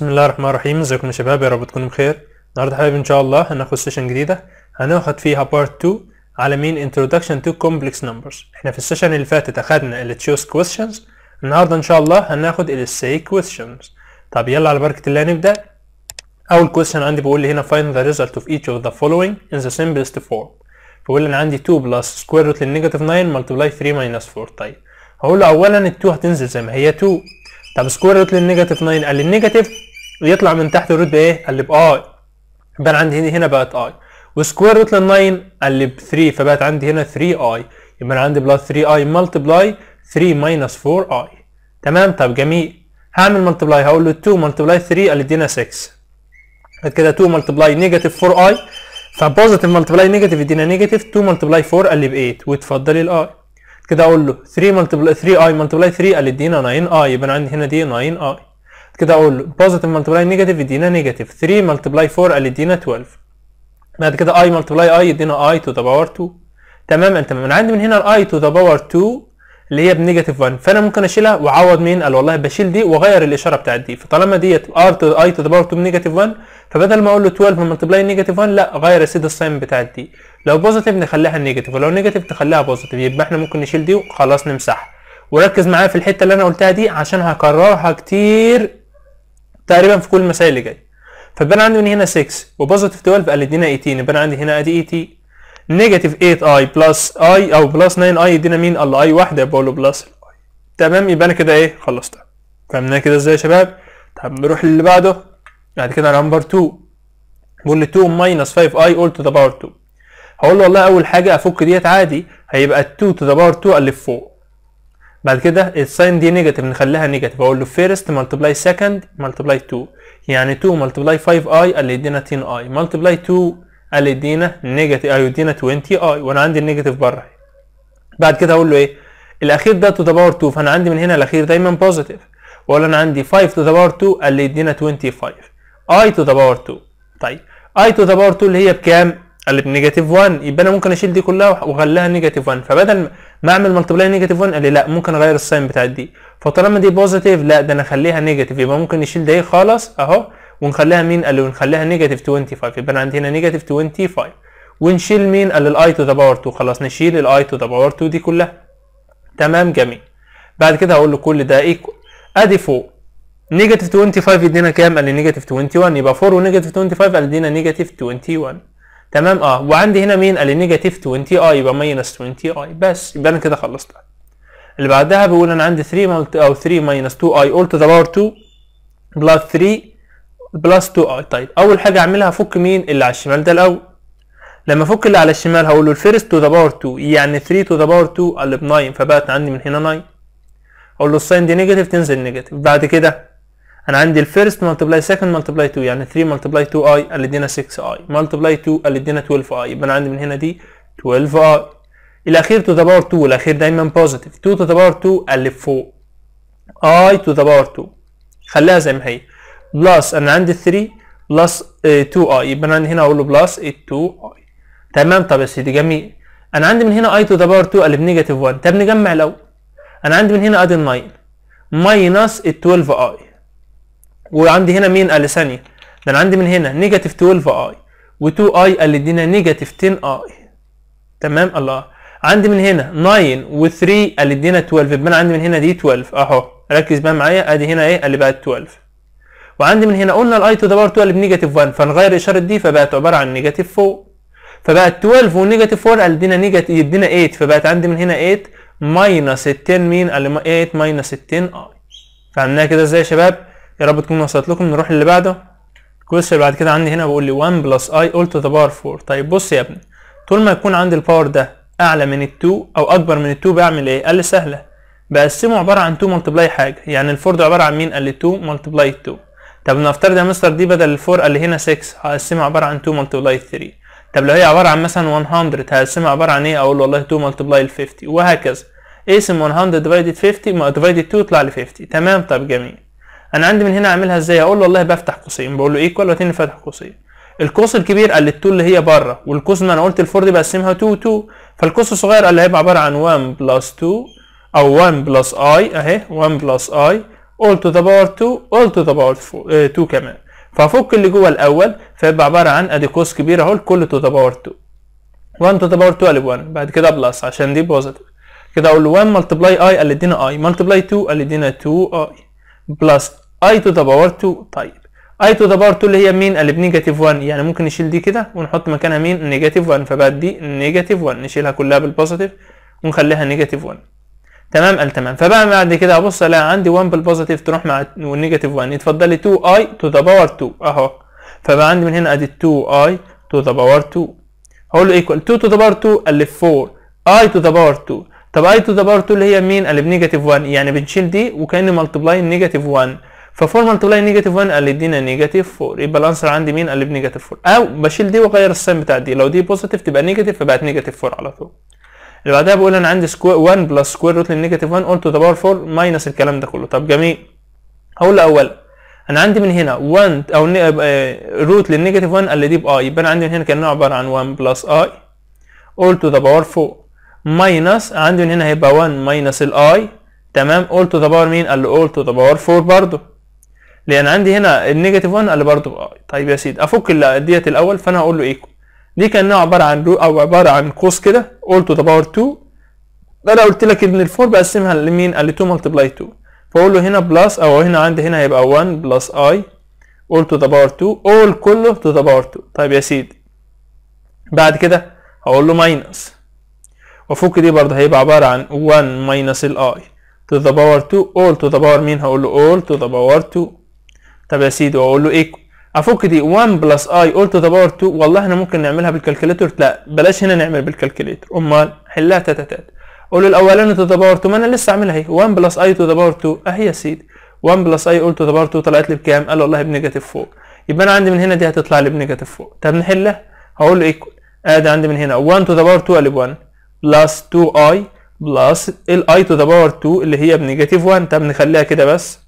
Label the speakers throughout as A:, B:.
A: بسم الله الرحمن الرحيم ازيكم يا شباب يا رب تكونوا بخير النهارده حبايبي ان شاء الله هناخد سيشن جديده هناخد فيها بارت 2 على مين introduction تو كومبلكس نمبرز احنا في السيشن اللي فاتت اخدنا ال كويشنز النهارده ان شاء الله هناخد ال كويشنز طب يلا على بركه الله نبدا اول كويشن عندي بيقول لي هنا فاين ذا ريزلت اوف ايتش اوف ذا فولوينج ان ذا سمبلست فورم بيقول لي انا عندي 2 بلس سكوير روت للنيجاتيف 9 ملتبلاي 3 ماينس 4 طيب هقول له اولا ال 2 هتنزل زي ما هي 2 طب سكوير روت للنيجاتيف 9 قال لي النيجاتيف ويطلع من تحت الروت بايه؟ قال لي باي يبقى عندي هنا هنا بقت اي وسكوير روت لل 9 قال لي 3 فبقت عندي هنا 3 اي يبقى انا عندي بلس 3 اي ملتبلاي 3 ماينس 4 اي تمام طب جميل هعمل ملتبلاي هقول له 2 ملتبلاي 3 قال لي ادينا 6 بعد كده 2 ملتبلاي نيجاتيف 4 اي فبوزيتيف ملتبلاي نيجاتيف ادينا نيجاتيف 2 ملتبلاي 4 قال لي ب 8 وتفضلي الاي كده اقول له 3 ملتبلاي 3 اي ملتبلاي 3 قال لي ادينا 9 اي يبقى انا عندي هنا دي 9 اي كده اقول له بوزيتيف ملتبلاي نيجاتيف يدينا نيجاتيف 3 ملتبلاي 4 قال يدينا 12 بعد كده اي ملتبلاي اي يدينا اي تو ذا باور 2 تمام انت من عندي من هنا الاي تو ذا باور 2 اللي هي بنيجاتيف 1 فانا ممكن اشيلها واعوض مين قال والله بشيل دي واغير الاشاره بتاعت دي فطالما ديت ار تو اي تو ذا باور 2 بنيجاتيف 1 فبدل ما اقول له 12 ملتبلاي نيجاتيف 1 لا غير السيد الساين بتاعت دي لو بوزيتيف نخليها نيجاتيف ولو نيجاتيف تخليها بوزيتيف يبقى احنا ممكن نشيل دي وخلاص نمسحها وركز معايا في الحته اللي انا قلتها دي عشان هكررها كتير تقريبا في كل المسائل اللي جايه فبان عندي من هنا 6 وبوزيتيف 12 قال ادينا 18 e يبقى يعني عندي هنا ادي 18 نيجاتيف 8 اي بلس اي او بلس 9 اي يدينا مين الله اي واحده يبقى له بلس الاي تمام يبقى انا كده ايه خلصت فهمناها كده ازاي يا شباب طب نروح للي بعده بعد كده نمبر 2 بقول لي 2 ماينس 5 اي اول تو ذا باور 2 هقول له والله اول حاجه افك ديت عادي هيبقى 2 تو ذا باور 2 الف 4 بعد كده الساين دي نيجاتيف نخليها نيجاتيف اقول له فيرست ملتبلاي سكند ملتبلاي 2 يعني 2 ملتبلاي 5 اي اللي يدينا 10 اي ملتبلاي 2 اللي يدينا نيجاتيف اي يدينا 20 اي وانا عندي النيجاتيف بره بعد كده اقول له ايه الاخير ده تو ذا باور 2 فانا عندي من هنا الاخير دايما بوزيتيف واقول انا عندي 5 تو ذا باور 2 اللي يدينا 25 اي تو ذا باور 2 طيب اي تو ذا باور 2 اللي هي بكام قلب نيجاتيف 1 يبقى انا ممكن اشيل دي كلها واخليها نيجاتيف 1 فبدل ما اعمل ملتبلاي نيجاتيف 1 قال لي لا ممكن اغير الساين بتاعت دي فطالما دي بوزيتيف لا ده انا اخليها نيجاتيف يبقى ممكن نشيل ده إيه؟ خالص اهو ونخليها مين قال لي ونخليها نيجاتيف 25 يبقى انا عندي هنا نيجاتيف 25 ونشيل مين قال لي الاي تو ذا باور 2 خلاص نشيل الاي تو ذا باور 2 دي كلها تمام جميل بعد كده هقول له كل ده ايكوال ادي 4 نيجاتيف 25 يدينا كام قال لي نيجاتيف 21 يبقى 4 ونيجاتيف 25 قال لي يدينا نيجاتيف 21 تمام اه وعندي هنا مين قال نيجاتيف 20 اي يبقى ماينس 20 اي بس يبقى انا كده خلصت اللي بعدها بيقول انا عندي 3 او 3 ماينس 2 اي اول تو ذا باور 2 بلس 3 بلس 2 اي طيب اول حاجه اعملها افك مين اللي على الشمال ده الاول لما افك اللي على الشمال هقول له الفيرست تو ذا باور 2 يعني 3 تو ذا باور 2 قلب 9 فبقت عندي من هنا 9 اقول له الساين دي نيجاتيف تنزل نيجاتيف بعد كده انا عندي الفيرست ملتبلاي سكند ملتبلاي 2 يعني 3 ملتبلاي 2 اي اللي ادينا 6 اي ملتبلاي 2 اللي ادينا 12 اي يبقى انا عندي من هنا دي 12 اي الاخير تو ذا باور 2 الاخير دايما بوزيتيف 2 تو ذا باور 2 اللي فوق اي تو ذا باور 2 خليها زي ما هي بلس انا عندي 3 بلس 2 اي يبقى انا عندي هنا اقول له بلس 2 اي تمام طب يا سيدي جميل انا عندي من هنا اي تو ذا باور 2 اللي بنيجاتيف 1 طب نجمع الاول انا عندي من هنا ادي 9 ماينس 12 اي وعندي هنا مين ثانية ده انا عندي من هنا نيجاتيف 12 اي و2 اي اللي ادينا نيجاتيف 10 اي تمام الله عندي من هنا 9 و3 اللي ادينا 12 يبقى انا عندي من هنا دي 12 اهو ركز بقى معايا ادي هنا ايه اللي بقت 12 وعندي من هنا قلنا الاي تو ذا باور 12 بنيجاتيف 1 فنغير اشاره دي فبقت عباره عن نيجاتيف 4 فبقت 12 ونيجاتيف 4 قال ادينا نيجاتيف يدينا 8 فبقت عندي من هنا 8 ماينس 10 مين قال 8 ماينس 10 اي فعملناها كده ازاي يا شباب يا رب تكون وصلت لكم نروح اللي بعده الكويشن بعد كده عندي هنا بقول لي 1 بلس اي اول تو ذا باور 4 طيب بص يا ابني طول ما يكون عندي الباور ده اعلى من ال2 او اكبر من ال2 بعمل ايه قال لي سهله بقسمه عباره عن 2 ملتبلاي حاجه يعني ال4 ده عباره عن مين قال لي 2 ملتبلاي 2 طب نفترض يا مستر دي بدل ال4 قال لي هنا 6 هقسمها عباره عن 2 ملتبلاي 3 طب لو هي عباره عن مثلا 100 هقسمها عباره عن ايه اقول له والله 2 ملتبلاي 50 وهكذا اقسم 100 ديفايد 50 ديفايد 2 يطلع لي 50 تمام طب جميل انا عندي من هنا اعملها ازاي اقول له والله بفتح قوسين بقول له ايكوال واتنين فتح قوسين القوس الكبير قال لي التو اللي هي بره والقوس ما انا قلت الفور دي بقسمها 2 2 فالقوس الصغير قال لي هيبقى عباره عن 1 بلس 2 او 1 بلس اي اهي 1 بلس اي اول تو ذا باور 2 اول تو ذا باور 2 كمان فهفك اللي جوه الاول فيبقى عباره عن ادي قوس كبير اهو الكل تو ذا باور 2 1 تو ذا باور 2 قال 1 بعد كده بلس عشان دي بوزيتيف كده اقول له 1 ملتبلاي اي قال لي ادينا اي ملتبلاي 2 قال لي ادينا 2 اي بلس اي تو ذا باور 2 طيب اي تو ذا باور 2 اللي هي مين قال نيجاتيف 1 يعني ممكن نشيل دي كده ونحط مكانها مين نيجاتيف 1 فبقت دي نيجاتيف 1 نشيلها كلها بالبوزيتيف ونخليها نيجاتيف 1 تمام قال تمام فبقى بعد كده ابص الاقي عندي 1 بالبوزيتيف تروح مع نيجاتيف 1 يتفضل لي 2 اي تو ذا باور 2 اهو فبقى عندي من هنا ادي 2 اي تو ذا باور 2 هقول له ايكوال 2 تو ذا باور 2 قال لي 4 اي تو ذا باور 2 طب اي تو ذا باور 2 اللي هي مين قال بنيجاتيف 1 يعني بنشيل دي وكاني ملتبلاي نيجاتيف 1 ففورمال لاي نيجاتيف 1 قال يدينا نيجاتيف 4 يبقى الانسر عندي مين؟ قال لي بنيجاتيف 4 او بشيل دي واغير السين بتاع دي لو دي بوزيتيف تبقى نيجاتيف فبقت نيجاتيف 4 على طول اللي بعدها بقول انا عندي سكوير 1 بلس سكوير روت للنيجاتيف 1 اول تو ذا باور 4 ماينس الكلام ده كله طب جميل هقول اولا انا عندي من هنا 1 او روت للنيجاتيف 1 قال دي باي يبقى انا عندي من هنا كانه عباره عن 1 بلس اي اول تو ذا باور 4 ماينس عندي من هنا هيبقى 1 ماينس الاي تمام اول تو ذا باور مين قال لي اول تو ذا باور 4 برضه لان عندي هنا النيجاتيف 1 اللي برضه طيب يا سيدي افك ديت الاول فانا هقول له ايكو دي كانها عباره عن رو او عباره عن قوس كده اول تو ذا باور 2 ده انا قلت لك ان الفور بقسمها لمين قال لي 2 ملتبلاي 2 فاقول له هنا بلس او هنا عندي هنا هيبقى 1 بلس اي اول تو ذا باور 2 اول كله تو ذا باور 2 طيب يا سيدي بعد كده هقول له ماينس وافك دي برضه هيبقى عباره عن 1 ماينس الاي تو ذا باور 2 اول تو ذا باور مين هقول له اول تو ذا باور 2 طب يا سيدي واقول له ايكو افك دي 1 بلس اي تو ذا باور 2 والله احنا ممكن نعملها بالكالكوليتور لا بلاش هنا نعمل بالكالكوليتور امال حلها تتتات قول الاولاني تو ذا باور 2 ما انا لسه عاملها اهي 1 بلس اي تو ذا باور 2 اهي يا سيدي 1 بلس اي تو ذا باور 2 طلعت لي بكام قال والله بنيجاتيف 4 يبقى انا عندي من هنا دي هتطلع لي بنيجاتيف 4 طب نحلها هقول له ايكو ادي عندي من هنا 1 تو ذا باور 2 قلب 1 بلس 2 اي بلس الاي تو ذا باور 2 اللي هي بنيجاتيف 1 طب نخليها كده بس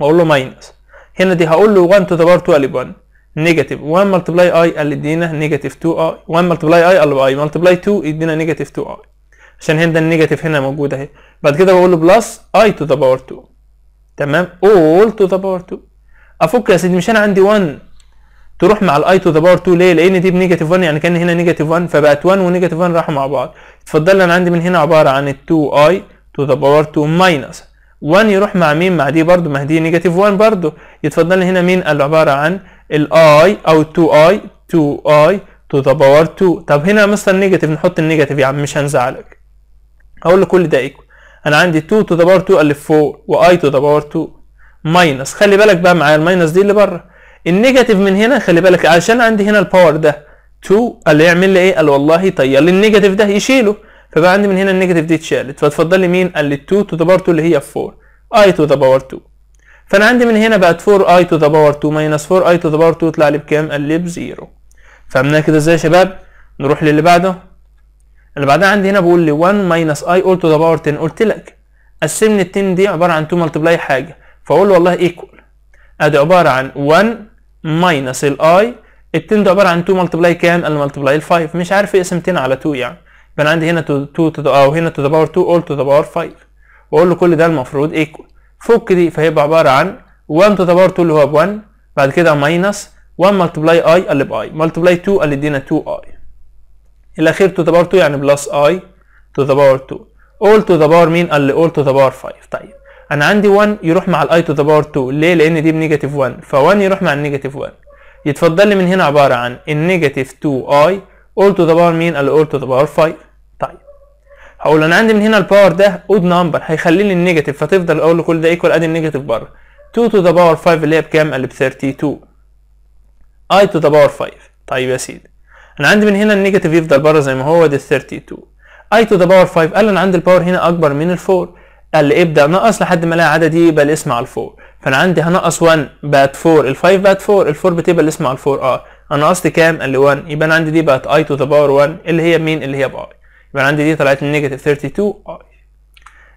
A: واقول له ماينس هنا دي هقول له 1 تو ذا باور 2 قلب 1 نيجاتيف 1 ملتبلاي اي قال يدينا نيجاتيف 2 اي 1 ملتبلاي اي قلب اي ملتبلاي 2 يدينا نيجاتيف 2 اي عشان هنا ده النيجاتيف هنا موجود اهي بعد كده بقول له بلس اي تو ذا باور 2 تمام اول تو ذا باور 2 افك يا سيدي مش انا عندي 1 تروح مع الاي تو ذا باور 2 ليه؟ لان دي بنيجاتيف 1 يعني كان هنا نيجاتيف 1 فبقت 1 ونيجاتيف 1 راحوا مع بعض اتفضل لي انا عندي من هنا عباره عن 2 اي تو ذا باور 2 ماينس 1 يروح مع مين مع دي برضو ما دي نيجاتيف 1 برضو يتفضل لي هنا مين قال عباره عن الاي او 2 i 2 i تو ذا باور 2 طب هنا مثلا نيجاتيف نحط النيجاتيف يا عم مش هنزعلك هقول له كل ده ايكوال انا عندي 2 تو ذا باور 2 الف 4 واي تو ذا باور 2 ماينس خلي بالك بقى معايا الماينس دي اللي بره النيجاتيف من هنا خلي بالك عشان عندي هنا الباور ده 2 لي يعمل لي ايه قال والله طيب النيجاتيف ده يشيله فبقى عندي من هنا النيجاتيف دي اتشالت فتفضل لي مين؟ قال لي 2 تو ذا باور 2 اللي هي 4 اي تو ذا باور 2 فانا عندي من هنا بقت 4 اي تو ذا باور 2 ماينس 4 اي تو ذا باور 2 طلع لي بكام؟ قال لي بزيرو فهمناها كده ازاي يا شباب؟ نروح للي بعده اللي بعدها عندي هنا بقول لي 1 ماينس اي اول تو ذا باور 10 قلت لك لي ال 10 دي عباره عن 2 ملتبلاي حاجه فاقول له والله ايكوال ادي عباره عن 1 ماينس الاي ال 10 ده عباره عن 2 ملتبلاي كام؟ قال لي ملتبلاي 5 مش عارف اقسم ايه 10 على 2 يعني يبقى انا عندي هنا 2 تو ذا او هنا تو ذا باور 2 اول تو ذا باور 5 واقول له كل ده المفروض ايكوال فك دي فهيبقى عباره عن 1 تو ذا باور 2 اللي هو ب 1 بعد كده ماينس 1 ملتبلاي اي اللي ب اي ملتبلاي 2 اللي ادينا 2 اي الاخير تو ذا باور 2 يعني بلس اي تو ذا باور 2 اول تو ذا باور مين اللي اول تو ذا باور 5 طيب انا عندي 1 يروح مع الاي تو ذا باور 2 ليه لان دي بنيجاتيف 1 ف1 يروح مع النيجاتيف 1 يتفضل لي من هنا عباره عن النيجاتيف 2 اي اول تو ذا باور مين اللي اول تو ذا باور 5 هقول انا عندي من هنا الباور ده اود نمبر هيخلي لي النيجاتيف فتفضل اقول له كل ده ايكوال ادي النيجاتيف بره 2 تو ذا باور 5 اللي هي بكام؟ قال ب 32 اي تو ذا باور 5 طيب يا سيدي انا عندي من هنا النيجاتيف يفضل بره زي ما هو دي 32 اي تو ذا باور 5 قال انا عندي الباور هنا اكبر من 4 قال لي ابدا نقص لحد ما الاقي عدد يبقى الاسم على 4 فانا عندي هنقص 1 بقت 4 ال 5 بقت 4 ال 4 بتبقى الاسم على 4 اه انا قصدي كام؟ قال لي 1 يبقى انا عندي دي بقت اي تو ذا باور 1 اللي هي مين؟ اللي هي باي يبقى عندي دي طلعت لي نيجاتيف 32 اي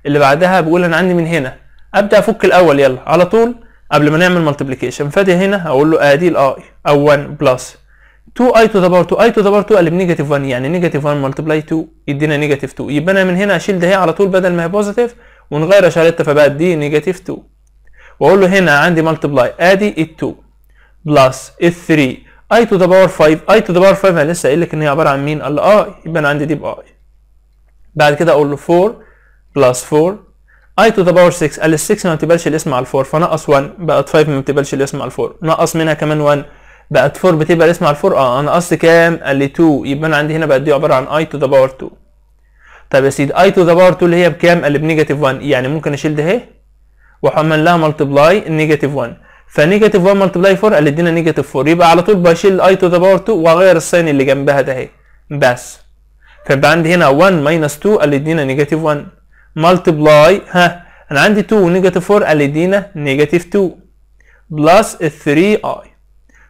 A: اللي بعدها بقول انا عندي من هنا ابدا افك الاول يلا على طول قبل ما نعمل ملتبليكيشن فادي هنا اقول له ادي الاي او 1 بلس 2 اي تو ذا باور 2 اي تو ذا باور 2 قلب نيجاتيف 1 يعني نيجاتيف 1 ملتبلاي 2 يدينا نيجاتيف 2 يبقى انا من هنا اشيل ده هي على طول بدل ما هي بوزيتيف ونغير اشارتها فبقت دي نيجاتيف 2 واقول له هنا عندي ملتبلاي ادي ال 2 بلس ال 3 اي تو ذا باور 5 اي تو ذا باور 5 انا لسه قايل لك ان هي عباره عن مين قال لي اي آه، يبقى انا عندي دي باي بعد كده اقول له 4 بلس 4 اي تو ذا باور 6 قال ال 6 ما بتقبلش الاسم على 4 فنقص 1 بقت 5 ما بتقبلش الاسم على 4 نقص منها كمان 1 بقت 4 بتبقى الاسم على 4 اه انا قصدي كام قال لي 2 يبقى انا عندي هنا بقت دي عباره عن اي تو ذا باور 2 طب يا سيدي اي تو ذا باور 2 اللي هي بكام قال لي بنيجاتيف 1 يعني ممكن اشيل ده اهي واحمل لها ملتبلاي نيجاتيف 1 فنيجاتيف 1 ملتبلاي 4 قال لي ادينا نيجاتيف 4 يبقى على طول بشيل اي تو ذا باور 2 واغير الساين اللي جنبها ده اهي بس فيبقى عندي هنا 1 ماينس 2 اللي يدينا نيجاتيف 1 ملتبلاي ها انا عندي 2 ونيجاتيف 4 اللي يدينا نيجاتيف 2 بلس 3 i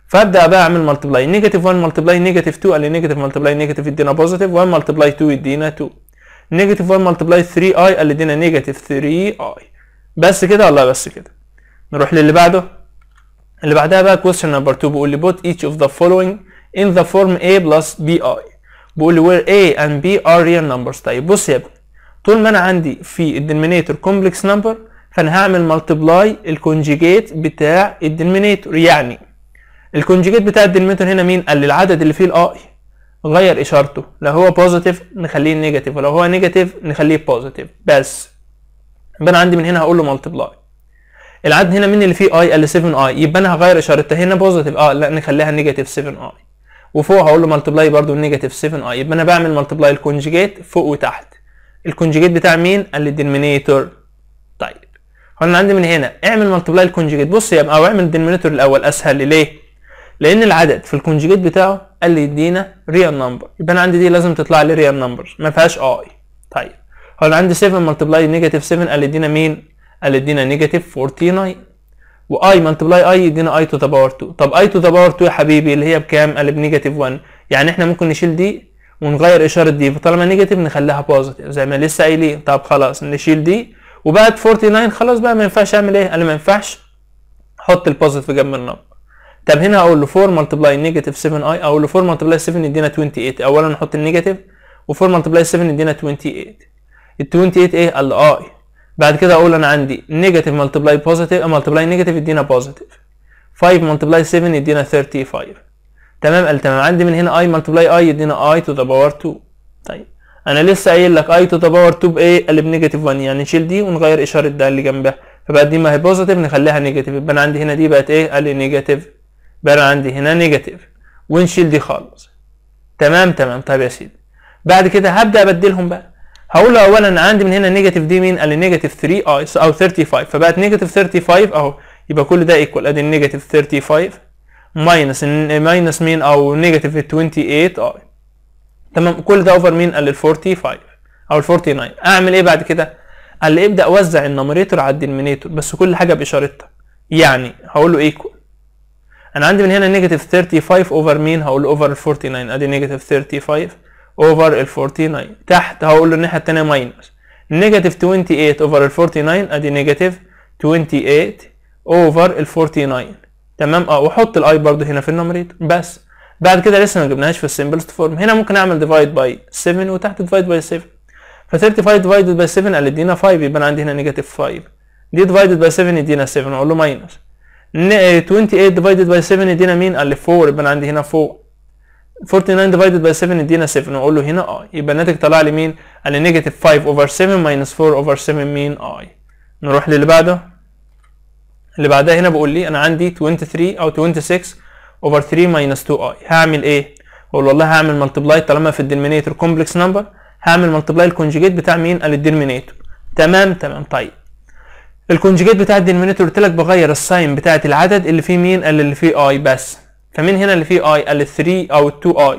A: فابدا بقى اعمل ملتبلاي نيجاتيف 1 ملتبلاي نيجاتيف 2 اللي نيجاتيف ملتبلاي نيجاتيف يدينا بوزيتيف 1 ملتبلاي 2 يدينا 2 نيجاتيف 1 ملتبلاي 3 قال اللي يدينا نيجاتيف 3 i بس كده والله بس كده نروح للي بعده اللي بعدها بقى question number 2 بيقول لي put each of the following in the form a plus bi بقول لي where a and b are real numbers طيب بص يا ابني طول ما انا عندي في الدينمينيتور كومبلكس نمبر فانا هعمل ملتبلاي الكونجيجيت بتاع الدينمينيتور يعني الكونجيجيت بتاع الدينمينيتور هنا مين قال لي العدد اللي فيه الاي غير اشارته لو هو بوزيتيف نخليه نيجاتيف ولو هو نيجاتيف نخليه بوزيتيف بس يبقى انا عندي من هنا هقول له ملتبلاي العدد هنا مين اللي فيه اي قال لي 7 اي يبقى انا هغير اشارتها هنا بوزيتيف اه لا نخليها نيجاتيف 7 اي وفوق هقول له ملتبلاي برضه النيجاتيف 7 اي يبقى انا بعمل ملتبلاي الكونجيجيت فوق وتحت الكونجيجيت بتاع مين قال لي الدينومينيتور طيب انا عندي من هنا اعمل ملتبلاي الكونجيجيت بص يا او اعمل الدينومينيتور الاول اسهل ليه لان العدد في الكونجيجيت بتاعه قال لي يدينا ريال نمبر يبقى انا عندي دي لازم تطلع لي ريال نمبر ما فيهاش اي طيب هو انا عندي 7 ملتبلاي نيجاتيف 7 قال لي يدينا مين قال لي يدينا نيجاتيف 49 واي multiply اي يدينا اي تو ذا باور 2 طب اي تو ذا باور 2 يا حبيبي اللي هي بكام؟ قال بنيجاتيف 1 يعني احنا ممكن نشيل دي ونغير اشاره دي فطالما نيجاتيف نخليها بوزيتيف زي ما لسه قايلين طب خلاص نشيل دي وبقت 49 خلاص بقى ما ينفعش اعمل ايه؟ قال ما ينفعش حط البوزيتيف جنب النمبر طب هنا اقول له 4 multiply نيجاتيف 7 اي اقول له 4 multiply 7 يدينا 28 اولا نحط النيجاتيف و4 multiply 7 يدينا 28 ال 28 ايه؟ قال له اي بعد كده اقول انا عندي نيجاتيف ملتبلاي بوزيتيف ملتبلاي نيجاتيف يدينا بوزيتيف 5 ملتبلاي 7 يدينا 35 تمام قال تمام عندي من هنا اي ملتبلاي اي يدينا اي تو ذا باور 2 طيب انا لسه قايل لك اي تو ذا باور 2 بايه لي بنيجاتيف 1 يعني نشيل دي ونغير اشاره ده اللي جنبها فبقت دي ما هي بوزيتيف نخليها نيجاتيف يبقى انا عندي هنا دي بقت ايه قال لي نيجاتيف بقى انا عندي هنا نيجاتيف ونشيل دي خالص تمام تمام طيب يا سيدي بعد كده هبدا ابدلهم بقى هقول اولا عندي من هنا نيجاتيف دي مين؟ قال لي نيجاتيف 3 اي او 35 فبقت نيجاتيف 35 اهو يبقى كل ده ايكوال ادي النيجاتيف 35 ماينس ماينس مين او نيجاتيف 28 اي تمام كل ده اوفر مين؟ قال لي 45 او 49 اعمل ايه بعد كده؟ قال لي ابدا وزع النمريتور على الدينومينيتور بس كل حاجه باشارتها يعني هقول له ايكوال انا عندي من هنا نيجاتيف 35 اوفر مين؟ هقول اوفر 49 ادي نيجاتيف 35 اوفر ال 49 تحت هقول له الناحيه الثانيه ماينس نيجاتيف 28 اوفر ال 49 ادي نيجاتيف 28 اوفر ال 49 تمام اه واحط الاي برضه هنا في النمريت بس بعد كده لسه ما جبناهاش في السمبلست فورم هنا ممكن اعمل ديفايد باي 7 وتحت ديفايد باي 7 ف 35 ديفايد باي 7 قال ادينا 5 يبقى انا عندي هنا نيجاتيف 5 دي ديفايد باي 7 يدينا 7 أقول له ماينس 28 ديفايد باي 7 يدينا مين قال لي 4 يبقى انا عندي هنا 4 49 divided by 7 يدينا 7 واقول له هنا i يبقى الناتج طلع لي مين؟ قال لي نيجاتيف 5 اوفر 7 ماينس 4 اوفر 7 مين i نروح للي بعده اللي بعدها هنا بقول لي انا عندي 23 او 26 اوفر 3 ماينس 2 i هعمل ايه؟ اقول والله هعمل ملتبلاي طالما في الدينمينيتور كومبلكس نمبر هعمل ملتبلاي الكونجيجيت بتاع مين؟ قال الدينمينيتور تمام تمام طيب الكونجيجيت بتاع الدينمينيتور قلت لك بغير الساين بتاعت العدد اللي فيه مين؟ قال اللي فيه i بس فمن هنا اللي فيه اي ال 3 او 2 اي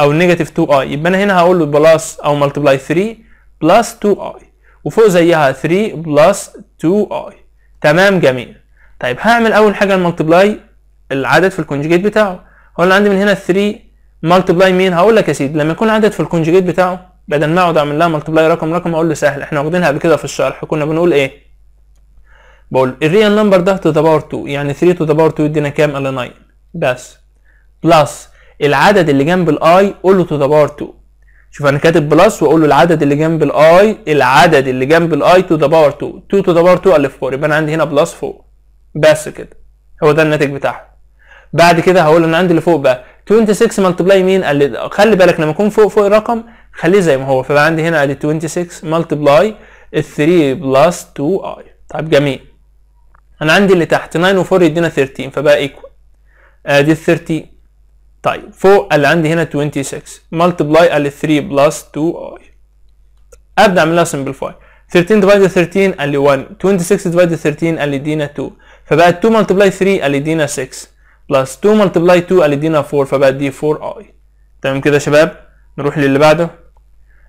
A: او النيجاتيف 2 اي يبقى انا هنا هقول له بلس او ملتبلاي 3 بلس 2 اي وفوق زيها 3 بلس 2 اي تمام جميل طيب هعمل اول حاجه الملتبلاي العدد في الكونجيجيت بتاعه هقول عندي من هنا 3 ملتبلاي مين هقول لك يا سيدي لما يكون عدد في الكونجيجيت بتاعه بدل ما اقعد اعمل لها ملتبلاي رقم رقم اقول له سهل احنا واخدينها قبل كده في الشرح كنا بنقول ايه بقول الريال نمبر ده تو ذا باور 2 يعني 3 تو ذا باور 2 يدينا كام قال لي 9 بس بلس العدد اللي جنب الاي قول له تو ذا باور 2 شوف انا كاتب بلس واقول له العدد اللي جنب الاي العدد اللي جنب الاي تو ذا باور 2 2 تو ذا باور 2 الف 4 يبقى انا عندي هنا بلس 4 بس كده هو ده الناتج بتاعها بعد كده هقول انا عندي اللي فوق بقى 26 ملتبلاي مين قال لي خلي بالك لما يكون فوق فوق الرقم خليه زي ما هو فبقى عندي هنا ادي 26 ملتبلاي 3 بلس 2 اي طيب جميل انا عندي اللي تحت 9 و4 يدينا 13 فبقى ايكوال ادي آه، 30 طيب فوق اللي عندي هنا 26 ملتبلاي قال لي 3 بلس 2 i ابدا اعملها سمبلفاي 13 ديفايد 13 قال لي 1 26 ديفايد 13 قال لي ادينا 2 فبقت 2 ملتبلاي 3 قال لي ادينا 6 بلس 2 ملتبلاي 2 قال لي ادينا 4 فبقت دي 4 i تمام كده يا شباب نروح للي بعده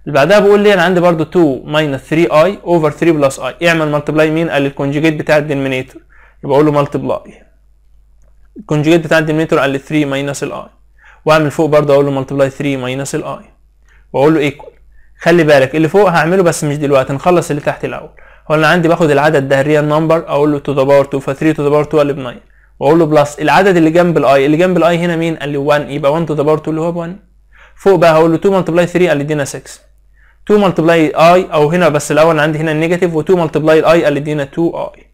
A: اللي بعدها بقول لي انا عندي برضه 2 ماينس 3 i اوفر 3 بلس i اعمل ملتبلاي مين قال لي الكونجيجيت بتاع الدينمينيتور يبقى اقول له ملتبلاي الكونجيت بتاع الدينميتور على 3 ماينس الاي واعمل فوق برضه اقول له ملتبلاي 3 ماينس الاي واقول له ايكوال خلي بالك اللي فوق هعمله بس مش دلوقتي نخلص اللي تحت الاول هو انا عندي باخد العدد ده ريال نمبر اقول له تو ذا باور 2 ف 3 تو ذا باور 2 قلب ب 9 واقول له بلس العدد اللي جنب الاي اللي جنب الاي هنا مين قال لي 1 يبقى 1 تو ذا باور 2 اللي هو ب 1 فوق بقى هقول له 2 ملتبلاي 3 قال لي ادينا 6 2 ملتبلاي اي او هنا بس الاول عندي هنا النيجاتيف و2 ملتبلاي الاي قال لي ادينا 2 اي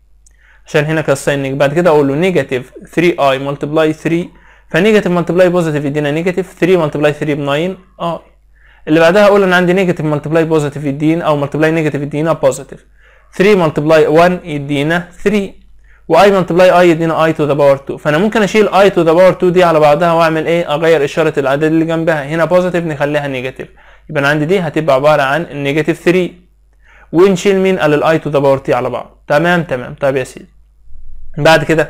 A: عشان هنا كساينك بعد كده اقول له نيجاتيف 3 i ملتبلاي 3 فنيجاتيف ملتبلاي بوزيتيف يدينا نيجاتيف 3 ملتبلاي 3 ب 9 i اللي بعدها اقول انا عندي نيجاتيف ملتبلاي بوزيتيف يدينا او ملتبلاي نيجاتيف يدينا بوزيتيف 3 ملتبلاي 1 يدينا 3 واي ملتبلاي اي يدينا اي تو ذا باور 2 فانا ممكن اشيل اي تو ذا باور 2 دي على بعضها واعمل ايه اغير اشاره الاعداد اللي جنبها هنا بوزيتيف نخليها نيجاتيف يبقى انا عندي دي هتبقى عباره عن نيجاتيف 3 ونشيل مين قال الاي تو ذا باور تي على بعض تمام تمام طيب يا سيدي بعد كده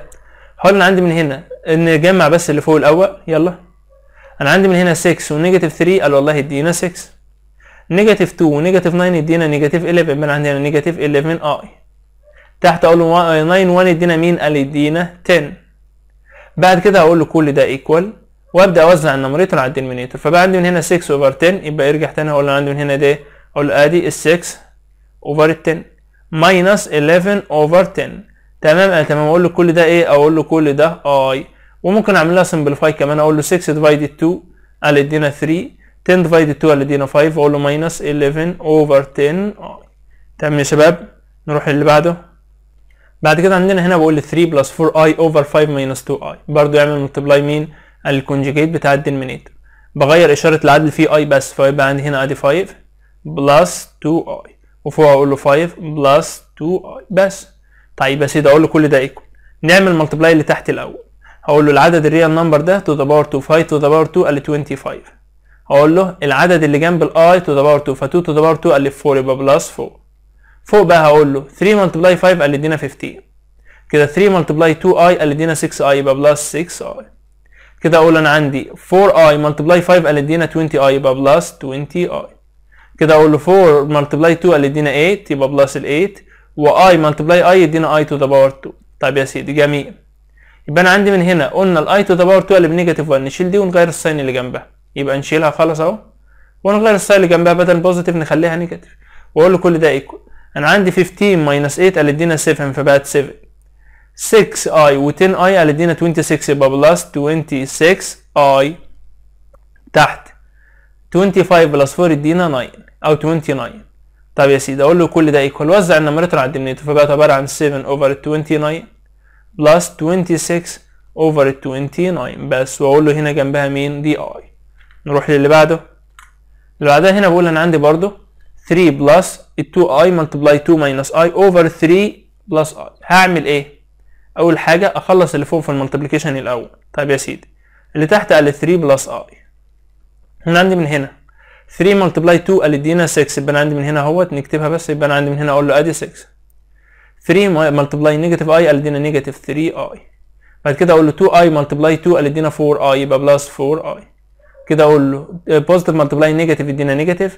A: هقول انا عندي من هنا ان جمع بس اللي فوق الاول يلا انا عندي من هنا 6 ونيجاتيف 3 قال والله ادينا 6 نيجاتيف 2 ونيجاتيف 9 ادينا نيجاتيف 11 من انا عندي هنا نيجاتيف 11 اي تحت اقول له 9 1 ادينا مين قال ادينا 10 بعد كده هقول له كل ده ايكوال وابدا اوزع النمريتور على الدينومينيتور فبقى عندي من هنا 6 اوفر 10 يبقى ارجع تاني اقول له عندي من هنا ده اقول له ادي ال 6 اوفر 10 ماينس 11 اوفر 10 تمام انا تمام اقول له كل ده ايه اقول له كل ده اي وممكن اعمل لها سمبليفاي كمان اقول له 6 ديفايدد 2 قال ادينا 3 10 ديفايدد 2 قال ادينا 5 اقول له ماينس 11 اوفر 10 اي تمام يا شباب نروح اللي بعده بعد كده عندنا هنا بقول 3 بلس 4 اي اوفر 5 ماينس 2 اي برضه يعمل ملتبلاي مين الكونجيجيت بتاع الدينمينيتور بغير اشاره العدل في اي بس فيبقى عندي هنا ادي 5 بلس 2 اي وفوق اقول له 5 بلس 2 اي بس طيب يا سيدي اقول له كل ده ايكوال نعمل ملتبلاي اللي تحت الاول هقول له العدد الريال نمبر ده تو ذا باور 2 5 تو ذا باور 2 قال لي 25 هقول له العدد اللي جنب الاي تو ذا باور 2 ف 2 تو ذا باور 2 قال لي 4 يبقى بلس 4 فوق بقى هقول له 3 ملتبلاي 5 قال لي ادينا 15 كده 3 ملتبلاي 2 اي قال لي ادينا 6 اي يبقى بلس 6 اي كده اقول انا عندي 4 اي ملتبلاي 5 قال ادينا 20 اي يبقى بلس 20 اي كده اقول له 4 ملتبلاي 2 قال ادينا 8 يبقى بلس 8 واي ملتبلاي اي يدينا اي تو ذا باور 2 طيب يا سيدي جميل يبقى انا عندي من هنا قلنا الاي تو ذا باور 2 اللي بنيجاتيف 1 نشيل دي ونغير الساين اللي جنبها يبقى نشيلها خلاص اهو ونغير الساين اللي جنبها بدل بوزيتيف نخليها نيجاتيف واقول له كل ده ايكوال انا عندي 15 ماينس 8 قال ادينا 7 فبقت 7 6 i و10 i قال ادينا 26 يبقى بلس 26 i تحت 25 بلس 4 ادينا 9 او 29 طب يا سيدي اقول له كل ده ايكوال وزع النمرتر على الدينميتور فبقت عباره عن 7 اوفر 29 بلس 26 اوفر 29 بس واقول له هنا جنبها مين دي اي نروح للي بعده اللي بعدها هنا بقول انا عندي برضه 3 بلس 2 اي ملتبلاي 2 ماينس اي اوفر 3 بلس اي هعمل ايه اول حاجه اخلص اللي فوق في الملتبليكيشن الاول طيب يا سيدي اللي تحت قال 3 بلس اي هنا عندي من هنا 3 ملتبلاي 2 قال ادينا 6 يبقى انا عندي من هنا اهوت نكتبها بس يبقى انا عندي من هنا اقول له ادي 6 3 ملتبلاي نيجاتيف اي قال ادينا نيجاتيف 3 اي بعد كده اقول له 2 اي ملتبلاي 2 قال ادينا 4 اي يبقى بلس 4 اي كده اقول له بوزيتيف ملتبلاي نيجاتيف ادينا نيجاتيف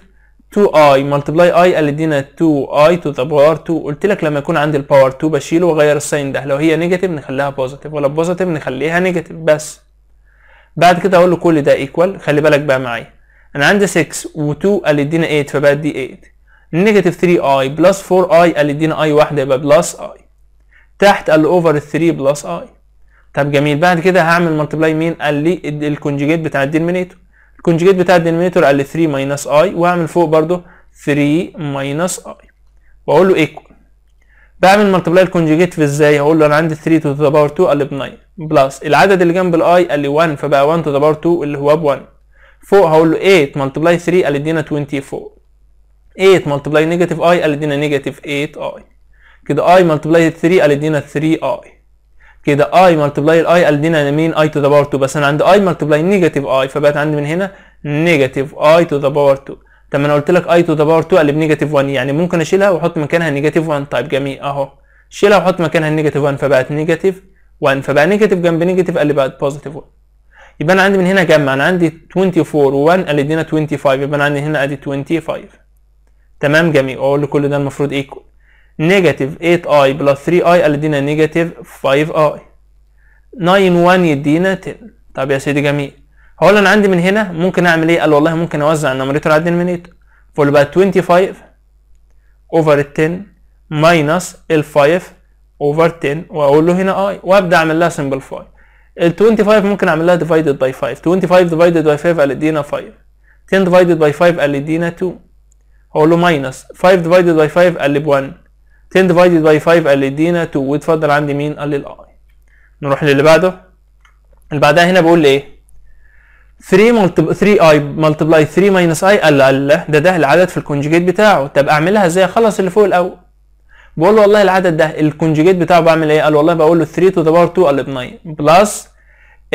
A: 2i ملتبلاي i قال ادينا 2i تو ذا باور 2 قلت لك لما يكون عندي الباور 2 بشيله واغير الساين ده لو هي نيجاتيف نخليها بوزيتيف ولا بوزيتيف نخليها نيجاتيف بس بعد كده اقول له كل ده ايكوال خلي بالك بقى معايا انا عندي 6 و2 قال يدينا 8 فبقى دي 8 نيجاتيف 3 اي بلس 4 اي قال يدينا اي واحده يبقى بلس اي تحت قال اوفر 3 بلس اي طب جميل بعد كده هعمل ملتبلاي مين قال لي الكونجيجيت بتاع الدينومينيتور الكونجيجيت بتاع الدينومينيتور قال لي 3 ماينس اي واعمل فوق برده 3 ماينس اي واقول له ايكوال بعمل ملتبلاي الكونجيجيت في ازاي هقول له انا عندي 3 تو ذا باور 2 قال لي ب 9 بلس العدد اللي جنب الاي قال لي 1 فبقى 1 تو ذا باور 2 اللي هو ب 1 فوق هقول له 8 ملتبلاي 3 قال ادينا 24 8 ملتبلاي نيجاتيف اي قال ادينا نيجاتيف 8 اي كده اي ملتبلاي 3 قال ادينا 3 اي كده اي ملتبلاي الاي قال ادينا مين اي تو ذا باور 2 بس انا عندي اي ملتبلاي نيجاتيف اي فبقت عندي من هنا نيجاتيف اي تو ذا باور 2 طب ما انا قلت لك اي تو ذا باور 2 قال بنيجاتيف 1 يعني ممكن اشيلها واحط مكانها نيجاتيف 1 طيب جميل اهو شيلها واحط مكانها نيجاتيف 1 فبقت نيجاتيف 1 فبقى نيجاتيف جنب نيجاتيف قال لي بقت بوزيتيف 1 يبقى انا عندي من هنا جمع انا عندي 24 و1 قال لي 25 يبقى انا عندي هنا ادي 25 تمام جميل اقول كل ده المفروض ايكوال نيجاتيف 8i بلس 3i قال لي نيجاتيف 5i 91 يدينا 10 طب يا سيدي جميل هقول انا عندي من هنا ممكن اعمل ايه قال والله ممكن اوزع النمريتور على الدينومينيتور فول بقى 25 اوفر 10 ماينس ال 5 اوفر 10 واقول له هنا i وابدا اعمل لها سمبلفاي ال 25 ممكن اعمل لها divided by 5 25 divided by 5 قال ادينا 5 10 divided by 5 قال ادينا 2 هقول له minus 5 divided by 5 قال لي ب 1 10 divided by 5 قال ادينا 2 واتفضل عندي مين قال لي الاي نروح للي بعده اللي بعدها هنا بقول لي ايه 3 ملتب 3 i multiply 3 minus i قال لا ده ده العدد في الكونجيجيت بتاعه طب اعملها ازاي اخلص اللي فوق الاول بقول له والله العدد ده الكونجيجيت بتاعه بعمل ايه قال والله بقول له 3 تو ذا باور 2 قلب 9 بلس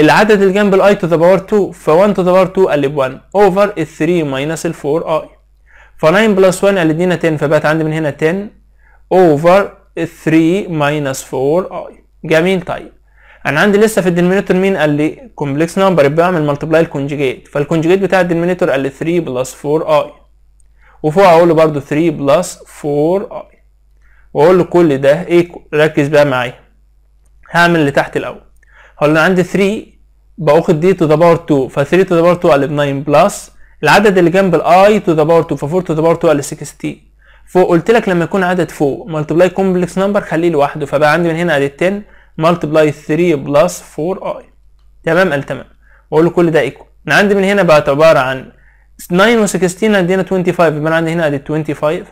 A: العدد اللي جنب الاي تو ذا باور 2 ف 1 تو ذا باور 2 قلب 1 اوفر 3 ماينس ال 4 اي ف 9 بلس 1 لي ادينا 10 فبقت عندي من هنا 10 اوفر 3 ماينس 4 اي جميل طيب انا عندي لسه في الدينومينيتور مين قال لي كومبلكس نمبر يبقى اعمل ملتبلاي الكونجيجيت فالكونجيجيت بتاع الدينومينيتور قال لي 3 بلس 4 اي وفوق اقول له برده 3 بلس 4 اي واقول له كل ده ايه ركز بقى معايا هعمل اللي تحت الاول هقول انا عندي 3 باخد دي تو ذا باور 2 ف 3 تو ذا باور 2 قلب 9 بلس العدد اللي جنب الاي تو ذا باور 2 ف 4 تو ذا باور 2 قلب 16 فوق قلت لك لما يكون عدد فوق ملتبلاي كومبلكس نمبر خليه لوحده فبقى عندي من هنا ادي 10 ملتبلاي 3 بلس 4 اي تمام قال تمام واقول له كل ده ايكو انا عندي من هنا بقت عباره عن 9 و16 عندنا 25 يبقى انا عندي هنا ادي 25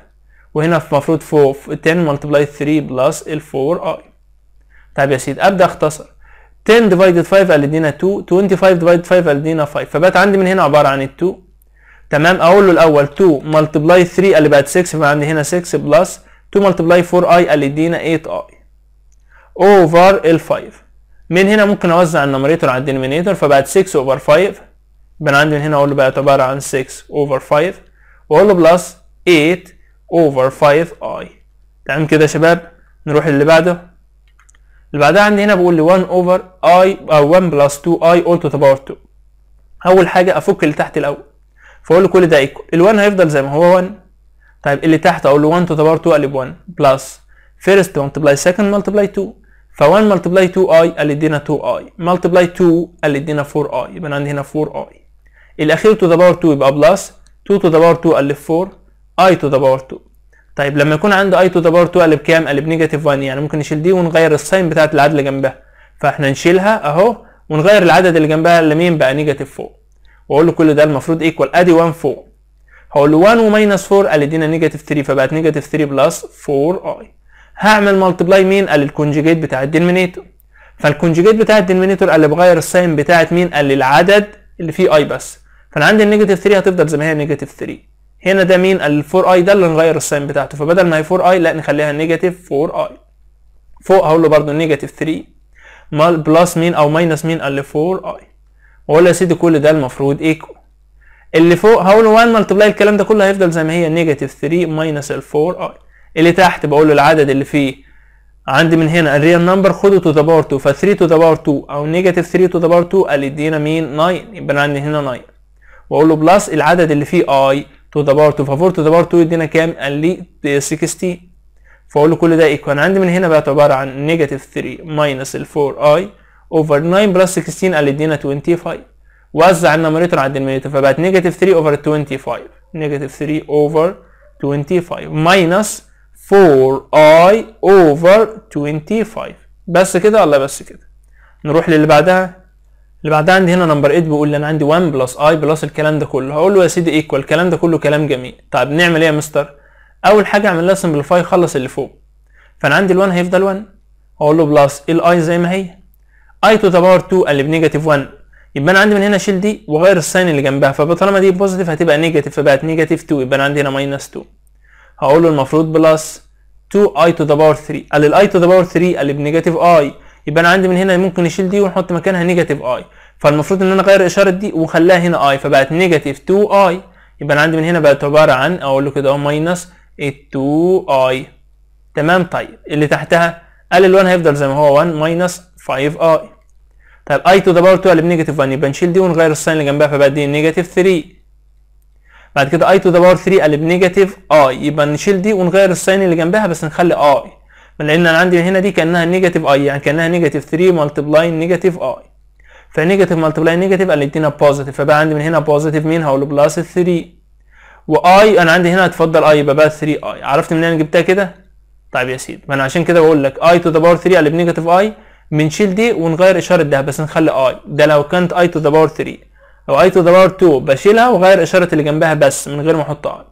A: وهنا المفروض فوق 10 ملتبلاي 3 بلس ال 4 اي طيب يا سيدي ابدا اختصر 10 ديفايدد 5 قال لنا 2 25 ديفايدد 5 قال لنا 5 فبقت عندي من هنا عباره عن ال 2 تمام اقول له الاول 2 ملتبلاي 3 قال لي بقت 6 عندي هنا 6 بلس 2 ملتبلاي 4 اي قال لنا 8 اي اوفر ال 5 من هنا ممكن اوزع النمريتور على الدينومينيتور فبقت 6 اوفر 5 يبقى عندي من هنا اقول له بقت عباره عن 6 اوفر 5 واقول له بلس 8 over 5i تمام كده يا شباب نروح اللي بعده اللي بعدها عندي هنا بقول لي 1 over i او 1 plus 2i all to the power 2 اول حاجه افك اللي تحت الاول فاقول له كل ده ايكوال ال1 هيفضل زي ما هو 1 طيب اللي تحت اقول له 1 to the power 2 قلب 1 بلس first multiply second multiply 2 ف1 multiply 2i قال ادينا 2i multiply 2 قال ادينا 4i يبقى انا عندي هنا 4i الاخير to the power 2 يبقى بلس 2 to the power 2 قال 4 اي تو ذا باور 2 طيب لما يكون عنده اي تو ذا باور 2 قلب كام قلب نيجاتيف 1 يعني ممكن نشيل دي ونغير الساين بتاعه العدد اللي جنبها فاحنا نشيلها اهو ونغير العدد اللي جنبها اللي مين بقى نيجاتيف 4 واقول له كل ده المفروض ايكوال ادي 1 4 هقول له 1 وماينس 4 قال ادينا نيجاتيف 3 فبقت نيجاتيف 3 بلس 4 اي هعمل مالتبلاي مين قال الكونجيجيت بتاع الدينومينيتور فالكونجيجيت بتاع الدينومينيتور قال بغير الساين بتاعت مين قال العدد اللي فيه اي بس فانا عندي النيجاتيف 3 هتفضل زي ما هي نيجاتيف 3 هنا ده مين 4i ده اللي هنغير الساين بتاعته فبدل ما هي 4i لا نخليها نيجاتيف 4i فوق هقول له برضه نيجاتيف 3 بلس مين او ماينس مين لي 4i واقول له يا سيدي كل ده المفروض ايكو اللي فوق هقول له 1 ملتبلاي الكلام ده كله هيفضل زي ما هي نيجاتيف 3 ماينس ال 4 i اللي تحت بقول له العدد اللي فيه عندي من هنا الريال نمبر خده تو ذا باور 2 ف 3 تو ذا باور 2 او نيجاتيف 3 تو ذا باور 2 قال يدينا مين 9 يبقى انا عندي هنا 9 واقول له بلس العدد اللي فيه i 2 ذا باور 2 4 2 ذا باور 2 يدينا كام؟ قال لي 16 فاقول له كل ده ايكوال عندي من هنا بقت عباره عن نيجاتيف 3 ماينس ال 4 اي اوفر 9 بلس 16 قال لي ادينا 25 وزع النمريتور على الدنمريتور فبقت نيجاتيف 3 اوفر 25 نيجاتيف 3 اوفر 25 ماينس 4 اي اوفر 25 بس كده الله بس كده نروح للي بعدها اللي بعدها عندي هنا نمبر 8 بيقول لي انا عندي 1 بلس اي بلس الكلام ده كله هقول له يا سيدي ايكوال الكلام ده كله كلام جميل طيب نعمل ايه يا مستر اول حاجه اعمل لها سمبليفاي خلص اللي فوق فانا عندي ال1 هيفضل 1 هقول له بلس الاي زي ما هي اي تو ذا باور 2 اللي بنيجاتيف 1 يبقى انا عندي من هنا شيل دي واغير الساين اللي جنبها فطالما دي بوزيتيف هتبقى نيجاتيف فبقت نيجاتيف 2 يبقى انا عندي هنا ماينس 2 هقول له المفروض بلس 2 اي تو ذا باور 3 قال الاي تو ذا باور 3 اللي بنيجاتيف اي يبقى انا عندي من هنا ممكن نشيل دي ونحط مكانها نيجاتيف اي فالمفروض ان انا اغير اشاره دي واخليها هنا اي فبقت نيجاتيف 2 اي يبقى انا عندي من هنا بقت عباره عن اقول له كده اهو ماينس 2 اي تمام طيب اللي تحتها ال1 هيفضل زي ما هو 1 ماينس 5 اي طيب اي تو ذا باور 2 اللي بنيجاتيف 1 يبقى نشيل دي ونغير الساين اللي جنبها فبقت دي نيجاتيف 3 بعد كده اي تو ذا باور 3 قلب نيجاتيف اي يبقى نشيل دي ونغير الساين اللي جنبها بس نخلي اي لان انا عندي هنا دي كانها نيجاتيف اي يعني كانها نيجاتيف 3 ملتبلاي نيجاتيف اي فنيجاتيف ملتبلاي نيجاتيف قال لنا بوزيتيف فبقى عندي من هنا بوزيتيف مين هقول بلس 3 واي انا عندي هنا هتفضل اي يبقى بقى 3 اي عرفت منين انا جبتها كده طيب يا سيدي ما انا عشان كده بقول لك اي تو ذا باور 3 قلب نيجاتيف اي بنشيل دي ونغير اشاره ده بس نخلي اي ده لو كانت اي تو ذا باور 3 او اي تو ذا باور 2 بشيلها وغير اشاره اللي جنبها بس من غير ما احط اي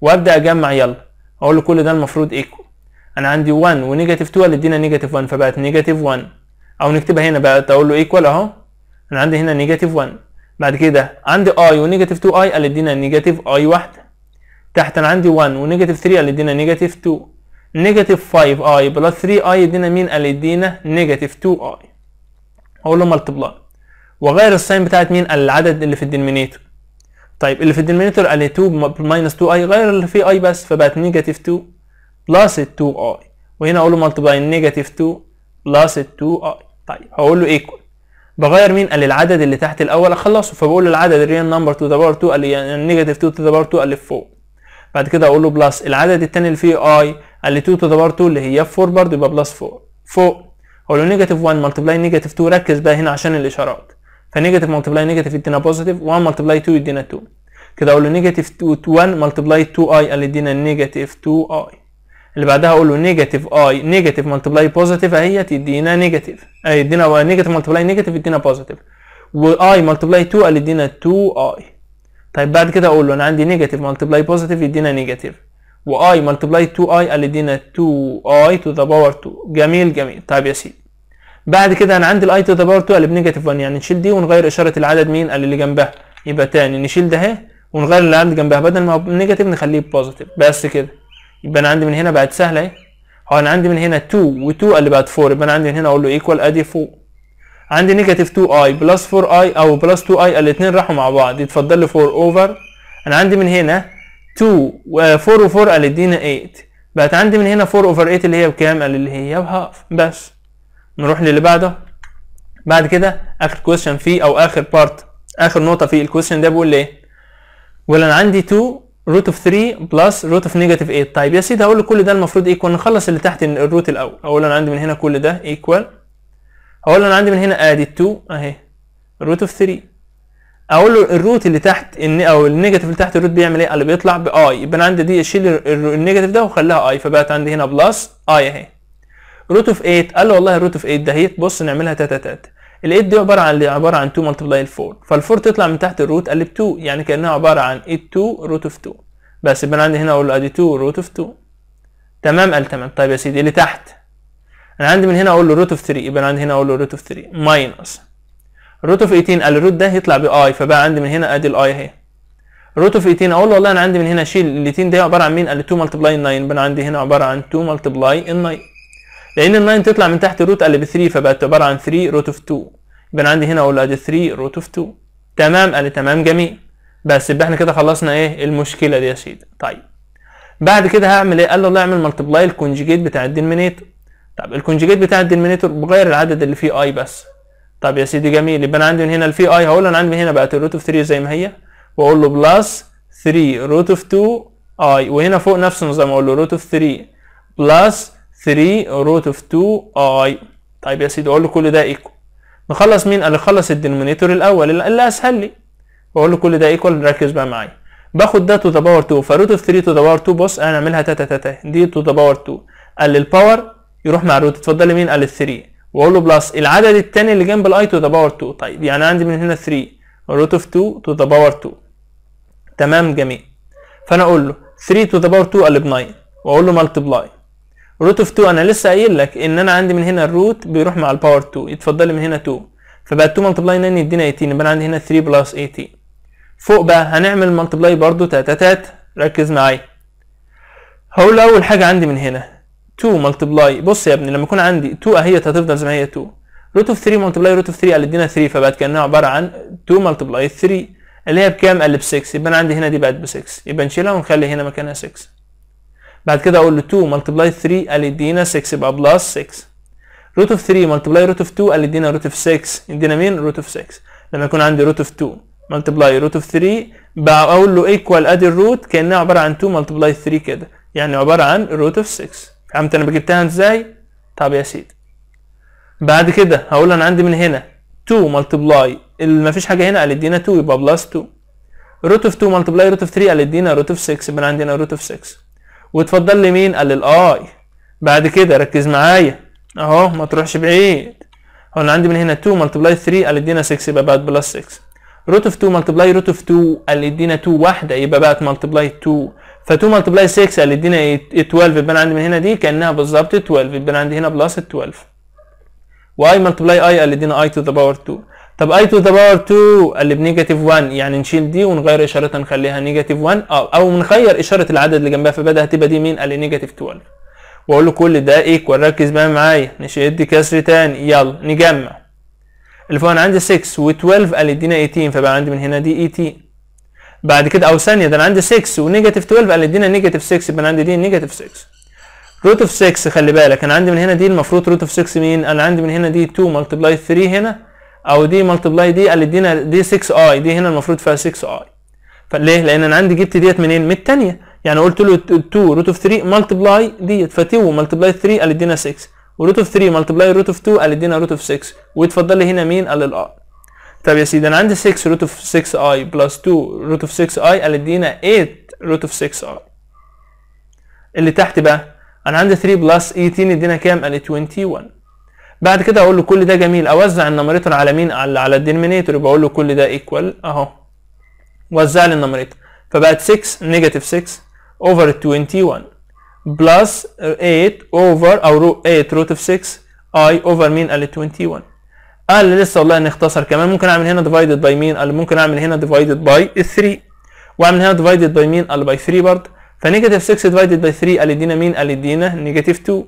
A: وابدا اجمع يلا اقول له كل ده المفروض ايكو انا عندي 1 ونيجاتيف 2 اللي ادينا نيجاتيف 1 فبقت نيجاتيف 1 او نكتبها هنا بقت اقول له ايكوال اهو انا عندي هنا نيجاتيف 1 بعد كده عندي اي ونيجاتيف 2 اي اللي ادينا نيجاتيف اي واحده تحت انا عندي 1 ونيجاتيف 3 اللي ادينا نيجاتيف 2 نيجاتيف 5 اي بلس 3 اي ادينا مين اللي ادينا نيجاتيف 2 اي اقول له ملتبلاي واغير الساين بتاعت مين العدد اللي في الدينومينيتور طيب اللي في الدينومينيتور اللي 2 ماينس 2 اي غير اللي فيه اي بس فبقت نيجاتيف 2 بلس 2 i وهنا اقول له مالتبلاي نيجاتيف 2 بلس 2 i طيب هقول له ايكوال بغير مين؟ قال لي العدد اللي تحت الاول اخلصه فبقول له العدد الريال نمبر 2 ذا باور 2 قال لي نيجاتيف 2 تو ذا باور 2 قال لي 4 بعد كده اقول له بلس العدد الثاني اللي فيه i قال لي 2 تو ذا باور 2 اللي هي 4 برضه يبقى بلس 4 فوق اقول له نيجاتيف 1 مالتبلاي نيجاتيف 2 ركز بقى هنا عشان الاشارات فنيجاتيف مالتبلاي نيجاتيف يدينا بوزيتيف 1 مالتبلاي 2 يدينا 2 كده اقول له نيجاتيف 1 مالتبلاي 2 i قال لي يدينا نيجاتيف 2 i اللي بعدها اقول له نيجاتيف اي نيجاتيف ملتبلاي بوزيتيف اهي تدينا نيجاتيف يدينا نيجاتيف ملتبلاي نيجاتيف يدينا بوزيتيف واي ملتبلاي 2 قال يدينا 2 اي طيب بعد كده اقول له انا عندي نيجاتيف ملتبلاي بوزيتيف يدينا نيجاتيف واي ملتبلاي 2 اي قال يدينا 2 اي تو ذا باور 2 جميل جميل طيب يا سيدي بعد كده انا عندي الاي تو ذا باور 2 قال بنيجاتيف 1 يعني نشيل دي ونغير اشاره العدد مين قال اللي جنبها يبقى تاني نشيل ده اهي ونغير اللي عند جنبها بدل ما هو نيجاتيف نخليه بوزيتيف بس كده يبقى انا عندي من هنا بقت سهله اهي هو انا عندي من هنا 2 و2 اللي بقت 4 يبقى انا عندي من هنا اقول له ايكوال ادي 4 عندي نيجاتيف 2 اي بلس 4 اي او بلس 2 اي الاثنين راحوا مع بعض يتفضل لي 4 اوفر انا عندي من هنا 2 و4 و4 قال ادينا 8 بقت عندي من هنا 4 اوفر 8 اللي هي بكام؟ قال اللي هي بهاف بس نروح للي بعده بعد كده اخر كويشن فيه او اخر بارت اخر نقطه في الكويشن ده بيقول ايه؟ بيقول انا عندي 2 روت اوف 3 بلس روت اوف نيجاتيف 8 طيب يا سيدي هقول كل ده المفروض ايكوال نخلص اللي تحت الروت الاول انا عندي من هنا كل ده ايكوال هقول انا عندي من هنا ادي 2 اهي روت اوف 3 اقول له الروت اللي تحت ان او النيجاتيف اللي تحت الروت بيعمل ايه اللي بيطلع باي يبقى انا عندي دي اشيل النيجاتيف ده وخليها اي فبقت عندي هنا بلس اي اهي روت اوف 8 قال له والله الروت اوف 8 ده هيت بص نعملها تاتا تاتا ال8 دي عباره عن عباره عن 2 ملتبلاي 4 فال4 تطلع من تحت الروت قلب 2 يعني كانها عباره عن 8 2 روت اوف 2 بس يبقى عندي هنا اقول له ادي 2 روت اوف 2 تمام قال تمام طيب يا سيدي اللي تحت انا عندي من هنا اقول له روت اوف 3 يبقى انا عندي هنا اقول له روت اوف 3 ماينس روت اوف 18 قال الروت ده هيطلع باي فبقى عندي من هنا ادي الاي اهي روت اوف 18 اقول له والله انا عندي من هنا شيل ال 2 دي عباره عن مين قال 2 ملتبلاي 9 يبقى انا عندي هنا عباره عن 2 ملتبلاي 9 لان ال9 تطلع من تحت روت قلب 3 فبقت عباره عن 3 روت اوف 2 يبقى انا عندي هنا اقول ادي 3 روت اوف 2 تمام قال تمام جميل بس يبقى احنا كده خلصنا ايه المشكله دي يا سيدي طيب بعد كده هعمل ايه قال له اعمل ملتبلاي الكونجيجيت بتاع الدينمينيتور طب الكونجيجيت بتاع الدينمينيتور بغير العدد اللي فيه اي بس طب يا سيدي جميل يبقى انا عندي من هنا الفي اي هقول انا عندي من هنا بقت الروت اوف 3 زي ما هي واقول له بلس 3 روت اوف 2 اي وهنا فوق نفس النظام اقول له روت اوف 3 بلس 3 روت اوف 2 اي طيب يا سيدي اقول له كل ده ايكو نخلص مين قال خلص الدينومينيتور الاول اللي اسهل لي بقول له كل ده ايكوال ركز بقى معايا باخد ده تو ذا باور 2 فروت اوف 3 تو ذا باور 2 بص انا اعملها تاتا تاتا دي تو ذا باور 2 قال الباور يروح مع الروت اتفضل مين قال 3 واقول له بلس العدد الثاني اللي جنب الاي تو ذا باور 2 طيب يعني عندي من هنا 3 روت اوف 2 تو ذا باور 2 تمام جميل فانا اقول له 3 تو ذا باور 2 قال ب 9 واقول له ملتبلاي روت اوف 2 انا لسه قايل لك ان انا عندي من هنا الروت بيروح مع الباور 2 اتفضل من هنا 2 فبقى 2 ملتبلاي 9 يدينا 18 يبقى انا عندي هنا 3 بلس 18 فوق بقى هنعمل ملتبلاي برضو تاتا تات ركز معايا هقول اول حاجه عندي من هنا 2 ملتبلاي بص يا ابني لما يكون عندي 2 اهيت هتفضل زي ما هي 2 روت اوف 3 ملتبلاي روت اوف 3 قال ادينا 3 فبقت كانها عباره عن 2 ملتبلاي 3 اللي هي بكام؟ قال ب 6 يبقى انا عندي هنا دي بقت ب 6 يبقى نشيلها ونخلي هنا مكانها 6 بعد كده اقول له 2 ملتبلاي 3 قال يدينا 6 يبقى بلس 6 روت اوف 3 ملتبلاي روت اوف 2 قال يدينا روت اوف 6 يدينا مين روت اوف 6 لما يكون عندي روت اوف 2 ملتبلاي روت اوف 3 بقول له ايكوال ادي الروت كانها عباره عن 2 ملتبلاي 3 كده يعني عباره عن روت اوف 6 فهمت انا جبتها ازاي طب يا سيدي بعد كده هقول انا عندي من هنا 2 ملتبلاي ما فيش حاجه هنا قال يدينا 2 يبقى بلس 2 روت اوف 2 ملتبلاي روت اوف 3 قال يدينا روت اوف 6 يبقى عندنا روت اوف 6 وتفضل لي مين قال الاي بعد كده ركز معايا اهو ما تروحش بعيد هو انا عندي من هنا 2 ملتبلاي 3 قال ادينا 6 يبقى بقت بلس 6 روت اوف 2 ملتبلاي روت اوف 2 قال ادينا 2 واحده يبقى بقت ملتبلاي 2 ف 2 ملتبلاي 6 قال ادينا 12 يبقى عندي من هنا دي كانها بالظبط 12 يبقى عندي هنا بلس 12 واي ملتبلاي اي قال ادينا اي تو ذا باور 2 طب اي تو ذا باور 2 اللي بنيجاتيف 1 يعني نشيل دي ونغير اشارتها نخليها نيجاتيف 1 اه او نغير اشاره العدد اللي جنبها فبدا هتبقى دي مين؟ قال لي نيجاتيف 12 واقول له كل ده ايكوال ركز بقى معايا نشيل دي كسر تاني يلا نجمع اللي فوق انا عندي 6 و12 قال ادينا 18 فبقى عندي من هنا دي 18 بعد كده او ثانيه ده انا عندي 6 ونيجاتيف 12 قال ادينا نيجاتيف 6 يبقى انا عندي دي نيجاتيف 6 روت اوف 6 خلي بالك انا عندي من هنا دي المفروض روت اوف 6 مين؟ انا عندي من هنا دي 2 ملتبلاي 3 هنا او دي ملتبلاي دي قال ادينا دي 6 اي دي هنا المفروض فيها 6 اي فليه لان انا عندي جبت ديت منين من الثانيه يعني قلت له 2 روت اوف 3 ملتبلاي ديت ف2 ملتبلاي 3 قال ادينا 6 وروت اوف 3 ملتبلاي روت اوف 2 قال ادينا روت اوف 6 واتفضل لي هنا مين قال الاي طب يا سيدي انا عندي 6 روت اوف 6 اي بلس 2 روت اوف 6 اي قال ادينا 8 روت اوف 6 اي اللي تحت بقى انا عندي 3 بلس 18 ادينا كام؟ قال 21 بعد كده اقول له كل ده جميل اوزع النمريتور على مين على على الدينمينيتور يبقى اقول له كل ده ايكوال اهو وزع لي النمريتور فبقت 6 نيجاتيف 6 اوفر 21 بلس 8 اوفر او رو 8 روت اوف 6 اي اوفر مين قال 21 قال لسه والله نختصر اختصر كمان ممكن اعمل هنا ديفايدد باي مين قال ممكن اعمل هنا ديفايدد باي 3 واعمل هنا ديفايدد باي مين قال باي 3 برضه فنيجاتيف 6 ديفايدد باي 3 قال يدينا مين قال يدينا نيجاتيف 2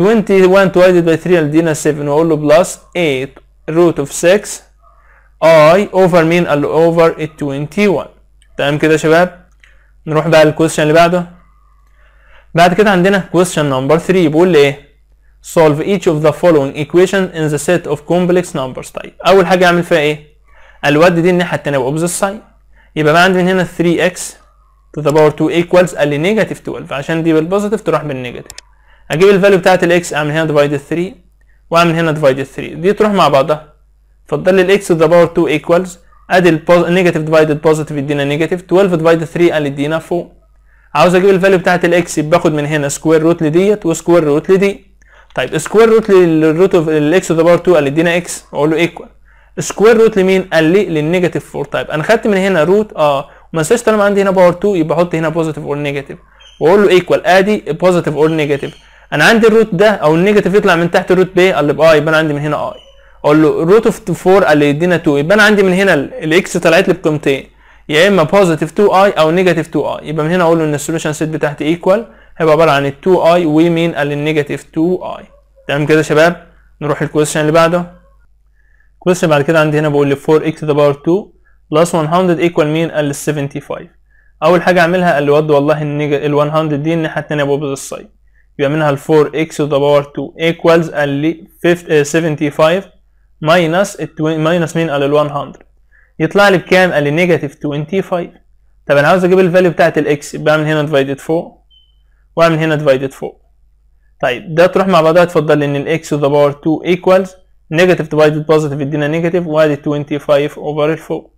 A: 21 divided by 3 لدينا 7 واقول له بلس 8 root of 6 i over مين قال له over 21 تمام كده يا شباب نروح بقى للكويشن اللي بعده بعد كده عندنا كويستشن نمبر 3 بيقول لي ايه solve each of the following equation in the set of complex numbers طيب اول حاجه اعمل فيها ايه الود دي الناحيه الثانيه باوبزيت الساين يبقى بقى عندي من هنا 3x to the power 2 equals قال لي نيجاتيف 12 عشان دي بالبوزيتيف تروح بالنيجاتيف اجيب الفاليو بتاعت الاكس اعمل هنا ديفايد 3 واعمل هنا ديفايد 3 دي تروح مع بعضها فضل لي الاكس ذا باور 2 ايكوالز ادي النيجاتيف ديفايد بوزيتيف يدينا نيجاتيف 12 ديفايد 3 قال يدينا 4 عاوز اجيب الفاليو بتاعت الاكس باخد من هنا سكوير روت لديت وسكوير روت لدي طيب سكوير روت للروت اوف الاكس ذا باور 2 قال يدينا اكس اقول له ايكوال سكوير روت لمين قال لي للنيجاتيف 4 طيب انا خدت من هنا روت اه وما انساش طالما عندي هنا باور 2 يبقى احط هنا بوزيتيف اور نيجاتيف واقول له ايكوال ادي بوزيتيف اور نيجاتيف انا عندي الروت ده او النيجاتيف يطلع من تحت الروت بي قال لي باي يبقى انا عندي من هنا اي آه. اقول له الروت اوف 4 قال لي يدينا 2 يبقى انا عندي من هنا الاكس طلعت لي بقيمتين يا اما بوزيتيف 2 اي او نيجاتيف 2 اي يبقى من هنا اقول له ان السوليوشن سيت بتاعتي ايكوال هيبقى عباره عن ال 2 اي ومين قال النيجاتيف 2 اي تمام كده يا شباب نروح الكويشن اللي بعده اللي بعد كده عندي هنا بقول لي 4 اكس ذا باور 2 بلس 100 ايكوال مين قال 75 اول حاجه اعملها قال لي ود والله ال 100 دي الناحيه الثانيه بوبز الصيد يبقى منها ال 4x to the power 2 equals قال لي 75 minus minus مين قال ال 100 يطلع لي بكام؟ قال لي نيجاتيف 25 طب انا عاوز اجيب الفاليو بتاعت الاكس بعمل هنا divided 4 واعمل هنا divided 4 طيب ده تروح مع بعضها تفضل لي ان الاكس to the power 2 equals نيجاتيف divided positive يدينا نيجاتيف وادي 25 over 4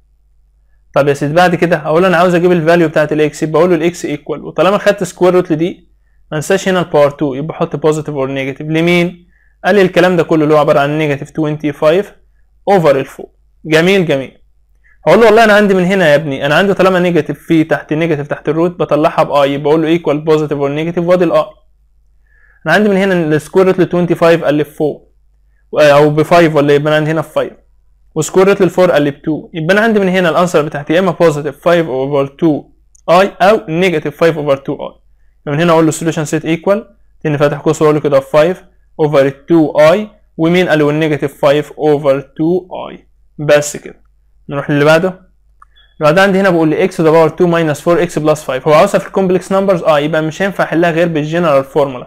A: طب يا سيدي بعد كده هقول انا عاوز اجيب الفاليو بتاعت الاكس اقول له الاكس equal وطالما خدت سكوير روت لدي ما انساش هنا الباور 2 يبقى احط بوزيتيف اور نيجاتيف لمين قال لي الكلام ده كله اللي هو عباره عن نيجاتيف 25 اوفر 4 جميل جميل هقول له والله انا عندي من هنا يا ابني انا عندي طالما نيجاتيف في تحت نيجاتيف تحت الروت بطلعها باي يبقى اقول له ايكوال بوزيتيف اور نيجاتيف وادي الاي انا عندي من هنا السكوير روت ل 25 قال لي 4 آه، او ب 5 ولا يبقى انا عندي هنا ب 5 وسكوير روت لل 4 قال لي ب 2 يبقى انا عندي من هنا الانسر بتاعتي يا اما بوزيتيف 5 اوفر 2 اي او نيجاتيف 5 اوفر 2 اي فمن هنا اقول له solution set equal تاني فاتح قوس واقول له كده 5 over 2i ومين قال له النيجاتيف 5 over 2i بس كده نروح للي بعده بعد عندي هنا بقول لي x to the power 2 minus 4x plus 5 هو عاوزها في الكومبلكس نمبرز اه يبقى مش هينفع احلها غير بالجنرال فورمولا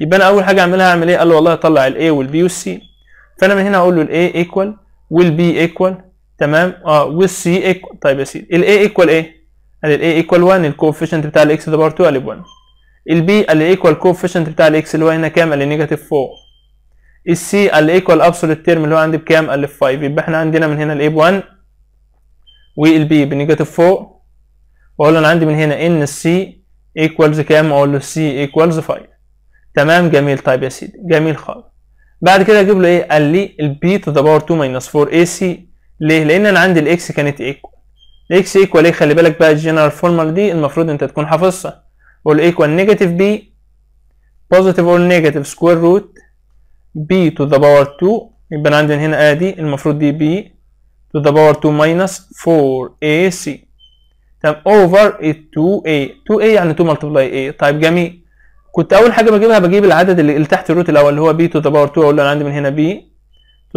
A: يبقى انا اول حاجه اعملها اعمل ايه قال له والله اطلع ال a وال b وال c فانا من هنا اقول له ال equal ايكوال b ايكوال تمام اه وال c ايكوال طيب يا سيدي ال a ايكوال ايه قال ال a ايكوال 1 الكوفيشنت بتاع ال x to the power 2 قال 1 البي اللي ايكوال كوفيشنت بتاع الاكس اللي هو هنا كام؟ اللي نيجاتيف 4 السي اللي ايكوال ابسولوت تيرم اللي هو عندي بكام؟ اللي 5 يبقى احنا عندنا من هنا الاي ب 1 والبي بنيجاتيف 4 واقول انا عندي من هنا ان السي ايكوالز كام؟ اقول له السي ايكوالز 5 تمام جميل طيب يا سيدي جميل خالص بعد كده اجيب له ايه؟ قال لي البي تو ذا باور 2 ماينس 4 اي سي ليه؟ لان انا عندي الاكس كانت ايكوال الاكس ايكوال ايه؟ خلي بالك بقى الجنرال فورمال دي المفروض انت تكون حافظها all equal negative b positive or negative square root b to the power 2 يبقى انا عندي هنا ادي المفروض دي b to the power 2 minus 4ac طب over 2a 2a يعني 2 multiply a طيب جميل كنت اول حاجه بجيبها بجيب العدد اللي, اللي تحت الروت الاول اللي هو b to the power 2 اقول له انا عندي من هنا b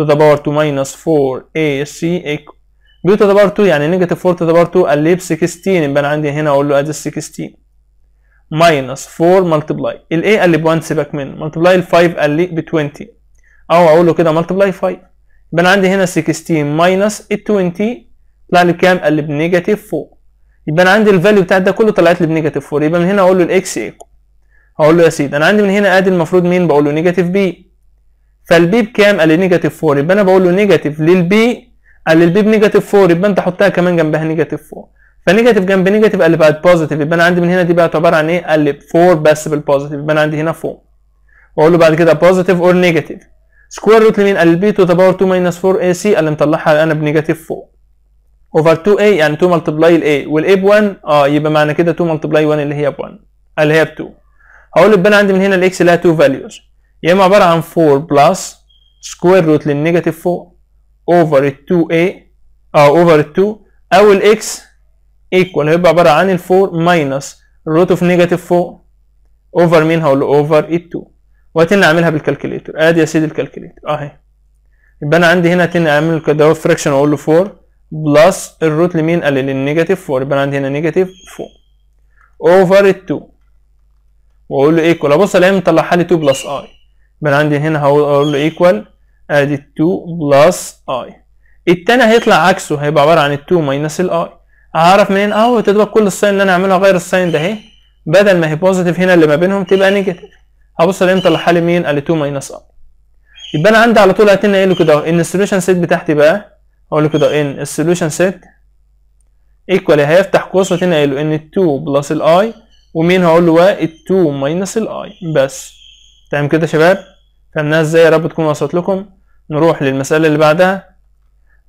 A: to the power 2 minus 4ac equal b to the power 2 يعني negative 4 to the power 2 اللي ب 16 يبقى انا عندي هنا اقول له ادي 16 ماينس 4 ملتبلاي الايه قال لي ب 1 سيبك منه ملتبلاي ال 5 قال لي ب 20 او اقول له كده ملتبلاي 5 يبقى انا عندي هنا 16 ماينس ال 20 طلع لي بكام؟ قال لي بنيجاتيف 4 يبقى انا عندي الفاليو بتاعت ده كله طلعت لي بنيجاتيف 4 يبقى من هنا اقول له الاكس ايكو اقول له يا سيدي انا عندي من هنا ادي المفروض مين؟ بقول له نيجاتيف بي فالبي بكام؟ قال لي نيجاتيف 4 يبقى انا بقول له نيجاتيف للبي قال لي البي بنيجاتيف 4 يبقى انت حطها كمان جنبها نيجاتيف 4 فنيجاتيف جنب نيجاتيف قلب بقت بوزيتيف يبقى انا عندي من هنا دي بقت عباره عن ايه؟ قلب 4 بس بالبوزيتيف يبقى انا عندي هنا 4 واقول له بعد كده بوزيتيف اور نيجاتيف سكوير روت لمين؟ قال بي تو ذا باور 2 ماينس 4 اي سي اللي مطلعها انا بنيجاتيف 4 اوفر 2 اي يعني 2 ملتبلاي الاي والاي ب 1 اه يبقى معنى كده 2 ملتبلاي 1 اللي هي ب 1 اللي هي ب 2 هقول له يبقى انا عندي من هنا الاكس لها 2 فاليوز يا اما عباره عن 4 بلس سكوير روت للنيجاتيف 4 اوفر 2 اي اه اوفر 2 او الاكس ايكوال هيبقى عباره عن 4 ماينس الروت اوف نيجاتيف 4 اوفر مين هقول له اوفر اي 2 وهتني اعملها بالكالكليتر ادي يا سيدي الكالكليتر اهي يبقى انا عندي هنا تني اعمل كده فراكشن واقول له 4 بلس الروت لمين قال لي للنيجاتيف 4 يبقى انا عندي هنا نيجاتيف 4 اوفر 2 واقول له ايكوال ابص ألاقي مطلعها لي 2 بلس اي يبقى انا عندي هنا هقول له ايكوال ادي 2 بلس اي التاني هيطلع عكسه هيبقى عباره عن 2 ماينس الاي هعرف منين اهو آه، تبقى كل الساين اللي انا اعملها غير الساين ده اهي بدل ما هي بوزيتيف هنا اللي ما بينهم تبقى نيجاتيف هبص لامتى لحال مين ال 2 ماينس ار يبقى انا عندي على طول هتنقل ايه له كده ان السوليوشن سيت بتاعتي بقى اقول له كده ان السوليوشن سيت ايكوال هيفتح قوس وتنقل له ان 2 بلس الاي ومين هقول له واي 2 ماينس الاي بس تمام كده يا شباب فهمناها ازاي يا رب تكون وصلت لكم نروح للمساله اللي بعدها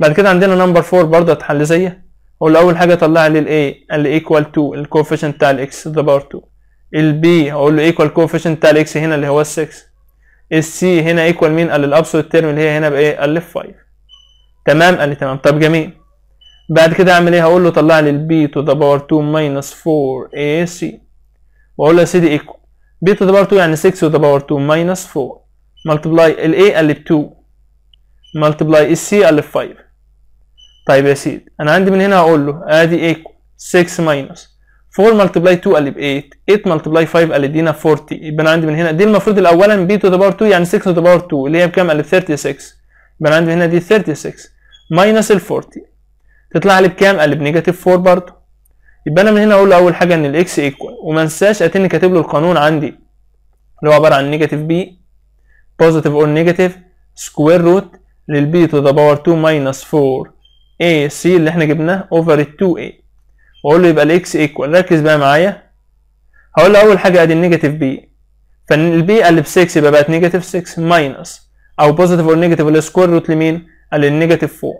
A: بعد كده عندنا نمبر 4 برضه هتحل زيها اقول اول حاجه طلع لي الاي قال لي ايكوال تو الكوفيشنت بتاع الاكس ذا باور 2 البي اقول له ايكوال كوفيشنت بتاع الاكس هنا اللي هو 6 السي هنا ايكوال مين قال الابسولوت تيرم اللي هي هنا بايه قال لي 5 تمام قال لي تمام طب جميل بعد كده اعمل ايه هقول له طلع لي البي تو ذا باور 2 ماينس 4 اي سي واقول له يا سيدي ايكو بي تو ذا باور 2 يعني 6 تو ذا باور 2 ماينس 4 ملتبلاي الاي قال لي ب 2 ملتبلاي السي قال لي 5 طيب يا سيدي انا عندي من هنا هقول له ادي ايكوال 6 ماينس 4 ملتبلاي 2 قلب 8 8 ملتبلاي 5 قلب دينا 40 يبقى انا عندي من هنا دي المفروض الاولا بي تو ذا باور 2 يعني 6 تو ذا باور 2 اللي هي بكام قلب 36 يبقى انا عندي من هنا دي 36 ماينس ال 40 تطلع لي بكام قلب نيجاتيف 4 برضه يبقى انا من هنا اقول له اول حاجه ان الاكس ايكوال وما انساش اتني كاتب له القانون عندي اللي هو عباره عن نيجاتيف بي بوزيتيف اور نيجاتيف سكوير روت للبي تو ذا باور 2 ماينس 4 A C اللي احنا جبناه اوفر ال 2 a واقول له يبقى الاكس ايكوال ركز بقى معايا هقول له اول حاجه ادي النيجاتيف بي فالبي قال ب 6 يبقى بقت نيجاتيف 6 ماينس او بوزيتيف اور نيجاتيف السكوير روت لمين؟ قال النيجاتيف 4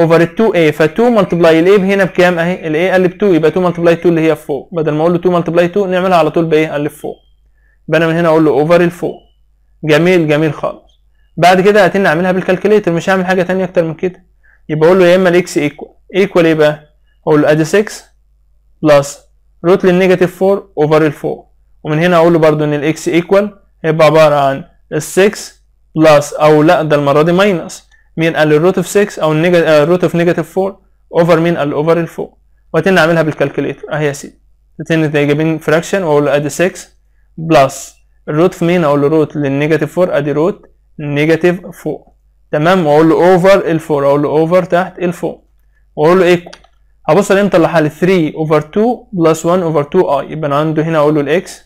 A: اوفر ال 2 a ف 2 ملتبلاي A هنا بكام اهي الاي قال ب 2 يبقى 2 ملتبلاي 2 اللي هي 4 بدل ما اقول له 2 ملتبلاي 2 نعملها على طول بايه؟ قال ب 4 يبقى انا من هنا اقول له اوفر ال 4 جميل جميل خالص بعد كده هتني اعملها بالكالكليتر مش هعمل حاجه ثانيه اكتر من كده يبقى اقول له يا اما الاكس ايكوال ايكوال ايه بقى؟ اقول له ادي 6 بلس روت للنيجاتيف 4 اوفر ال 4 ومن هنا اقول له برده ان الاكس ايكوال هيبقى عباره عن ال 6 بلس او لا ده المره دي ماينس مين قال الروت اوف 6 او الروت اوف نيجاتيف 4 اوفر مين قال اوفر ال 4 وهتن اعملها بالكالكوليتر اهي يا سيدي ده جايبين فراكشن واقول له ادي 6 بلس الروت في مين اقول له روت للنيجاتيف 4 ادي روت نيجاتيف 4 تمام واقول له اوفر ال 4 اقول له اوفر تحت ال 4 واقول له ايكو هبص على امتى اللي حل 3 اوفر 2 بلس 1 اوفر 2 اي يبقى انا عنده هنا اقول له الاكس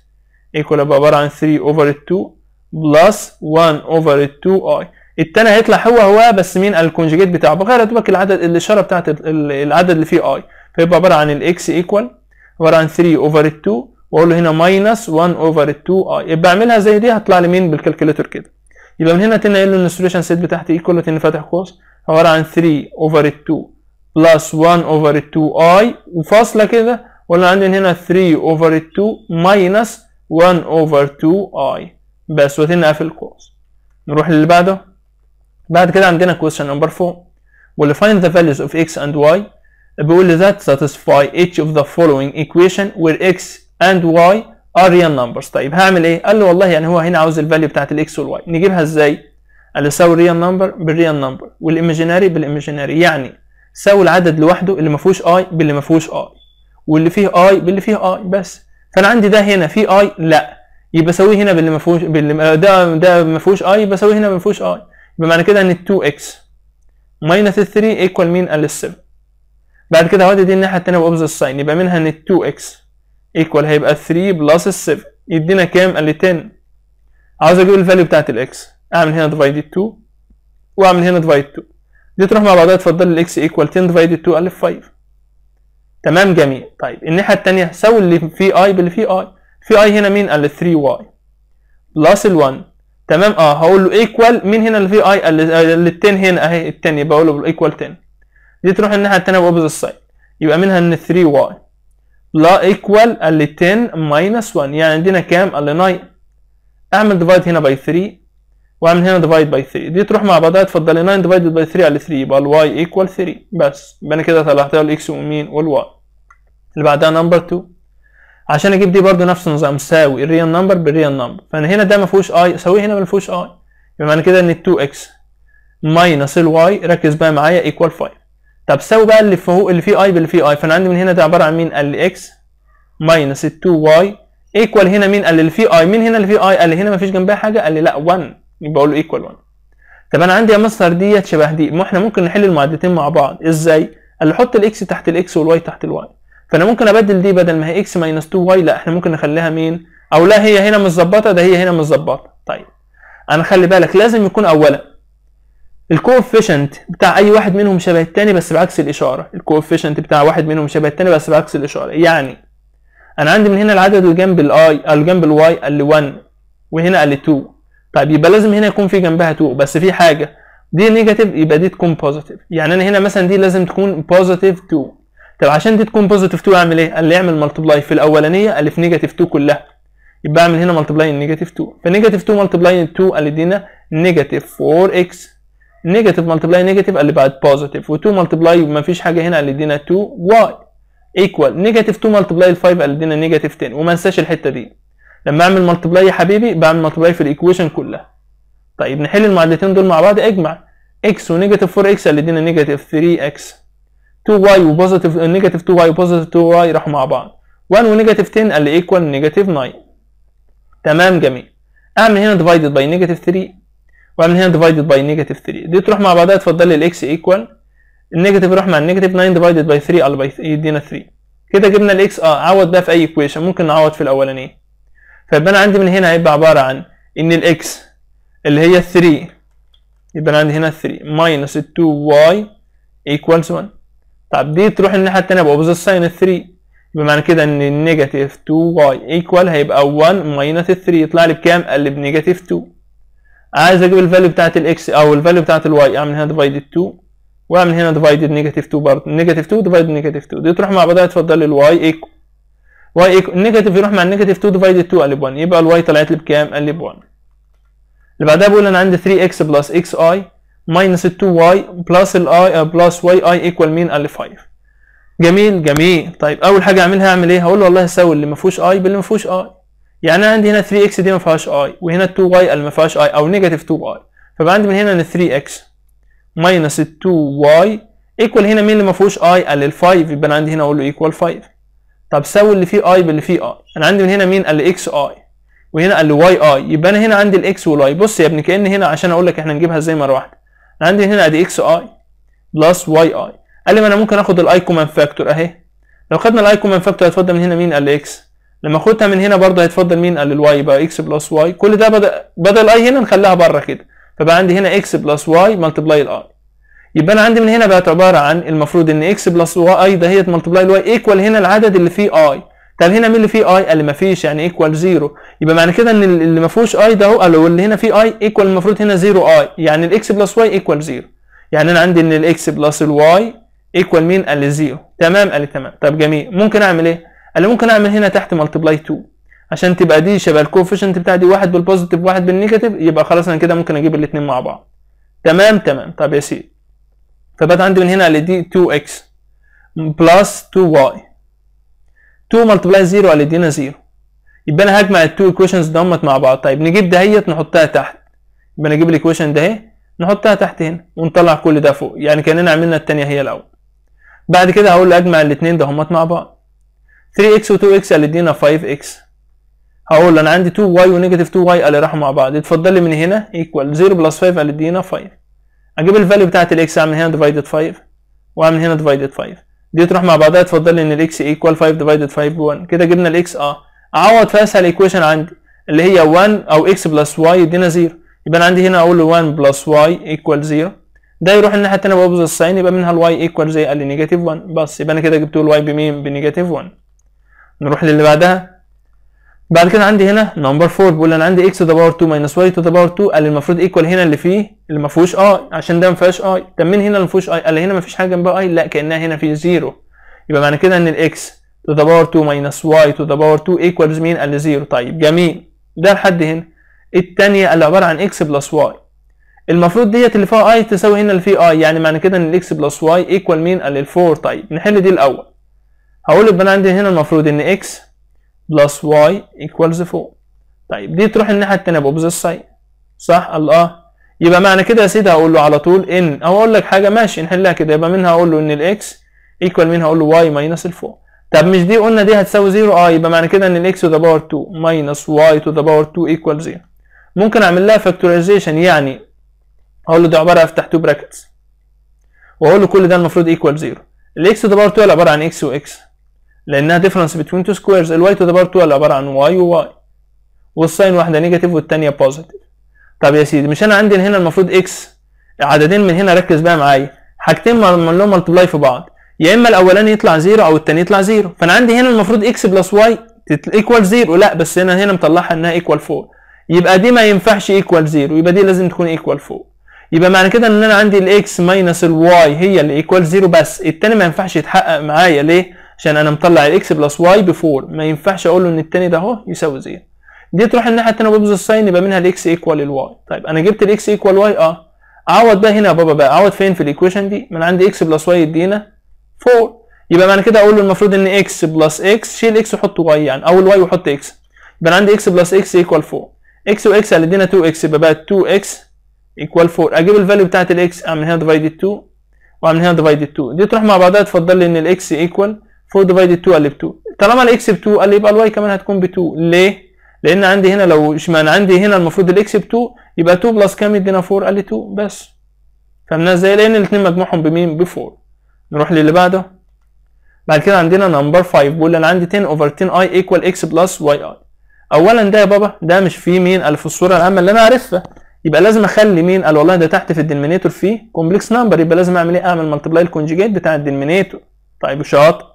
A: ايكوال يبقى عباره عن 3 اوفر 2 بلس 1 اوفر 2 اي التاني هيطلع هو هو بس مين الكونجيجيت بتاعه بغير دوبك العدد الاشاره بتاعت العدد اللي فيه اي فيبقى عباره عن الاكس ايكوال عباره عن 3 اوفر 2 واقول له هنا ماينس 1 اوفر 2 اي يبقى اعملها زي دي هتطلع لي مين بالكالكوليتر كده يبقى من هنا تنقل ايه ان السوليوشن سيت بتاعتي ايكوال ان فاتح قوس عباره عن 3 اوفر 2 بلس 1 اوفر 2 اي وفاصله كده ولا عندي من هنا 3 اوفر 2 ماينس 1 اوفر 2 اي بس وتن قافل قوس نروح للي بعده بعد كده عندنا question number 4 واللي فايند the values of x and y بيقول لي ذات satisfy each of the following ايكويشن where x and y ار ريال نمبرز طيب هعمل ايه قال له والله يعني هو هنا عاوز الفاليو بتاعت الاكس والواي نجيبها ازاي قال له ساوي الريال نمبر بالريال نمبر والايماجيناري بالايماجيناري يعني ساوي العدد لوحده اللي ما فيهوش اي باللي ما فيهوش اي واللي فيه اي باللي فيه اي بس فانا عندي ده هنا فيه اي لا يبقى اسويه هنا باللي ما فيهوش باللي ده ده ما فيهوش اي يبقى اسويه هنا ما فيهوش اي يبقى معنى كده ان 2 x ماينس 3 ايكوال مين قال 7 بعد كده هودي دي الناحيه الثانيه باوبزيت الساين يبقى منها ان 2 x ايكوال هيبقى 3 بلس 7 يدينا كام؟ قال لي 10 عاوز اجيب الفاليو بتاعت الاكس اعمل هنا ديفايد 2 واعمل هنا ديفايد 2 دي تروح مع بعضها تفضل الاكس ايكوال 10 ديفايد 2 قال لي 5 تمام جميل طيب الناحيه الثانيه سوي اللي في اي باللي في اي في اي هنا مين؟ قال لي 3 واي بلس ال1 تمام اه هقول له ايكوال مين هنا اللي في اي؟ قال لي 10 هنا اهي الثانيه بقول له ايكوال 10 دي تروح الناحيه الثانيه باوبز السايد يبقى منها ان 3 واي لا ايكوال ال 10 ماينس 1 يعني عندنا كام؟ ال 9 اعمل ديفايد هنا باي 3 واعمل هنا ديفايد باي 3 دي تروح مع بعضها تفضل 9 ديفايد باي 3 على 3 يبقى الواي ايكوال 3 بس يبقى انا كده طلعتها الاكس ومين والواي اللي بعدها نمبر 2 عشان اجيب دي برضو نفس النظام ساوي الريال نمبر بالريال نمبر فانا هنا ده ما فيهوش اي اسويه هنا ما فيهوش اي يبقى معنى كده ان 2 اكس ماينس الواي ركز بقى معايا ايكوال 5 طب ساوي بقى اللي فوق اللي فيه اي باللي فيه اي فانا عندي من هنا ده عباره عن مين قال لي اكس ماينس ال 2 واي ايكوال هنا مين قال لي اللي فيه اي مين هنا اللي فيه اي قال لي هنا مفيش جنبها حاجه قال لي لا 1 يبقى اقول له ايكوال 1 طب انا عندي يا مستر ديت شبه دي ما احنا ممكن نحل المعادلتين مع بعض ازاي قال لي حط الاكس تحت الاكس والواي تحت الواي فانا ممكن ابدل دي بدل ما هي اكس ماينس 2 واي لا احنا ممكن نخليها مين او لا هي هنا متظبطه ده هي هنا متظبطه طيب انا خلي بالك لازم يكون اولا الكوفيشنت بتاع اي واحد منهم شبه التاني بس بعكس الاشاره الكوفيشنت بتاع واحد منهم شبه التاني بس بعكس الاشاره يعني انا عندي من هنا العدد اللي جنب الاي اللي جنب الواي قال لي 1 وهنا قال لي 2 طيب يبقى لازم هنا يكون في جنبها 2 بس في حاجه دي نيجاتيف يبقى دي تكون بوزيتيف يعني انا هنا مثلا دي لازم تكون بوزيتيف 2 طب عشان دي تكون بوزيتيف 2 اعمل ايه؟ قال لي اعمل ملتبلاي في الاولانيه قال لي في نيجاتيف 2 كلها يبقى اعمل هنا ملتبلاي نيجاتيف 2 فنيجاتيف 2 ملتبلاي 2 قال لي ادينا نيجاتيف 4 اكس نيجاتيف ملتبلاي نيجاتيف اللي بعد بوزيتيف و2 ملتبلاي ما فيش حاجه هنا اللي ادينا 2 واي ايكوال نيجاتيف 2 ملتبلاي 5 اللي ادينا نيجاتيف 10 وما انساش الحته دي لما اعمل ملتبلاي يا حبيبي بعمل ملتبلاي في الايكويشن كلها طيب نحل المعادلتين دول مع بعض اجمع اكس ونيجاتيف 4 اكس اللي ادينا نيجاتيف 3 اكس 2 واي وبوزيتيف نيجاتيف 2 واي وبوزيتيف 2 واي راحوا مع بعض 1 ونيجاتيف 10 اللي ايكوال نيجاتيف 9 تمام جميل اعمل هنا ديفايدد باي نيجاتيف 3 وبعدين هنا ديفايدد باي نيجاتيف 3 دي تروح مع بعضها تفضل لي الاكس ايكوال النيجاتيف يروح مع النيجاتيف 9 ديفايدد باي 3 على باي يدينا 3 كده جبنا الاكس اه عوض بقى في اي ايكويشن ممكن نعوض في الاولانيه فيبقى انا عندي من هنا هيبقى عباره عن ان الاكس اللي هي 3 يبقى انا عندي هنا 3 ماينس 2 y ايكوالز 1 طب دي تروح الناحيه الثانيه باوبوزيت ساين 3 يبقى معنى كده ان النيجاتيف 2 y ايكوال هيبقى 1 ماينس 3 يطلع لي بكام؟ قال لي بنيجاتيف 2 عايز اجيب الفاليو بتاعت الاكس او الفاليو بتاعت الواي اعمل آه، هنا ديفايدد 2 واعمل هنا ديفايدد نيجاتيف 2 برضه نيجاتيف 2 ديفايدد نيجاتيف 2 دي تروح مع بعضها تفضل لي الواي ايكو واي ايكو النيجاتيف يروح مع النيجاتيف 2 ديفايدد 2 قلب 1 يبقى الواي طلعت لي بكام؟ قلب 1 اللي بعدها بقول انا عندي 3 اكس بلس اكس اي ماينس 2 واي بلس الاي بلس واي اي ايكوال مين؟ قال لي 5 جميل جميل طيب اول حاجه اعملها اعمل ايه؟ هقول له والله ساوي اللي ما فيهوش اي باللي ما فيهوش اي يعني انا عندي هنا 3 x دي ما فيهاش اي وهنا 2 y اللي ما فيهاش اي او نيجاتيف 2 y فبقى عندي من هنا ان 3 x ماينس 2 y ايكوال هنا مين اللي ما فيهوش اي قال ال5 يبقى انا عندي هنا اقول له ايكوال 5 طب ساوي اللي فيه اي باللي فيه اي انا عندي من هنا مين قال اكس اي وهنا قال y i يبقى انا هنا عندي الاكس والاي بص يا ابني كان هنا عشان اقول لك احنا نجيبها ازاي مره واحده انا عندي هنا ادي اكس اي بلس واي اي قال لي ما انا ممكن اخد الاي كومن فاكتور اهي لو خدنا الاي كومن فاكتور هتفضل من هنا مين قال لي اكس لما اخدها من هنا برضه هيتفضل مين؟ قال الواي يبقى اكس بلس واي كل ده بدل بدل اي هنا نخليها بره كده فبقى عندي هنا اكس بلس واي ملتبلاي الاي يبقى انا عندي من هنا بقت عباره عن المفروض ان اكس بلس واي ده هي ملتبلاي الواي ايكوال هنا العدد اللي فيه اي طب هنا مين اللي فيه اي؟ قال ما فيش يعني ايكوال زيرو يبقى معنى كده ان اللي ما فيهوش اي ده هو قال واللي هنا فيه اي ايكوال المفروض هنا زيرو اي يعني الاكس بلس واي ايكوال زيرو يعني انا عندي ان الاكس بلس الواي ايكوال مين؟ قال لي زيرو تمام قال لي تمام طب جميل ممكن اعمل ايه؟ انا ممكن اعمل هنا تحت ملتبلاي 2 عشان تبقى دي شبه الكوفيشنت بتاع دي واحد بالبوزيتيف واحد بالنيجاتيف يبقى خلاص انا كده ممكن اجيب الاثنين مع بعض تمام تمام طب يا سيدي فبات عندي من هنا على دي 2 اكس بلس 2 واي 2 ملتبلاي 0 على دينا 0 يبقى انا هجمع التو ايكويشنز دمت مع بعض طيب نجيب دهيت نحطها تحت يبقى نجيب الايكويشن ده اهي نحطها تحت هنا ونطلع كل ده فوق يعني كاننا عملنا الثانيه هي الاول بعد كده هقول اجمع الاثنين دهمت مع بعض 3x و2x قال ادينا 5x هقول انا عندي 2y ونيجاتيف 2y قال راحوا مع بعض اتفضل لي من هنا ايكوال 0 بلس 5 قال ادينا 5 اجيب الفاليو بتاعت الاكس اعمل هنا ديفايدد 5 واعمل هنا ديفايدد 5 دي تروح مع بعضها اتفضل لي ان الاكس ايكوال 5 ديفايدد 5 ب 1 كده جبنا الاكس اه اعوض في اسهل ايكويشن عندي اللي هي 1 او x بلس y يدينا 0 يبقى انا عندي هنا اقول 1 بلس y ايكوال 0 ده يروح الناحيه الثانيه بقى بوز الساين يبقى منها الواي ايكوال زي قال لي نيجاتيف 1 بس يبقى انا كده جبت له الواي بمين بنيجاتيف 1 نروح للي بعدها بعد كده عندي هنا نمبر 4 بيقول انا عندي x تو ذا باور 2 ماينس y تو ذا باور 2 قال المفروض ايكوال هنا اللي فيه اللي ما فيهوش i عشان ده ما فيهاش i طب مين هنا اللي ما فيهوش i قال هنا ما فيش حاجه جنبها i لا كانها هنا في 0 يبقى معنى كده ان الاكس تو ذا باور 2 ماينس y تو ذا باور 2 ايكوالز مين قال 0 طيب جميل ده لحد هنا الثانيه اللي عباره عن x بلس y المفروض ديت اللي فيها i تساوي هنا اللي فيه i يعني معنى كده ان الاكس بلس y ايكوال مين قال 4 طيب نحل دي الاول هقول يبقى انا عندي هنا المفروض ان اكس بلس واي ايكوالز 4 طيب دي تروح الناحيه الثانيه باوبزيت سايد صح الله آه؟ يبقى معنى كده يا سيدي هقول له على طول ان او اقول لك حاجه ماشي نحلها كده يبقى منها اقول له ان الاكس ايكوال منها اقول له واي ماينس 4 طب مش دي قلنا دي هتساوي 0 اه يبقى معنى كده ان الاكس تو ذا باور 2 ماينص واي تو ذا باور 2 ايكوال 0 ممكن اعمل لها فاكتوريزيشن يعني اقول له دي عباره افتح تو براكتس واقول له كل ده المفروض ايكوال 0 الاكس تو ذا باور 2 عباره عن اكس واكس لانها ديفرنس بتوين تو سكويرز الواي تو ذا باور 2 عباره عن واي وواي والساين واحده نيجاتيف والثانيه بوزيتيف طب يا سيدي مش انا عندي هنا المفروض اكس عددين من هنا ركز بقى معايا حاجتين معمول لهم ملتبلاي في بعض يا اما الاولاني يطلع زيرو او الثاني يطلع زيرو فانا عندي هنا المفروض اكس بلس واي ايكوال زيرو لا بس هنا هنا مطلعها انها ايكوال 4 يبقى دي ما ينفعش ايكوال زيرو يبقى دي لازم تكون ايكوال 4 يبقى معنى كده ان انا عندي الاكس ماينس الواي هي اللي ايكوال زيرو بس الثاني ما ينفعش يتحقق معايا ليه؟ عشان انا مطلع الاكس بلس واي ب 4 ما ينفعش اقول له ان التاني ده اهو يساوي زيرو دي تروح الناحيه الثانيه ببوظ الساين يبقى منها الاكس ايكوال الواي طيب انا جبت الاكس ايكوال واي اه اعوض بقى هنا يا بابا بقى اعوض فين في الايكويشن دي من عندي اكس بلس واي يدينا 4 يبقى معنى كده اقول له المفروض ان اكس بلس اكس شيل اكس وحط واي يعني او الواي وحط اكس يبقى انا عندي اكس بلس اكس ايكوال 4 اكس واكس اللي ادينا 2 اكس يبقى بقى 2 اكس ايكوال 4 اجيب الفاليو بتاعت الاكس اعمل هنا ديفايد 2 واعمل هنا ديفايد 2 دي تروح مع بعضها تفضل لي ان الاكس ايكوال 4 ديفايد 2 قال لي ب 2 طالما الاكس ب 2 قال لي يبقى الواي كمان هتكون ب 2 ليه؟ لان عندي هنا لو اشمعنى عندي هنا المفروض الاكس ب 2 يبقى 2 بلس كام يدينا 4 قال لي 2 بس فهمناها ازاي؟ لان الاثنين مجموعهم بمين؟ ب 4 نروح للي بعده بعد كده عندنا نمبر 5 بيقول انا عندي 10 اوفر 10 اي ايكوال اكس بلس واي اي اولا ده يا بابا ده مش فيه مين قال في الصوره العامه اللي انا عارفها يبقى لازم اخلي مين قال والله ده تحت في الدينمينيتور فيه كومبلكس نمبر يبقى لازم اعمل ايه اعمل ملتبلاي الكونجيجيت بتاع الدينمينيتور طيب شاطر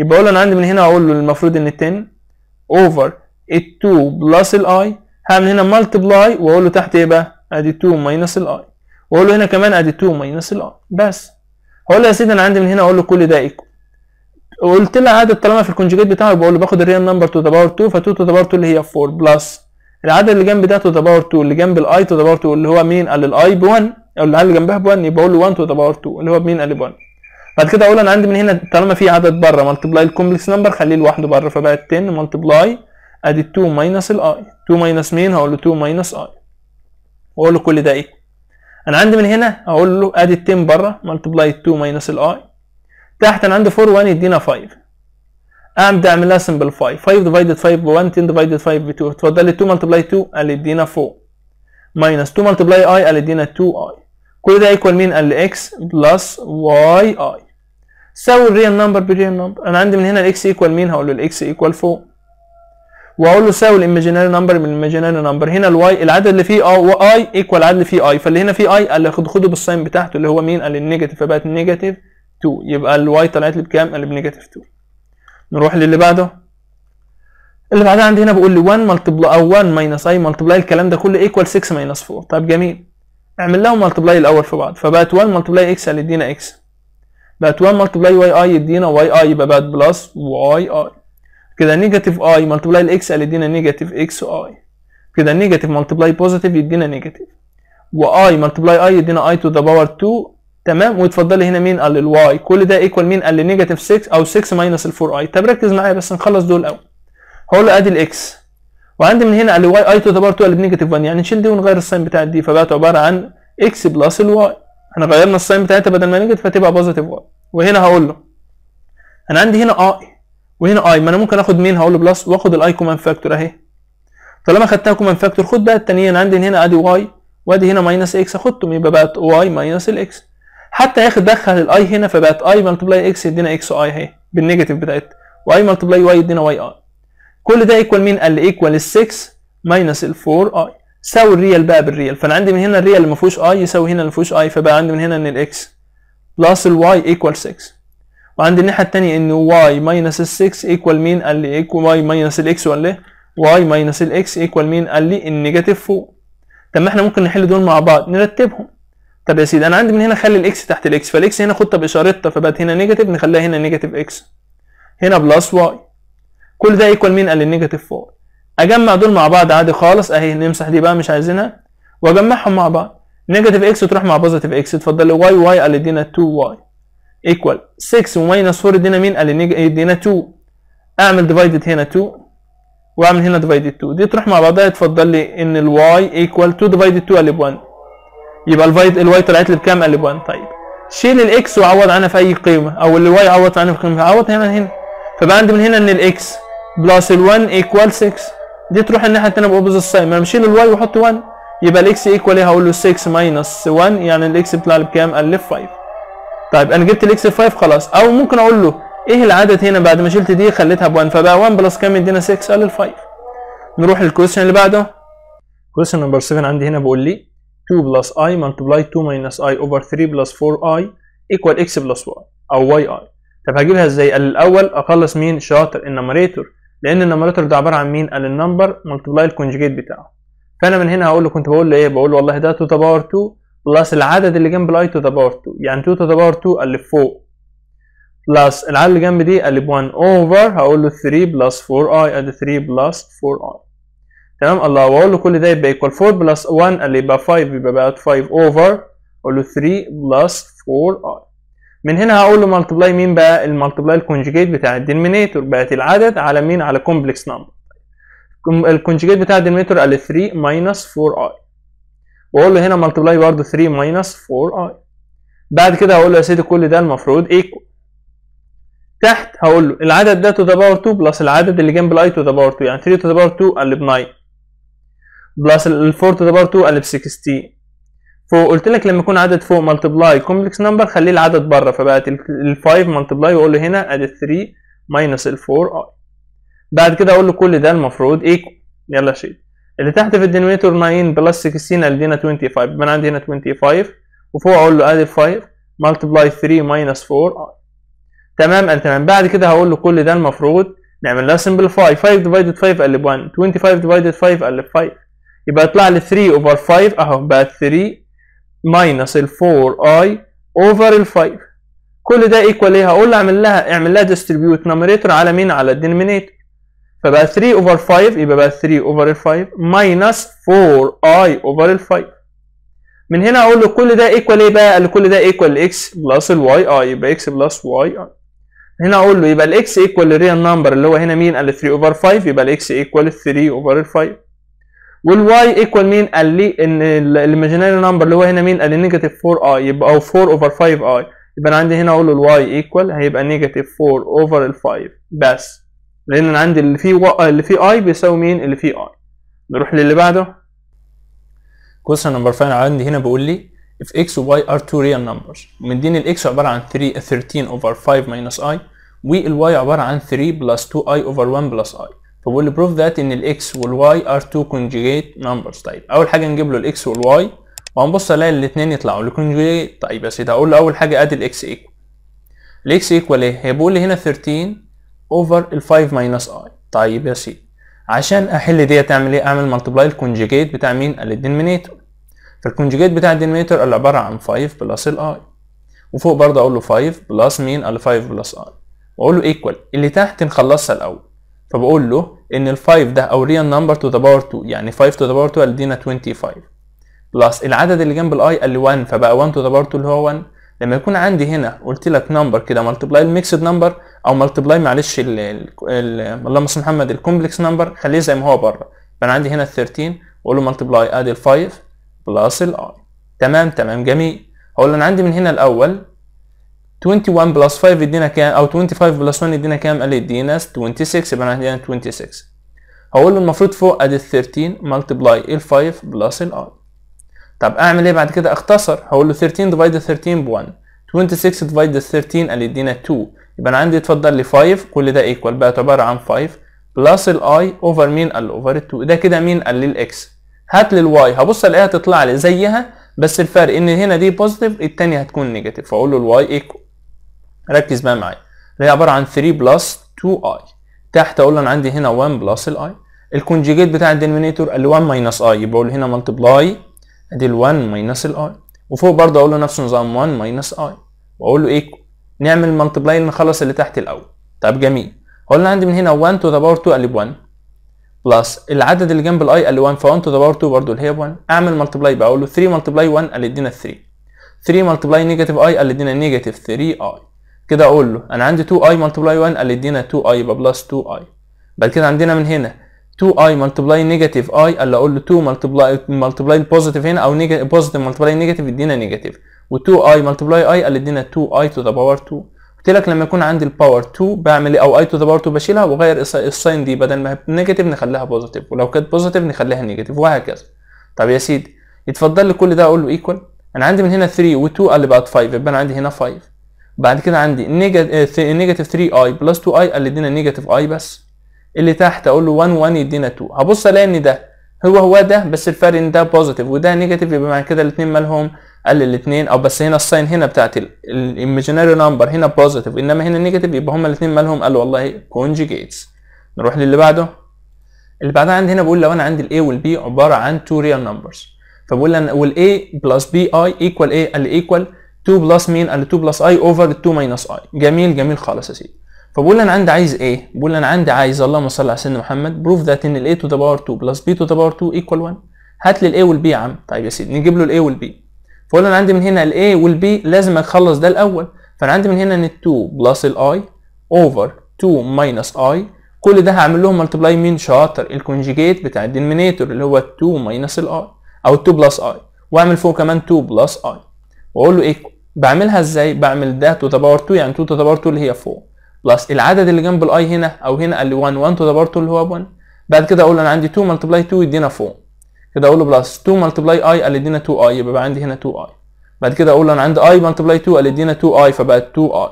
A: يبقى اقول انا عندي من هنا اقول له المفروض ان 10 اوفر ال 2 بلس الاي هعمل هنا مالتبلاي واقول له تحت ايه بقى ادي 2 ماينس الاي واقول له هنا كمان ادي 2 ماينس الاي بس هقول له يا سيدي انا عندي من هنا اقول له كل ده ايكو قلت له عدد طالما في الكونجيكيت بتاعه بقول له باخد الريال نمبر تو ذا باور 2 ف 2 تو ذا باور 2 اللي هي 4 بلس العدد اللي جنب ده تو ذا باور 2 اللي جنب الاي تو ذا باور 2 اللي هو مين قال الاي ب 1 او اللي جنبها ب 1 يبقى اقول له 1 تو ذا باور 2 اللي هو مين قال لي ب 1 بعد كده اقول انا عندي من هنا طالما في عدد بره ملتبلاي الكومبلكس نمبر خليه لوحده بره فبقت 10 ملتبلاي ادي 2 ماينس الاي 2 ماينس مين هقول له 2 ماينس اي واقول له كل ده ايه انا عندي من هنا اقول له ادي 10 بره ملتبلاي 2 ماينس الاي تحت انا عندي 4 1 يدينا 5 ابدا اعمل لها سمبل 5 5 ديفايدد 5 ب 1 10 ديفايدد 5 ب 2 اتفضل لي 2 ملتبلاي 2 قال يدينا 4 ماينس 2 ملتبلاي اي قال يدينا 2 اي كل ده ايكوال مين قال لي اكس بلس واي اي ساوي الريال نمبر بالريال نمبر انا عندي من هنا الاكس ايكوال مين هقول له الاكس ايكوال 4 واقول له ساوي الايماجيناري نمبر من الايماجيناري نمبر هنا الواي العدد اللي فيه اه اي ايكوال عدد اللي فيه اي فاللي هنا فيه اي قال خد خده بالساين بتاعته اللي هو مين قال النيجاتيف فبقت نيجاتيف 2 يبقى الواي طلعت لي بكام قال لي بنيجاتيف 2 نروح للي بعده اللي بعدها عندي هنا بقول لي 1 ملتبلاي او 1 ماينس اي ملتبلاي الكلام ده كله ايكوال 6 ماينس 4 طب جميل اعمل لهم ملتبلاي الاول في بعض فبقت 1 ملتبلاي اكس قال يدينا اكس بقت 1 ملتبلاي واي اي يدينا واي اي يبقى بقت بلس واي اي كده نيجاتيف اي ملتبلاي الاكس قال يدينا نيجاتيف اكس اي كده نيجاتيف ملتبلاي بوزيتيف يدينا نيجاتيف واي ملتبلاي اي يدينا اي تو ذا باور 2 تمام ويتفضل هنا مين قال الواي كل ده ايكوال مين قال نيجاتيف 6 او 6 ماينس ال 4 اي طب ركز معايا بس نخلص دول الاول هقول له ادي الاكس وعندي من هنا قال لي واي اي تو ذا باور 2 قال نيجاتيف 1 يعني نشيل دي ونغير الساين بتاع دي فبقت عباره عن اكس بلس الواي احنا غيرنا الساين بتاعتها بدل ما نيجاتيف هتبقى بوزيتيف واي وهنا هقول له انا عندي هنا اي وهنا اي ما انا ممكن اخد مين هقول له بلس واخد الاي كومان فاكتور اهي طالما خدتها كومان فاكتور خد بقى التانيين عندي هنا ادي واي وادي هنا ماينس اكس اخدتهم يبقى بقت واي ماينس الاكس حتى ياخد دخل الاي هنا فبقت اي ملتبلاي اكس يدينا اكس اي اهي بالنيجاتيف بتاعتها واي ملتبلاي واي يدينا واي اي كل ده ايكوال مين؟ قال لي ايكوال ال 6 ماينس ال 4 اي ساوي الريال بقى بالريال فانا عندي من هنا الريال اللي ما فيهوش اي يساوي هنا اللي ما فيهوش اي فبقى عندي من هنا ان الاكس بلس الواي ايكوال 6 وعندي الناحيه الثانيه ان واي ماينس ال 6 ايكوال مين قال لي ايكوال واي ماينس الاكس ولا ايه واي ماينس الاكس ايكوال مين قال لي النيجاتيف 4 طب ما احنا ممكن نحل دول مع بعض نرتبهم طب يا سيدي انا عندي من هنا خلي الاكس تحت الاكس فالاكس هنا خدتها باشارتها فبقت هنا نيجاتيف نخليها هنا نيجاتيف اكس هنا بلس واي كل ده ايكوال مين قال لي النيجاتيف 4 اجمع دول مع بعض عادي خالص اهي نمسح دي بقى مش عايزينها واجمعهم مع بعض نيجاتيف اكس تروح مع بوزيتيف اكس اتفضل لي واي واي قال ادينا 2 واي ايكوال 6 وماينس 4 ادينا مين قال ادينا 2 اعمل ديفايدد هنا 2 واعمل هنا ديفايدد 2 دي تروح مع بعضها اتفضل لي ان الواي ايكوال 2 ديفايدد 2 قال ب 1 يبقى الفايد الواي طلعت لي بكام قال ب 1 طيب شيل الاكس وعوض عنها في اي قيمه او الواي عوض عنها في قيمه عوض هنا هنا فبقى عندي من هنا ان الاكس بلس ال1 ايكوال 6 دي تروح الناحيه الثانيه باوبوزيت ساين ما بشيل الواي واحط 1 يبقى الاكس ايكوال ايه هقول له 6 ماينس 1 يعني الاكس بتطلع لي بكام؟ قال لي 5 طيب انا جبت الاكس 5 خلاص او ممكن اقول له ايه العدد هنا بعد ما شلت دي خليتها ب 1 فبقى 1 بلس كام يدينا 6 قال لي 5 نروح للكويشن اللي بعده كويشن نمبر 7 عندي هنا بيقول لي 2 بلس اي ملتبلاي 2 ماينس اي اوفر 3 بلس 4 اي ايكوال اكس بلس واي او واي اي طب هجيبها ازاي؟ قال الاول اخلص مين؟ شاطر النمريتور لان النمبراتور ده عباره عن مين؟ قال النمبر ملتبلاي الكونجيجيت بتاعه فانا من هنا هقول له كنت بقول له ايه؟ بقول له والله ده 2 تو باور 2 بلس العدد اللي جنب الاي تو باور 2 يعني 2 تو باور 2 قال فوق بلس العدد اللي جنب دي قال 1 اوفر هقول له 3 بلس 4 اي ادي 3 بلس 4 اي تمام الله واقول له كل ده يبقى ايكوال 4 بلس 1 قال لي يبقى 5 يبقى بقى 5 اوفر اقول له 3 بلس 4 اي من هنا هقول له مالتبلاي مين بقى المالتبلاي الكونجيجيت بتاع الدينمينيتور بقت العدد على مين على كومبلكس نمبر الكونجيجيت بتاع الدينمينيتور قال 3 ماينس 4i واقول له هنا مالتبلاي برضه 3 ماينس 4i بعد كده هقول له يا سيدي كل ده المفروض ايكوال تحت هقول له العدد ده تو ذا باور 2 بلس العدد اللي جنب الاي تو ذا باور 2 يعني 3 تو ذا باور 2 قلب 9 بلس ال 4 تو ذا باور 2 قلب 16 فوق قلت لك لما يكون عدد فوق ملتبلاي كومبلكس نمبر خليه العدد بره فبقت ال 5 ملتبلاي واقول له هنا ادي 3 ماينس ال 4 اي بعد كده اقول له كل ده المفروض ايكو يلا شيل اللي تحت في الدينوميتور 9 بلس 16 ادينا 25 يبقى انا عندي هنا 25 وفوق اقول له ادي 5 ملتبلاي 3 ماينس 4 اي تمام قال تمام بعد كده هقول له كل ده المفروض نعمل لها سمبلفاي 5 ديفايدد 5 قال لي 1 25 ديفايدد 5 قال لي 5 يبقى يطلع لي 3 اوفر 5 اهو بقت 3 ماينس ال 4 i اوفر ال 5 كل ده ايكوال ايه هقول له اعمل لها اعمل لها ديستريبيوت نمريتور على مين على الدينومينيتور فبقى 3 اوفر 5 يبقى بقى 3 اوفر ال 5 ماينس 4 i اوفر ال 5 من هنا اقول له كل ده ايكوال ايه بقى قال لي كل ده ايكوال x بلس y i يبقى x بلس y i. هنا اقول له يبقى ال x ايكوال للريال نمبر اللي هو هنا مين قال لي 3 اوفر 5 يبقى ال x ايكوال 3 اوفر ال 5 والواي ايكوال مين؟ قال لي ان الايماجيناري نمبر اللي هو هنا مين؟ قال لي نيجاتيف 4 اي يبقى او 4 اوفر 5 اي يبقى انا عندي هنا اقول له الواي ايكوال هيبقى نيجاتيف 4 اوفر ال 5 بس لان انا عندي اللي فيه و... اللي فيه اي بيساوي مين؟ اللي فيه اي نروح للي بعده كويشن نمبر 5 عندي هنا بيقول لي if x و y are two real numbers مديني ال x عبارة عن 3 13 over 5 minus i والواي y عبارة عن 3 plus 2i over 1 plus i فبقول لي بروف ذات ان الاكس والواي ار تو كونجيجيت نمبرز طيب اول حاجه نجيب له الاكس والواي وهنبص الاقي الاثنين يطلعوا الكونجيجيت طيب يا سيدي هقول له اول حاجه ادي الاكس ايكوال الاكس ايكوال ايه هي بيقول لي هنا 13 اوفر ال 5 ماينس اي طيب يا سيدي عشان احل ديت اعمل ايه اعمل ملتبلاي الكونجيجيت بتاع مين الدينومينيتور فالكونجيجيت بتاع الدينومينيتور اللي عباره عن 5 بلس الاي وفوق برضه اقول له 5 بلس مين قال 5 بلس اي واقول له ايكوال اللي تحت نخلصها الاول فبقول له ان ال 5 ده او ريال نمبر تو ذا باور 2 يعني 5 تو ذا باور 2 ادينا 25 بلس العدد اللي جنب الاي قال لي 1 فبقى 1 تو ذا باور 2 اللي هو 1 لما يكون عندي هنا قلت لك نمبر كده ملتبلاي الميكسد نمبر او ملتبلاي معلش اللهم صل محمد الكومبلكس نمبر خليه زي ما هو بره فانا عندي هنا ال 13 واقول له ملتبلاي ادي ال 5 بلس الاي تمام تمام جميل هقول له انا عندي من هنا الاول 21 بلس 5 يدينا كام او 25 بلس 1 يدينا كام قال لي يدينا 26 يبقى انا هدينا 26 هقول له المفروض فوق ادي 13 ملتبلاي ال 5 بلس ال i طب اعمل ايه بعد كده اختصر هقول له 13 ديفايد 13 ب 1 26 ديفايد 13 قال لي يدينا 2 يبقى انا عندي اتفضل لي 5 كل ده ايكوال بقت عباره عن 5 بلس الاي اوفر مين قال اوفر ال 2 ده كده مين قال لي الاكس هات لي الواي هبص الاقيها تطلع لي زيها بس الفرق ان هنا دي بوزيتيف الثانيه هتكون نيجاتيف فاقول له الواي ايكوال ركز بقى معايا اللي هي عباره عن 3 بلس 2 i تحت اقول انا عندي هنا 1 بلس الاي الكونجيجيت بتاع الدينومينيتور ال 1 ماينس اي يبقى اقول هنا ملتبلاي ادي ال 1 ماينس الاي وفوق برضه اقول له نفس النظام 1 ماينس اي واقول له ايكو نعمل ملتبلاي نخلص اللي تحت الاول طب جميل له عندي من هنا 1 تو ذا باور 2 قلب 1 بلس العدد اللي جنب الاي قال 1 ف 1 تو ذا باور 2 برضه اللي هي 1 اعمل ملتبلاي بقى اقول له 3 ملتبلاي 1 قال ادينا 3 3 ملتبلاي نيجاتيف اي قال ادينا نيجاتيف 3 اي كده اقول له انا عندي 2i ملتبلاي 1 قال ادينا 2i يبقى بلس 2i بعد كده عندنا من هنا 2i ملتبلاي نيجاتيف i قال اقول له 2 ملتبلاي ملتبلاي البوزيتيف هنا او بوزيتيف ملتبلاي نيجاتيف يدينا نيجاتيف و2i ملتبلاي i قال ادينا 2i تو ذا باور 2 قلت لك لما يكون عندي الباور 2 بعمل ايه او i تو ذا باور 2 بشيلها وغير الساين دي بدل ما نيجاتيف نخليها بوزيتيف ولو كانت بوزيتيف نخليها نيجاتيف وهكذا طب يا سيدي يتفضل لي كل ده اقول له ايكوال انا عندي من هنا 3 و2 قال لي بقت 5 يبقى انا عندي هنا 5 بعد كده عندي نيجاتيف 3 اي بلس 2 اي اللي ادينا نيجاتيف اي بس اللي تحت اقول له 1 1 يدينا 2 هبص الاقي ان ده هو هو ده بس الفرق ان ده بوزيتيف وده نيجاتيف يبقى معنى كده الاثنين مالهم قال الاثنين او بس هنا الساين هنا بتاعت الايماجيناري نمبر هنا بوزيتيف انما هنا نيجاتيف يبقى هما الاثنين مالهم قال والله كونجيجيتس نروح للي بعده اللي بعدها عندي هنا بقول لو انا عندي الاي والبي عباره عن تو ريال نمبرز فبقول انا والاي بلس بي اي ايكوال ايه؟ قال لي ايكوال 2 بلس مين؟ قال لي 2 بلس اي اوفر 2 ماينس اي جميل جميل خالص يا سيدي فبقول انا عندي عايز ايه؟ بقول انا عندي عايز اللهم صل على سيدنا محمد بروف ذات ان الاي تو ذا باور 2 بلس بي تو ذا باور 2 ايكوال 1 هات لي الاي والبي يا عم طيب يا سيدي نجيب له الاي والبي فقول انا عندي من هنا الاي والبي لازم اخلص ده الاول فانا عندي من هنا ان 2 بلس الاي اوفر 2 ماينس اي كل ده هعمل لهم ملتبلاي مين شاطر الكونجيجيت بتاع الدينمينيتور اللي هو 2 ماينس الاي او 2 بلس اي واعمل فوق كمان 2 بلس اي واقول له ايكوال بعملها ازاي بعمل ده تو ذا باور 2 يعني 2 تو ذا باور 2 اللي هي 4 بلس العدد اللي جنب الاي هنا او هنا قال لي 1 1 تو ذا باور 2 اللي هو 1 بعد كده اقول انا عندي 2 ملتبلاي 2 يدينا 4 كده اقول له بلس 2 ملتبلاي اي قال يدينا 2 اي يبقى عندي هنا 2 اي بعد كده اقول له انا عندي اي ملتبلاي 2 قال يدينا 2 اي فبقت 2 اي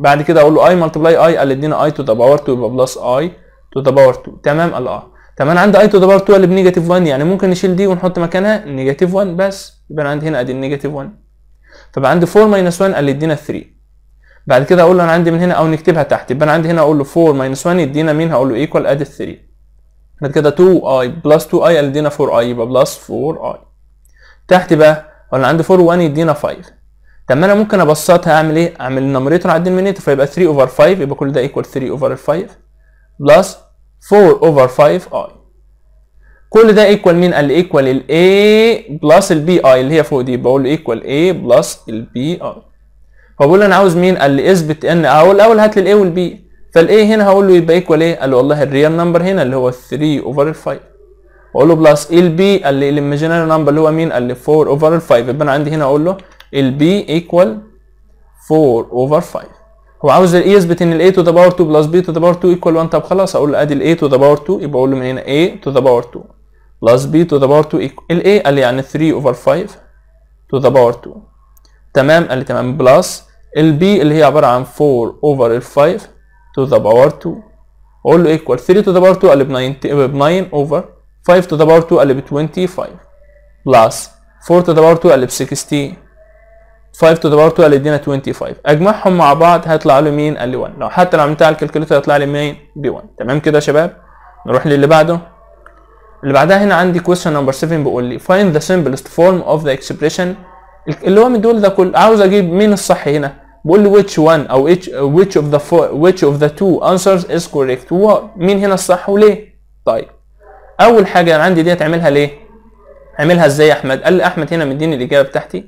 A: بعد كده اقول له اي ملتبلاي اي قال يدينا اي تو ذا باور 2 يبقى بلس اي تو ذا باور 2 تمام قال اه طب انا عندي اي تو ذا باور 2 اللي بنيجاتيف 1 يعني ممكن نشيل دي ونحط مكانها نيجاتيف 1 بس يبقى انا عندي هنا ادي النيجاتيف 1 فبقى عندي 4 ماينس 1 قال لي ادينا 3 بعد كده اقول له انا عندي من هنا او نكتبها تحت يبقى انا عندي هنا اقول له 4 ماينس 1 يدينا مين هقول له ايكوال ادي 3 بعد كده 2i بلس 2i قال يدينا 4i يبقى بلس 4i تحت بقى ولا عندي 4 و1 يدينا 5 طب ما انا ممكن ابسطها اعمل ايه؟ اعمل النمريتور على الديمينيتور فيبقى 3 اوفر 5 يبقى كل ده ايكوال 3 اوفر 5 بلس 4 اوفر 5i كل ده ايكوال مين؟ قال لي ايكوال A بلس B I آه، اللي هي فوق دي بقول له ايكوال A بلس B I آه. فبقول له انا عاوز مين؟ قال لي اثبت ان اهو الاول هات لي A B فال A هنا هقول له يبقى ايكوال ايه؟ قال لي والله الريال نمبر هنا اللي هو 3 اوفر ال 5 واقول له بلس B قال لي الايماجينري نمبر اللي هو مين؟ قال لي 4 اوفر ال 5 يبقى انا عندي هنا اقول له B ايكوال 4 اوفر 5 هو عاوز e يثبت ان ال a to the power 2 بلس b to the power 2 ايكوال 1 طب خلاص اقول له ادي ال a to the power 2 يبقى اقول له من هنا a to the power 2 plus b to the power 2 equal a قال لي يعني 3 over 5 to the power 2 تمام قال لي تمام plus b اللي هي عبارة عن 4 over 5 to the power 2 اقول له equal 3 to the power 2 قال لي ب 9 over 5 to the power 2 قال لي ب 25 plus 4 to the power 2 قال لي ب 16 5 to the power 2 قال لي ادينا 25 اجمعهم مع بعض هيطلع له مين قال لي 1 لو حتى لو عملتها على الكالكوليتر هيطلع لي مين ب 1 تمام كده يا شباب نروح للي بعده اللي بعدها هنا عندي question number 7 بيقول لي find the simplest form of the expression اللي هو من دول ده كله عاوز اجيب مين الصح هنا بيقول لي which one او which, which of the four, which of the two answers is correct هو مين هنا الصح وليه طيب اول حاجه انا عندي دي هتعملها ليه اعملها ازاي يا احمد قال لي احمد هنا مديني الاجابه بتاعتي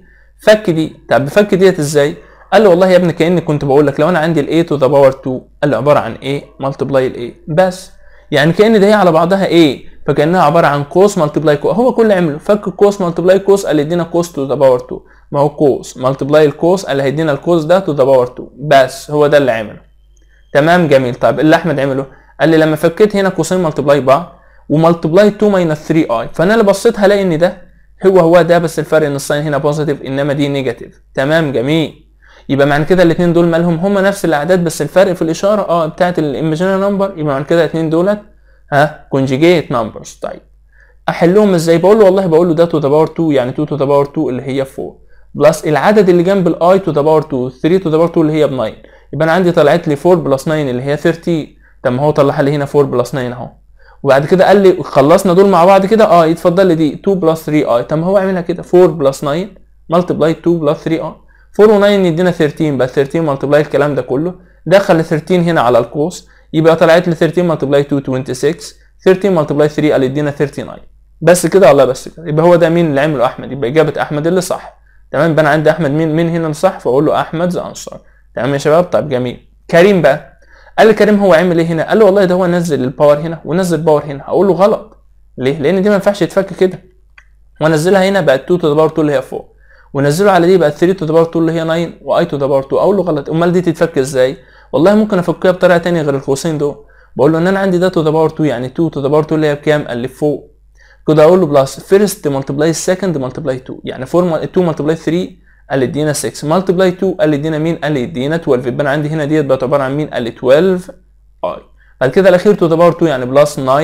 A: فك دي طب بفك ديت ازاي قال لي والله يا ابني كاني كنت بقول لك لو انا عندي الاي تو ذا باور 2 قال لي عباره عن ايه ملتبلاي الاي بس يعني كان ده هي على بعضها ايه فكانها عباره عن كوس ملتبلاي كوس هو كل عمله فك كوس ملتبلاي كوس اللي يدينا كوس تو ذا باور 2 ما هو كوس ملتبلاي الكوس اللي هيدينا الكوس ده تو ذا باور 2 بس هو ده اللي عمله تمام جميل طيب اللي احمد عمله قال لي لما فكيت هنا قوسين ملتبلاي بعض وملتبلاي 2 ماينس 3 اي فانا اللي بصيت هلاقي ان ده هو هو ده بس الفرق ان الساين هنا بوزيتيف انما دي نيجاتيف تمام جميل يبقى معنى كده الاثنين دول مالهم هما نفس الاعداد بس الفرق في الاشاره اه بتاعت الايماجينري نمبر يبقى معنى كده الاثنين دولت ها كونجيجيت نمبرز طيب احلهم ازاي بقول له والله بقول له ده تو ذا باور 2 يعني 2 تو ذا باور 2 اللي هي 4 بلس العدد اللي جنب الاي تو ذا باور 2 3 تو ذا باور 2 اللي هي ب 9 يبقى انا عندي طلعت لي 4 بلس 9 اللي هي 30 طب ما هو طلعها لي هنا 4 بلس 9 اهو وبعد كده قال لي خلصنا دول مع بعض كده اه يتفضل لي دي 2 بلس 3 اي طب ما هو اعملها كده 4 بلس 9 ملتبلاي 2 بلس 3 اي 4 و 9 يدينا 13 بقى 13 ملتبلاي الكلام ده كله دخل 13 هنا على القوس يبقى طلعت لي 13 ملتبلاي 2 26 13 ملتبلاي 3 قال يدينا 39 بس كده الله بس كده يبقى هو ده مين اللي عمله احمد يبقى اجابه احمد اللي صح تمام يبقى انا عندي احمد مين مين هنا الصح فاقول له احمد ذا انسر تمام يا شباب طب جميل كريم بقى قال لي كريم هو عمل ايه هنا قال له والله ده هو نزل الباور هنا ونزل باور هنا هقول له غلط ليه لان دي ما ينفعش تتفك كده وانزلها هنا بقت 2 تو ذا باور 2 اللي هي 4 وانزله على دي بقت 3 تو ذا باور 2 اللي هي 9 واي تو ذا باور 2 اقول له غلط امال دي تتفك ازاي والله ممكن افكها بطريقه تانية غير القوسين دول بقول له ان انا عندي ده تو ذا باور 2 يعني 2 تو ذا باور 2 اللي هي بكام قال لي فوق كنت اقول له بلس فيرست مالتبلاي سكند مالتبلاي 2 يعني 4 2 مالتبلاي 3 قال ادينا 6 مالتبلاي 2 قال لي ادينا مين قال لي ادينا 12 يبقى انا عندي هنا ديت بقت عباره عن مين قال لي 12 اي بعد كده الاخير تو ذا باور 2 يعني بلس 9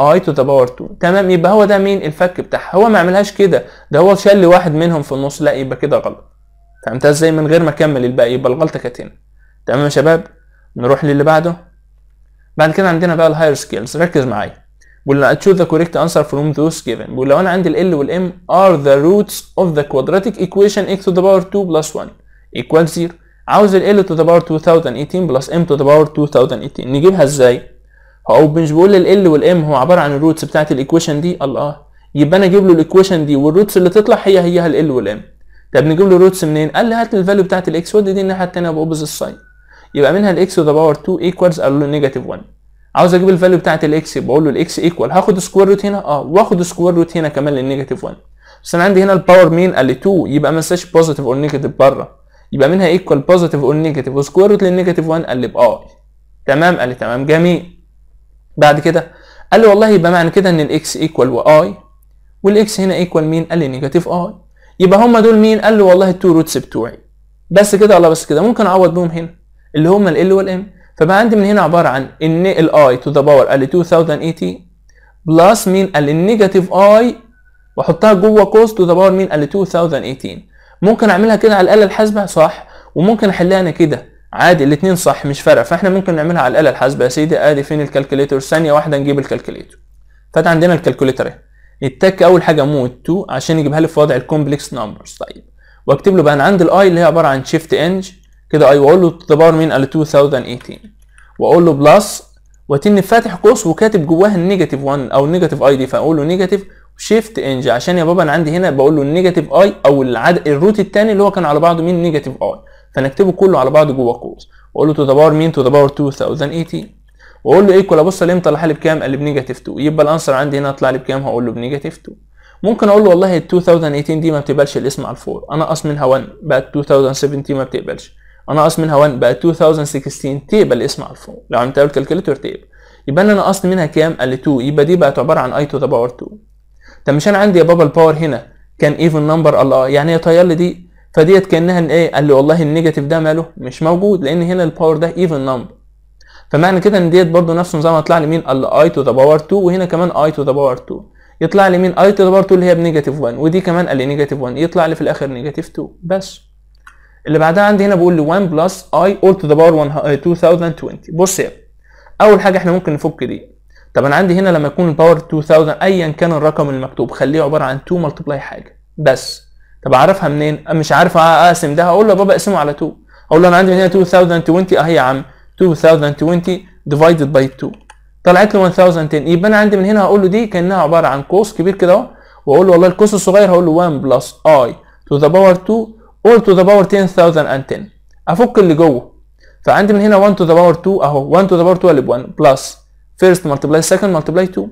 A: اي تو ذا باور 2 تمام يبقى هو ده مين الفك بتاعها هو ما عملهاش كده ده هو شال لي واحد منهم في النص لا يبقى كده غلط فهمتها ازاي من غير ما اكمل الباقي يبقى الغلطه كانت هنا تمام يا شباب نروح للي بعده بعد كده عندنا بقى الهاير سكيلز ركز معايا بيقول لنا choose the correct answer from those given بيقول لو انا عندي ال L وال M are the roots of the quadratic equation x to the power 2 plus 1 equal 0 عاوز ال L to the power 2018 plus M to the power 2018 نجيبها ازاي؟ هو مش بيقول ال L وال M هو عبارة عن الروتس بتاعت الايكويشن دي الله يبقى انا اجيب له الايكويشن دي والروتس اللي تطلع هي هي ال L وال M طب نجيب له روتس منين؟ قال لي هات الفاليو بتاعت الاكس ودي دي الناحية التانية بأوبز الساين يبقى منها الاكس وذا باور 2 ايكوالز قالوا له نيجاتيف 1 عاوز اجيب الفاليو بتاعت الاكس بقول له الاكس ايكوال هاخد سكوير روت هنا اه واخد سكوير روت هنا كمان للنيجاتيف 1 بس انا عندي هنا الباور مين قال لي 2 يبقى ما انساش بوزيتيف اور نيجاتيف بره يبقى منها ايكوال بوزيتيف اور نيجاتيف وسكوير روت للنيجاتيف 1 قال لي باي تمام قال لي تمام جميل بعد كده قال لي والله يبقى معنى كده ان الاكس ايكوال واي والاكس هنا ايكوال مين قال لي نيجاتيف اي يبقى هما دول مين قال لي والله التو روتس بتوعي بس كده ولا بس كده ممكن اعوض بيهم هنا اللي هما ال والام فبقى عندي من هنا عباره عن ان ال i to the power ال 2080 بلس مين ال النيجاتيف i واحطها جوه كوست تو ذا باور مين ال 2018 ممكن اعملها كده على الاله الحاسبه صح وممكن احلها انا كده عادي الاثنين صح مش فارقه فاحنا ممكن نعملها على الاله الحاسبه يا سيدي ادي فين الكالكوليتر ثانيه واحده نجيب الكالكوليتر فات عندنا الكالكوليتر اهي التك اول حاجه مود 2 عشان يجيبها لي في وضع الكومبلكس نمبرز طيب واكتب له بقى انا عندي الاي اللي هي عباره عن شيفت انج كده اي أيوة. واقول له تو ذا باور مين قال لي 2018 واقول له بلس وتني فاتح قوس وكاتب جواها النيجاتيف 1 او النيجاتيف اي دي فاقول له نيجاتيف شيفت انج عشان يا بابا انا عندي هنا بقول له النيجاتيف اي او العد... الروت الثاني اللي هو كان على بعضه مين نيجاتيف اي فنكتبه كله على بعضه جوه قوس واقول له تو ذا باور مين تو ذا باور 2018 واقول له ايكوال ابص امتى طلع لي بكام قال لي بنيجاتيف 2 يبقى الانسر عندي هنا طلع لي بكام هقول له بنيجاتيف 2 ممكن اقول له والله ال 2018 دي ما بتقبلش الاسم على الفور انا انقص منها 1 بقت 2017 ما بتقبلش ناقص منها 1 بقى 2016 تيبل اسمها الفوق لو عملتها كالكوليتر تيبل يبقى انا نقصت منها كام؟ قال لي 2 يبقى دي بقت عباره عن اي تو ذا باور 2 طب مش انا عندي يا بابا الباور هنا كان ايفن نمبر قال يعني ايه طير لي دي فديت كانها ايه؟ قال لي والله النيجاتيف ده ماله؟ مش موجود لان هنا الباور ده ايفن نمبر فمعنى كده ان ديت برضه نفس النظام هيطلع لي مين؟ قال لي اي تو ذا باور 2 وهنا كمان اي تو ذا باور 2 يطلع لي مين؟ اي تو ذا باور 2 اللي هي بنيجاتيف 1 ودي كمان قال لي نيجاتيف 1 يطلع لي في الاخر نيجاتيف 2 بس اللي بعدها عندي هنا بقول لي 1 بلس اي اول تو ذا باور 2020 بص يا اول حاجه احنا ممكن نفك دي طب انا عندي هنا لما يكون الباور 2000 ايا كان الرقم المكتوب خليه عباره عن 2 ملتبلاي حاجه بس طب اعرفها منين مش عارف اقسم ده هقول له بابا اقسمه على 2 اقول له انا عندي هنا 2020 اهي يا عم 2020 ديفايدد باي 2 طلعت له 1010 يبقى انا عندي من هنا هقول له دي كانها عباره عن قوس كبير كده اهو واقول له والله القوس الصغير هقول له 1 بلس اي تو ذا باور 2 all to the power 10010 افك اللي جوه فعندي من هنا 1 to the power 2 اهو 1 to the power 2 قلب 1 بلس first multiply second multiply 2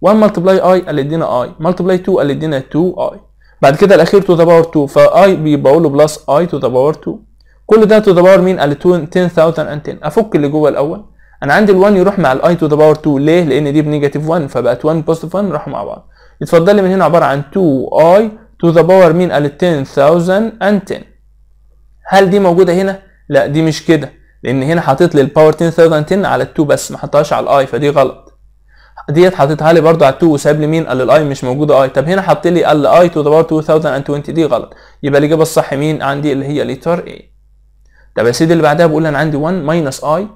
A: 1 multiply i اللي ادينا i multiply 2 اللي ادينا 2i بعد كده الاخير to the power 2 فi بيبقى له بلس i to the power 2 كل ده to the power مين قال 10010 افك اللي جوه الاول انا عندي ال1 يروح مع ال i to the power 2 ليه لان دي بنيجاتيف 1 فبقت 1 بوزيتيف 1 راحوا مع بعض يتفضل لي من هنا عباره عن 2 i to the power مين قال 10000 and 10 هل دي موجوده هنا لا دي مش كده لان هنا حاطط لي الباور 10 على ال2 بس ما حطهاش على الاي فدي غلط ديت حاططها لي برضو على 2 وساب لي مين قال الاي مش موجوده اي طب هنا حط لي قال اي تو ذا باور 2020 دي غلط يبقى الاجابه الصح مين عندي اللي هي ليتر اي طب يا سيدي اللي بعدها بقول انا عندي 1 ماينس اي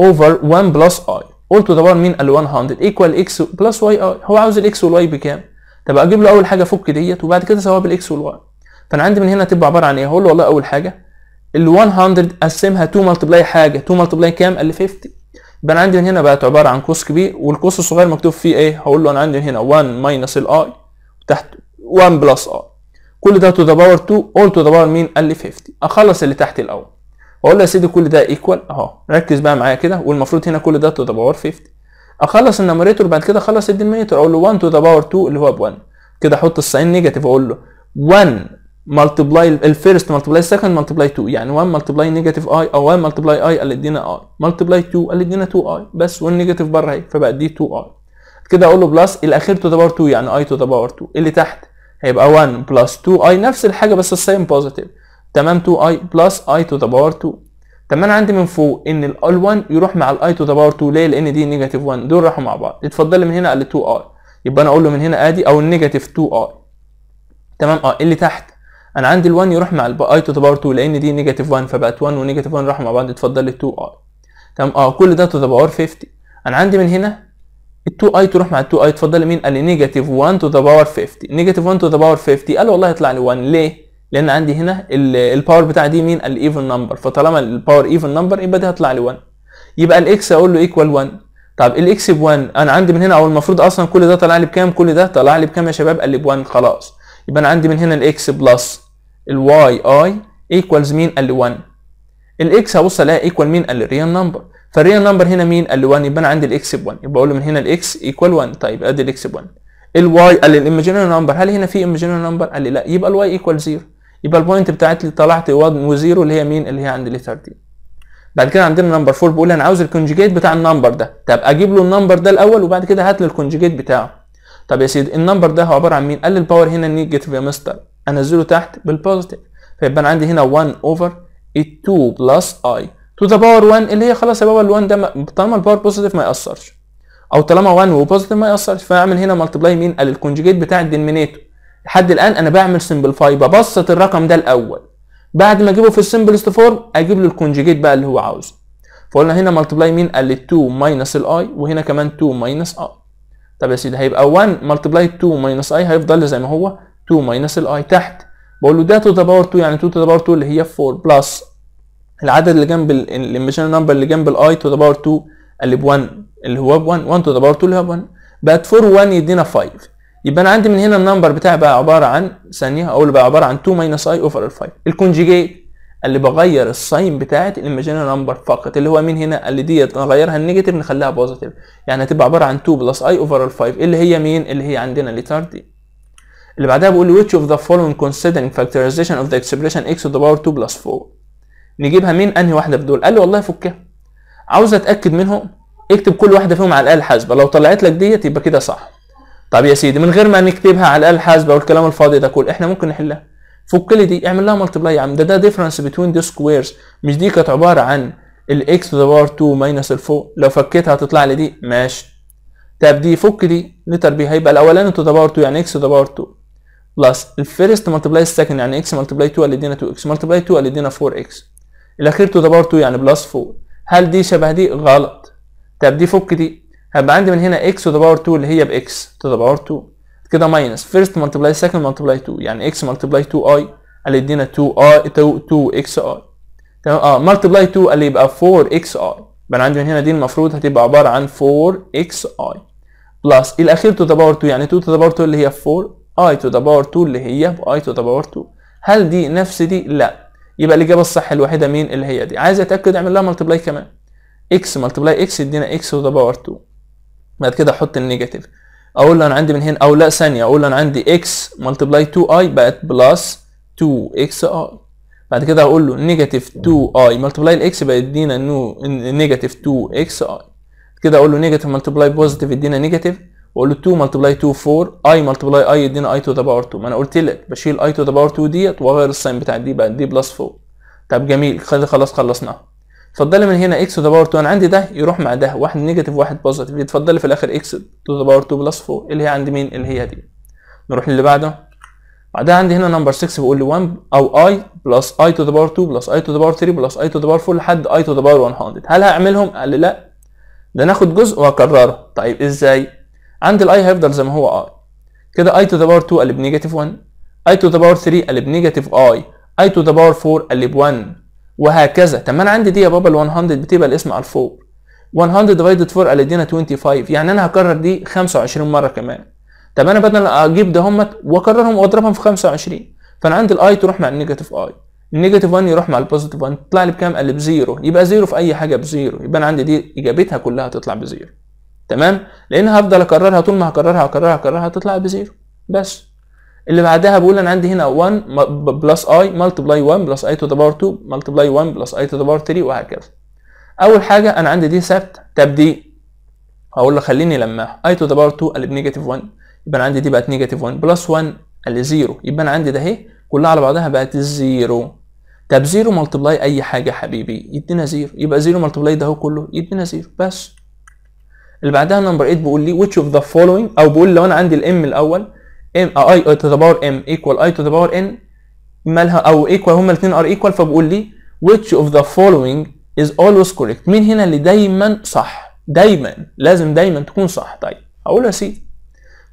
A: اوفر 1 بلس اي قلت ذا بار مين قال 100 ايكوال اكس بلس واي اي هو عاوز الاكس والواي بكام طب اجيب له اول حاجه فك ديت وبعد كده سواها بالاكس والواي فانا عندي من هنا تبقى عباره عن ايه هقول له والله اول حاجه ال 100 قسمها 2 ملتبلاي حاجه 2 ملتبلاي كام قال لي 50 يبقى انا عندي من هنا بقت عباره عن قوس كبير والقوس الصغير مكتوب فيه ايه هقول له انا عندي من هنا 1 ماينس الاي تحت 1 بلس اي كل ده تو ذا باور 2 اول تو ذا باور مين قال لي 50 اخلص اللي تحت الاول واقول له يا سيدي كل ده ايكوال اهو ركز بقى معايا كده والمفروض هنا كل ده تو ذا باور 50 اخلص النمريتور بعد كده اخلص الدينميتور اقول له 1 تو ذا باور 2 اللي هو ب 1 كده احط الساين نيجاتيف اقول له 1 ملتبلاي الفيرست ملتبلاي السكند ملتبلاي 2 يعني 1 ملتبلاي نيجاتيف اي او 1 ملتبلاي اي قال ادينا اي ملتبلاي 2 قال ادينا 2 اي بس والنيجاتيف بره اهي فبقى دي 2 اي كده اقول له بلس الاخير تو ذا باور 2 يعني اي تو ذا باور 2 اللي تحت هيبقى 1 بلس 2 اي نفس الحاجه بس الساين بوزيتيف تمام 2 اي بلس اي تو ذا باور 2 طب ما انا عندي من فوق ان ال 1 يروح مع ال i to the power 2 ليه؟ لان دي نيجاتيف 1 دول راحوا مع بعض اتفضل لي من هنا قال لي 2 i يبقى انا اقول له من هنا ادي او النيجاتيف 2 i تمام اه إيه اللي تحت انا عندي ال 1 يروح مع ال i to the power 2 لان دي نيجاتيف 1 فبقت 1 ونيجاتيف 1 راحوا مع بعض اتفضل لي 2 i تمام اه كل ده to the power 50 انا عندي من هنا ال 2 i تروح مع ال 2 i اتفضل لي مين؟ قال لي نيجاتيف 1 تو ذا باور 50 نيجاتيف 1 تو ذا باور 50 قال والله يطلع لي 1 ليه؟ لان عندي هنا الباور بتاع دي مين الايفن نمبر فطالما الباور ايفن نمبر يبقى دي هتطلع لي 1 يبقى الاكس اقول له ايكوال 1 طب الاكس ب 1 انا عندي من هنا او المفروض اصلا كل ده طلع لي بكام كل ده طلع لي بكام يا شباب قال لي ب 1 خلاص يبقى انا عندي من هنا الاكس بلس الواي اي ايكوالز مين قال لي 1 الاكس هبص الاقي ايكوال مين قال لي الريال نمبر فالريال نمبر هنا مين قال لي 1 يبقى انا عندي الاكس ب 1 يبقى اقول له من هنا الاكس ايكوال 1 طيب ادي الاكس ب 1 الواي قال لي الايماجينري نمبر هل هنا في ايماجينري نمبر قال لي لا يبقى الواي ايكوال 0 يبقى البوينت بتاعتي اللي طلعت 1 و0 اللي هي مين اللي هي عند لي 13 بعد كده عندنا نمبر 4 بيقول انا عاوز الكونجيجيت بتاع النمبر ده طب اجيب له النمبر ده الاول وبعد كده هات له الكونجيجيت بتاعه طب يا سيدي النمبر ده هو عباره عن مين قال لي الباور هنا نيجاتيف يا مستر انزله تحت بالبوزيتيف فيبقى انا عندي هنا 1 اوفر 2 بلس اي تو ذا باور 1 اللي هي خلاص يا بابا ال1 ده طالما الباور بوزيتيف ما ياثرش او طالما 1 وبوزيتيف ما ياثرش فاعمل هنا ملتبلاي مين قال الكونجيجيت بتاع الدينمينيتور لحد الان انا بعمل سمبلفاي ببسط الرقم ده الاول بعد ما اجيبه في السمبلست فورم اجيب له الكونجيجيت بقى اللي هو عاوزه فقلنا هنا ملتبلاي مين قال لي 2 ماينس الاي وهنا كمان 2 ماينس اي طب يا سيدي هيبقى 1 ملتبلاي 2 ماينس اي هيفضل زي ما هو 2 ماينس الاي تحت بقول له ده 2 ذا باور 2 يعني 2 تو ذا باور 2 اللي هي 4 بلس العدد اللي جنب الامجنري نمبر اللي جنب الاي تو ذا باور 2 اللي ب 1 اللي هو ب 1 1 تو ذا باور 2 اللي هو ب 1 بقت 4 1 يدينا 5 يبقى انا عندي من هنا النمبر بتاعي بقى عباره عن ثانيه اقول بقى عباره عن 2 ماينس اي اوفر 5 الكونجيجيت اللي بغير الساين بتاعت الايماجينري نمبر فقط اللي هو مين هنا اللي ديت نغيرها النيجاتيف نخليها بوزيتيف يعني هتبقى عباره عن 2 بلس اي اوفر 5 اللي هي مين اللي هي عندنا لتر دي اللي بعدها بيقول لي which of the following considering factorization of the expression x to the power 2 plus 4 نجيبها مين انهي واحده في دول قال لي والله فكها عاوز اتاكد منهم اكتب كل واحده فيهم على الاله الحاسبه لو طلعت لك ديت يبقى كده صح طب يا سيدي من غير ما نكتبها على الاله الحاسبه والكلام الفاضي ده كله احنا ممكن نحلها فك لي دي اعمل لها ملتبلاي يا عم ده ده ديفرنس بتوين دي سكويرز مش دي كانت عباره عن الاكس تو ذا باور 2 ماينس ال4 لو فكيتها هتطلع لي دي ماشي طب دي فك دي نتر بي هيبقى الاولاني تو ذا باور 2 يعني اكس تو ذا باور 2 بلس الفيرست ملتبلاي السكند يعني اكس ملتبلاي 2 اللي ادينا 2 اكس ملتبلاي 2 اللي ادينا 4 اكس الاخير تو ذا باور 2 يعني بلس 4 هل دي شبه دي غلط طب دي فك دي هيبقى عندي من هنا x to the power 2 اللي هي ب x to the power 2 كده minus first multiply second multiply 2 يعني x multiply 2 i اللي يدينا 2 i 2 xi تمام اه multiply 2 اللي يبقى 4 4xi يبقى يبقى عندي من هنا دي المفروض هتبقى عباره عن 4 xi بلس الاخير to the power 2 يعني 2 to the power 2 اللي هي 4 i to the power 2 اللي هي i to the power 2 هل دي نفس دي؟ لا يبقى الاجابه الصح الوحيده مين اللي هي دي عايز اتاكد اعمل لها multiply كمان x multiply x يدينا x to the power 2 بعد كده احط النيجاتيف اقول له انا عندي من هنا او لا ثانيه اقول له انا عندي اكس ملتبلاي 2 اي بقت بلس 2 اكس اي بعد كده اقول له نيجاتيف 2 اي ملتبلاي الاكس بقى يدينا نو نيجاتيف 2 اكس اي كده اقول له نيجاتيف ملتبلاي بوزيتيف يدينا نيجاتيف واقول له 2 ملتبلاي 2 4 اي ملتبلاي اي يدينا اي تو ذا باور 2 ما انا قلت لك بشيل اي تو ذا باور 2 ديت واغير الساين بتاع دي بقى دي بلس 4 طب جميل خلاص خلصناها اتفضلي من هنا اكس تو ذا باور 2 انا عندي ده يروح مع ده واحد نيجاتيف واحد بوزيتيف اتفضلي في الاخر اكس تو ذا باور 2 بلس 4 اللي هي عند مين اللي هي دي نروح للي بعده بعدها عندي هنا نمبر 6 بيقول لي 1 او اي بلس اي تو ذا باور 2 بلس اي تو ذا باور 3 بلس اي تو ذا باور 4 لحد اي تو ذا باور 100 هل هعملهم؟ قال لي لا ده ناخد جزء واكرره طيب ازاي؟ عند الاي هيفضل زي ما هو اي كده اي تو ذا باور 2 قلب نيجاتيف 1 اي تو ذا باور 3 قلب نيجاتيف اي اي تو ذا باور 4 قلب 1 وهكذا طب ما انا عندي دي يا بابا ال 100 بتبقى الاسم على 4 100 divided 4 ادينا 25 يعني انا هكرر دي 25 مره كمان طب انا بدل اجيب ده هم واكررهم واضربهم في 25 فانا عندي الاي تروح مع النيجاتيف اي النيجاتيف 1 يروح مع البوزيتيف 1 تطلع لي بكام؟ قال لي بزيرو يبقى زيرو في اي حاجه بزيرو يبقى انا عندي دي اجابتها كلها هتطلع بزيرو تمام؟ لان هفضل اكررها طول ما هكررها هكررها هكررها هتطلع بزيرو بس اللي بعدها بيقول انا عندي هنا 1 بلس اي ملتبلاي 1 بلس اي تو ذا باور 2 ملتبلاي 1 بلس اي تو ذا باور 3 وهكذا اول حاجه انا عندي دي ثابته طب دي اقول له خليني لماها اي تو ذا باور 2 قلب نيجاتيف 1 يبقى انا عندي دي بقت نيجاتيف 1 بلس 1 قال 0 يبقى انا عندي ده اهي كلها على بعضها بقت زيرو طب زيرو ملتبلاي اي حاجه يا حبيبي يدينا زيرو يبقى زيرو ملتبلاي ده اهو كله يدينا زيرو بس اللي بعدها نمبر 8 بيقول لي ويتش اوف ذا فولوينج او بيقول لو انا عندي الام الاول ام اي تو ذا باور ام ايكوال اي تو ذا باور ان مالها او ايكوال هما الاثنين ار ايكوال فبقول لي which of the following is always correct مين هنا اللي دايما صح دايما لازم دايما تكون صح طيب هقول له يا سيدي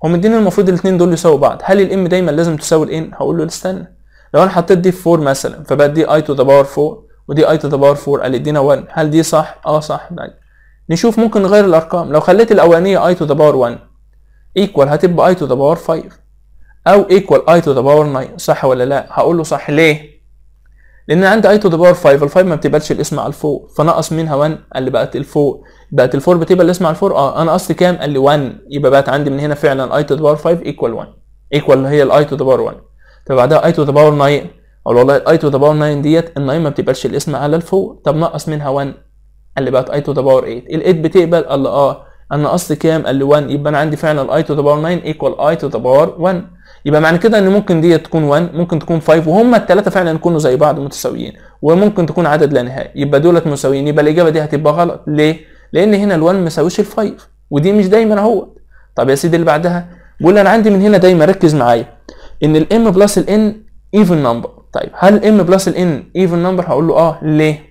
A: هو مديني المفروض الاثنين دول يساووا بعض هل الام دايما لازم تساوي الان هقول له استنى لو انا حطيت دي 4 مثلا فبقت دي اي تو ذا باور 4 ودي اي تو ذا باور 4 قال ادينا 1 هل دي صح اه صح طيب نشوف ممكن نغير الارقام لو خليت الاولانيه اي تو ذا باور 1 ايكوال هتبقى اي تو ذا باور 5 او ايكوال اي تو ذا باور 9 صح ولا لا هقول له صح ليه لان عندي اي تو ذا باور 5 ال 5 ما بتقبلش الاسم على الفوق فنقص منها 1 قال لي بقت الفوق بقت الفور بتقبل الاسم على الفور اه انا قصدي كام قال لي 1 يبقى بقت عندي من هنا فعلا اي تو ذا باور 5 ايكوال 1 ايكوال هي الاي تو ذا باور 1 طب بعدها اي تو ذا باور 9 اقول والله الاي تو ذا باور 9 ديت ال 9 ما بتقبلش الاسم على الفوق طب نقص منها 1 قال لي بقت اي تو ذا باور 8 ال 8 بتقبل قال لي اه انا قصدي كام قال لي 1 يبقى انا عندي فعلا الاي تو ذا باور 9 ايكوال اي تو ذا باور 1 يبقى معنى كده ان ممكن دي تكون 1 ممكن تكون 5 وهما الثلاثه فعلا يكونوا زي بعض متساويين وممكن تكون عدد لا نهائي يبقى دولت مساويين يبقى الاجابه دي هتبقى غلط ليه لان هنا ال1 ما يساويش ال5 ودي مش دايما هو طب يا سيدي اللي بعدها بيقول انا عندي من هنا دايما ركز معايا ان الام بلس الان ايفن نمبر طيب هل الام بلس الان ايفن نمبر هقول له اه ليه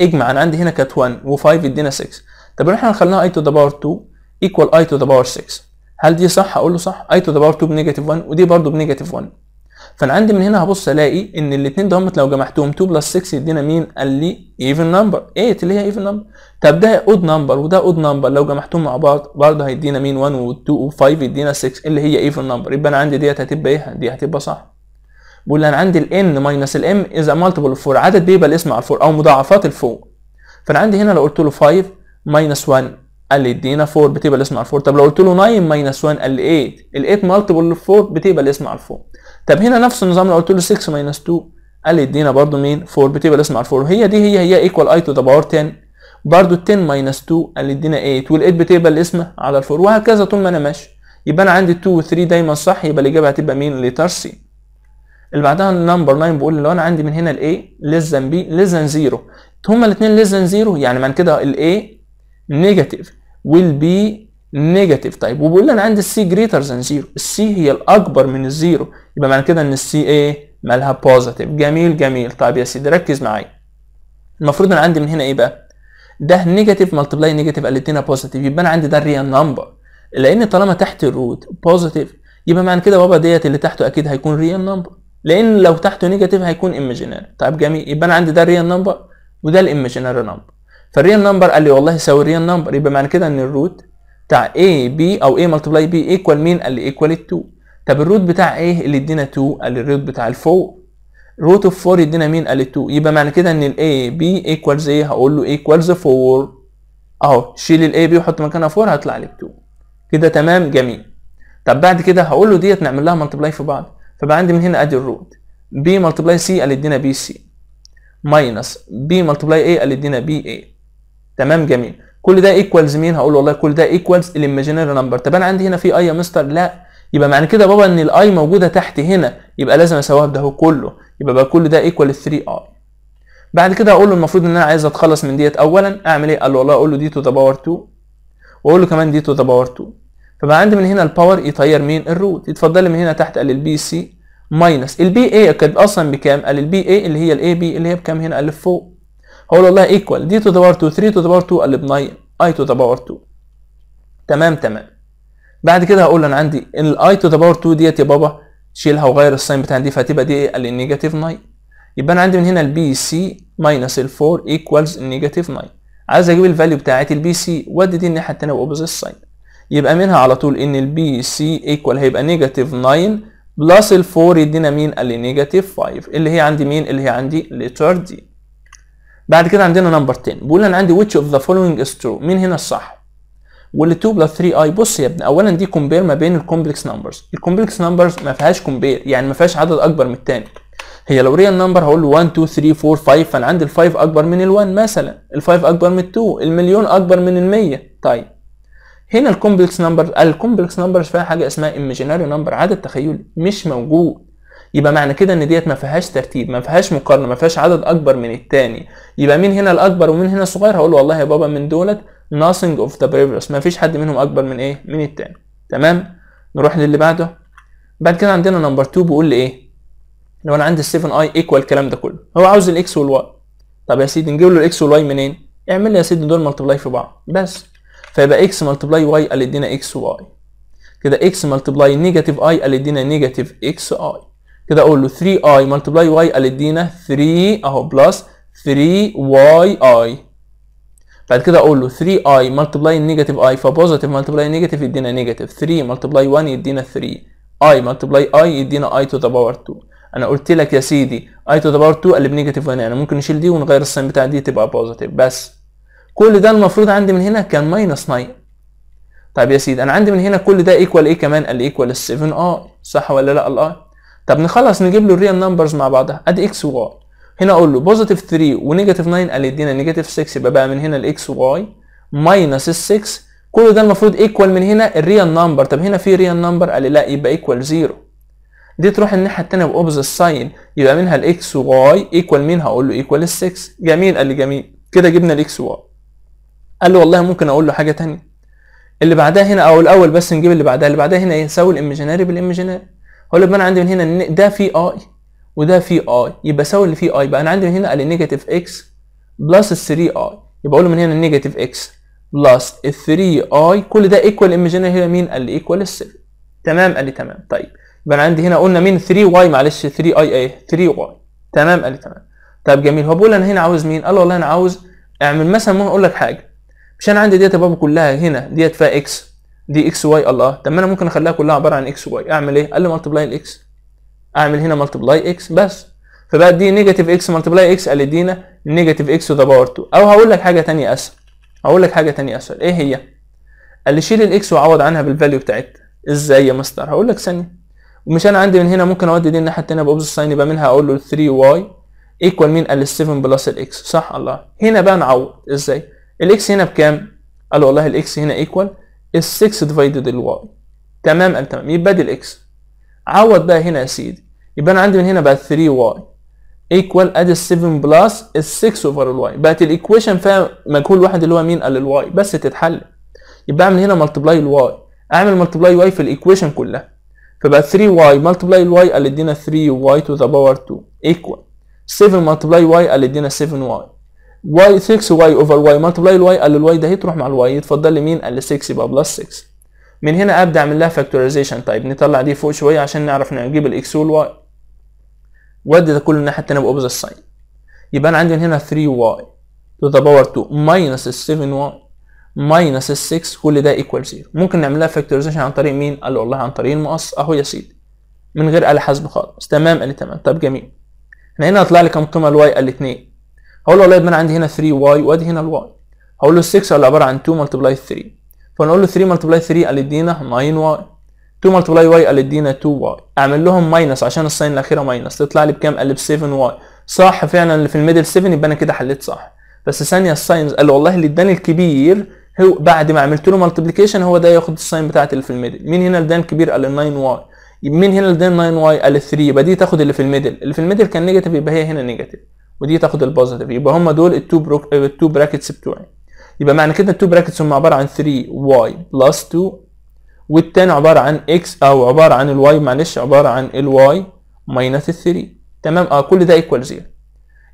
A: اجمع انا عندي هنا كانت 1 و5 ادينا 6 طب احنا خليناها اي تو ذا باور 2 ايكوال اي تو ذا باور 6 هل دي صح هقول له صح اي تو ذا باور 2 بنيجاتيف 1 ودي برضه بنيجاتيف 1 فانا عندي من هنا هبص الاقي ان الاثنين دول لو جمعتهم 2 بلس 6 يدينا مين قال لي ايفن نمبر 8 اللي هي ايفن نمبر طب ده اود نمبر وده اود نمبر لو جمعتهم مع بعض برضه هيدينا مين 1 و2 و5 يدينا 6 اللي هي ايفن نمبر يبقى انا عندي ديت هتبقى ايه دي هتبقى صح بيقول انا عندي الان ماينس الام از مالتيبل اوف 4 عدد بيبقى الاسم على 4 او مضاعفات الفوق فانا عندي هنا لو قلت له 5 ماينس 1 قال لي ادينا 4 بتبقى الاسم على 4 طب لو قلت له 9 ماينس 1 قال لي 8 ال 8 مالتيبل لل 4 بتبقى الاسم على 4 طب هنا نفس النظام لو قلت له 6 ماينس 2 قال لي ادينا برضه مين 4 بتبقى الاسم على 4 وهي دي هي هي ايكوال اي تو ذا باور 10 برضه 10 ماينس 2 قال لي ادينا 8 وال 8 بتبقى الاسم على 4 وهكذا طول ما انا ماشي يبقى انا عندي 2 و 3 دايما صح يبقى الاجابه هتبقى مين ليتر سي اللي بعدها النمبر 9 بيقول لو انا عندي من هنا الاي ليس ذان بي ليس ذان زيرو هما الاثنين ليس ذان زيرو يعني معنى كده الاي نيجاتيف will be نيجاتيف طيب وبيقول لي انا عندي السي جريتر ذان زيرو السي هي الاكبر من الزيرو يبقى معنى كده ان السي ايه مالها بوزيتيف جميل جميل طيب يا سيدي ركز معايا المفروض انا عندي من هنا ايه بقى ده نيجاتيف ملتبلاي نيجاتيف قال لي بوزيتيف يبقى انا عندي ده الريال نمبر لان طالما تحت الروت بوزيتيف يبقى معنى كده بابا ديت اللي تحته اكيد هيكون ريال نمبر لان لو تحته نيجاتيف هيكون imaginary طيب جميل يبقى انا عندي ده real نمبر وده الايماجيناري نمبر فالريال نمبر قال لي والله يساوي الريال نمبر يبقى معنى كده ان الروت بتاع A B او A ملتبلاي B ايكوال مين؟ قال لي ايكوال 2 طب الروت بتاع ايه اللي ادينا 2 قال لي الروت بتاع الفوق روت اوف 4 يدينا مين؟ قال لي 2 يبقى معنى كده ان ال A B ايكوالز ايه؟ هقول له ايكوالز 4 اهو شيل ال A B وحط مكانها 4 هيطلع لك 2 كده تمام جميل طب بعد كده هقول له ديت نعمل لها ملتبلاي في بعض فبقى عندي من هنا ادي الروت B ملتبلاي C قال لي ادينا بي سي ماينس B ملتبلاي A قال لي ادينا بي A تمام جميل كل ده ايكوالز مين هقول والله كل ده ايكوالز الايماجينري نمبر طب انا عندي هنا في اي يا مستر لا يبقى معنى كده بابا ان الاي موجوده تحت هنا يبقى لازم اساويها ده كله يبقى بقى كل ده ايكوال 3 اي بعد كده اقول له المفروض ان انا عايز اتخلص من ديت اولا اعمل ايه قال له والله اقول له دي تو ذا باور 2 واقول له كمان دي تو ذا باور 2 فبقى عندي من هنا الباور يطير مين الروت يتفضل من هنا تحت قال البي سي ماينس البي اي كانت اصلا بكام قال البي اي اللي هي الاي بي اللي هي بكام هنا قال فوق اقول والله ايكوال دي تو ذا باور 2 3 تو ذا باور 2 اقلب 9 اي تو ذا باور 2 تمام تمام بعد كده هقول انا عندي ان الاي تو ذا باور 2 ديت يا بابا شيلها وغير الساين بتاعها دي فهتبقى دي ايه النيجاتيف 9 يبقى انا عندي من هنا البي سي ماينس ال 4 ايكوالز النيجاتيف 9 عايز اجيب الفاليو بتاعت البي سي وادي دي الناحيه الثانيه باوبوزيت ساين يبقى منها على طول ان البي سي ايكوال هيبقى نيجاتيف 9 بلس ال 4 يدينا مين؟ اللي نيجاتيف 5 اللي هي عندي مين؟ اللي هي عندي لتر دي بعد كده عندنا نمبر 10 بيقول انا عندي which of the following is true مين هنا الصح وال 2 بلس 3 اي بص يا ابني اولا دي كومبير ما بين الكومبلكس نمبرز الكومبلكس نمبرز ما فيهاش كومبير يعني ما فيهاش عدد اكبر من الثاني هي لو ريال نمبر هقول له 1 2 3 4 5 فانا عندي ال 5 اكبر من ال 1 مثلا ال 5 اكبر من ال 2 المليون اكبر من ال 100 طيب هنا الكومبلكس نمبر الكومبلكس نمبرز فيها حاجه اسمها ايماجينري نمبر عدد تخيلي مش موجود يبقى معنى كده ان ديت ما فيهاش ترتيب ما فيهاش مقارنه ما فيهاش عدد اكبر من الثاني يبقى مين هنا الاكبر ومين هنا الصغير هقول والله يا بابا من دولت nothing of the previous ما فيش حد منهم اكبر من ايه من الثاني تمام نروح للي بعده بعد كده عندنا نمبر 2 بيقول لي ايه لو انا عندي 7 اي ايكوال الكلام ده كله هو عاوز الاكس والواي طب يا سيدي نجيب له الاكس والواي منين اعمل لي يا سيدي دول ملتبلاي في بعض بس فيبقى اكس ملتبلاي واي قال يدينا اكس واي كده اكس ملتبلاي نيجاتيف اي قال يدينا نيجاتيف اكس اي كده اقول له 3 i ملتبلاي واي قال ادينا 3 اهو بلس 3 yi بعد كده اقول له 3 i ملتبلاي نيجاتيف اي فبوزيتيف ملتبلاي نيجاتيف يدينا نيجاتيف 3 ملتبلاي 1 يدينا 3 i ملتبلاي اي يدينا اي تو ذا باور 2 انا قلت لك يا سيدي اي تو ذا باور 2 لي بنيجاتيف 1 انا ممكن نشيل دي ونغير الساين بتاع دي تبقى بوزيتيف بس كل ده المفروض عندي من هنا كان ماينس 9 طيب يا سيدي انا عندي من هنا كل ده ايكوال ايه كمان قال لي ايكوال ال 7 i صح ولا لا الاي طب نخلص نجيب له الريال نمبرز مع بعضها ادي اكس وواي هنا اقول له بوزيتيف 3 ونيجاتيف 9 قال يدينا نيجاتيف 6 يبقى بقى من هنا الاكس وواي ماينس ال 6 كل ده المفروض ايكوال من هنا الريال نمبر طب هنا في ريال نمبر قال لي لا يبقى ايكوال 0 دي تروح الناحيه الثانيه باوبزيت ساين يبقى منها الاكس وواي ايكوال مين هقول له ايكوال ال 6 جميل قال لي جميل كده جبنا الاكس وواي قال له والله ممكن اقول له حاجه ثانيه اللي بعدها هنا او الاول بس نجيب اللي بعدها اللي بعدها هنا يساوي الامجناري بالامجناري هقول لك انا عندي من هنا ده في اي وده في اي يبقى اساوي اللي فيه اي بقى انا عندي من هنا النيجاتيف اكس بلس ال 3 اي يبقى اقول من هنا النيجاتيف اكس بلس ال 3 اي كل ده ايكوال ايميجينري هنا مين قال لي ايكوال ال 7 تمام قال لي تمام طيب يبقى انا عندي هنا قلنا مين 3 واي معلش 3 اي ايه 3 واي تمام قال لي تمام طب جميل هو بيقول انا هنا عاوز مين قال والله انا عاوز اعمل مثلا ممكن اقول لك حاجه مش انا عندي ديت بابا كلها هنا ديت فيها اكس دي اكس واي الله طب ما انا ممكن اخليها كلها عباره عن اكس واي اعمل ايه؟ قال لي ملتبلاي الاكس اعمل هنا ملتبلاي اكس بس فبقى دي نيجاتيف اكس ملتبلاي اكس قال ادينا نيجاتيف اكس ذا باور 2 او هقول لك حاجه ثانيه اسهل هقول لك حاجه ثانيه اسهل ايه هي؟ قال لي شيل الاكس وعوض عنها بالفاليو بتاعتها ازاي يا مستر؟ هقول لك ثانيه ومش انا عندي من هنا ممكن اودي دي الناحيه الثانيه باوبز ساين يبقى منها اقول له 3 واي ايكوال مين؟ قال لي 7 بلس الاكس صح الله هنا بقى نعوض ازاي؟ الاكس هنا بكام؟ قال والله الاكس هنا ايكوال ال 6 ديفايدد الواي تماما تمام يبقى دي الاكس عوض بقى هنا يا سيدي يبقى انا عندي من هنا بقى 3 y ايكوال ادي 7 بلس ال 6 اوفر الواي بقت الايكويشن فيها مجهول واحد اللي هو مين قال الواي بس تتحل يبقى اعمل هنا ملتبلاي الواي اعمل ملتبلاي y في الايكويشن كلها فبقى 3 y ملتبلاي الواي قال ادينا 3 y تو ذا باور 2 ايكوال 7 ملتبلاي y قال ادينا 7 y y 6y اوفر y ملتبلاي الواي قال الواي ده تروح مع الواي يتفضل لي مين؟ قال لي 6 يبقى بلس 6 من هنا ابدا اعمل لها فاكتورايزيشن طيب نطلع دي فوق شويه عشان نعرف نجيب الاكس والواي ودي ده كله الناحيه الثانيه باوبوزيت ساين يبقى انا عندي من هنا 3y to the power 2 minus 7y minus 6 كل ده equal 0 ممكن نعمل لها فاكتورايزيشن عن طريق مين؟ قال والله عن طريق المقص اهو يا سيدي من غير آلة حاسبة خالص تمام قال لي تمام طب جميل هنا هطلع لي كم قيمة الواي قال لي 2 هقول له والله يا ابني انا عندي هنا 3 واي وادي هنا الواي هقول له 6 اللي عباره عن 2 ملتبلاي 3 فنقول له 3 ملتبلاي 3 قال ادينا 9 واي 2 ملتبلاي واي قال ادينا 2 واي اعمل لهم ماينس عشان الساين الاخيره ماينس تطلع لي بكام قال لي ب 7 واي صح فعلا اللي في الميدل 7 يبقى انا كده حليت صح بس ثانيه الساينز قال له والله اللي اداني الكبير هو بعد ما عملت له ملتبليكيشن هو ده ياخد الساين بتاعت اللي في الميدل مين هنا اللي اداني الكبير قال 9 واي مين هنا اللي اداني 9 واي قال 3 يبقى دي تاخد اللي في الميدل اللي في الميدل كان نيجاتيف يبقى هي هنا نيجاتيف ودي تاخد البوزيتيف يبقى هم دول التو بروك التو براكتس بتوعي يبقى معنى كده التو براكتس هم عباره عن 3 y بلس 2 والتاني عباره عن x او عباره عن الواي معلش عباره عن الواي ماينس 3 تمام اه كل ده ايكوال زيرو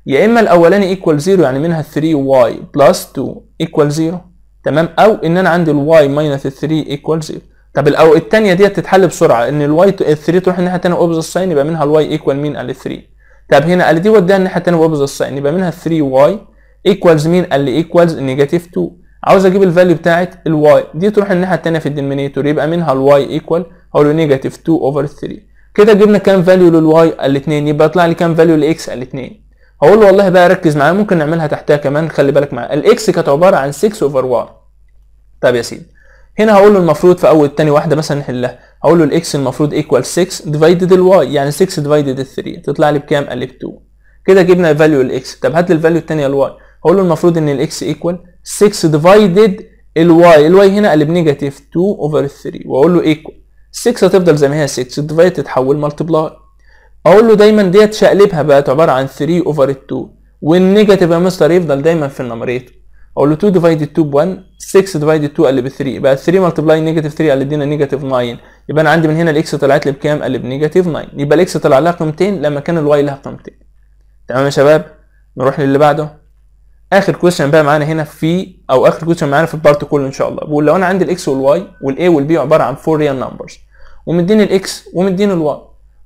A: يا اما الاولاني ايكوال زيرو يعني منها 3 y بلس 2 ايكوال زيرو تمام او ان انا عندي الواي ماينس 3 ايكوال زيرو طب الاو الثانيه ديت تتحل بسرعه ان الواي 3 تروح الناحيه الثانيه اوبز الساين يبقى منها الواي ايكوال مين ال 3 طب هنا قال دي وديها الناحيه الثانيه بقبض الصين يبقى منها 3 واي ايكوالز مين قال لي ايكوالز نيجاتيف 2 عاوز اجيب الفاليو بتاعه الواي دي تروح الناحيه الثانيه في الدينومينيتور يبقى منها الواي ايكوال هقول له نيجاتيف 2 اوفر 3 كده جبنا كام فاليو للواي الاثنين يبقى يطلع لي كام فاليو لاكس الاثنين هقول له والله بقى ركز معايا ممكن نعملها تحتها كمان خلي بالك معايا الاكس كانت عباره عن 6 اوفر 1 طب يا سيدي هنا هقول له المفروض في اول ثاني واحده مثلا نحلها اقول له الاكس المفروض ايكوال 6 ديفايدد الواي يعني 6 ديفايدد 3 تطلع لي بكام؟ قال لي ب 2 كده جبنا فاليو الاكس طب هات لي الفاليو الثانيه الواي اقول له المفروض ان الاكس ايكوال 6 ديفايدد الواي الواي هنا لي نيجاتيف 2 اوفر 3 واقول له ايكوال 6 هتفضل زي ما هي 6 ديفايد تتحول مالتبلاي اقول له دايما ديت شقلبها بقت عباره عن 3 اوفر 2 والنيجاتيف يا مستر يفضل دايما في النمريتور اقول له 2 ديفايد 2 ب 1 6 ديفايد 2 ب 3 بقى 3 مالتبلاي نيجاتيف 3 لي ادينا نيجاتيف 9 يبقى انا عندي من هنا الاكس طلعت لي بكام؟ قال لي بنيجاتيف 9 يبقى الاكس طلع لها قيمتين لما كان الواي لها قيمتين تمام يا شباب نروح للي بعده اخر كويشن بقى معانا هنا في او اخر كويشن معانا في البارت كله ان شاء الله بيقول لو انا عندي الاكس والواي والاي والبي عباره عن فور ريال نمبرز ومديني الاكس ومديني الواي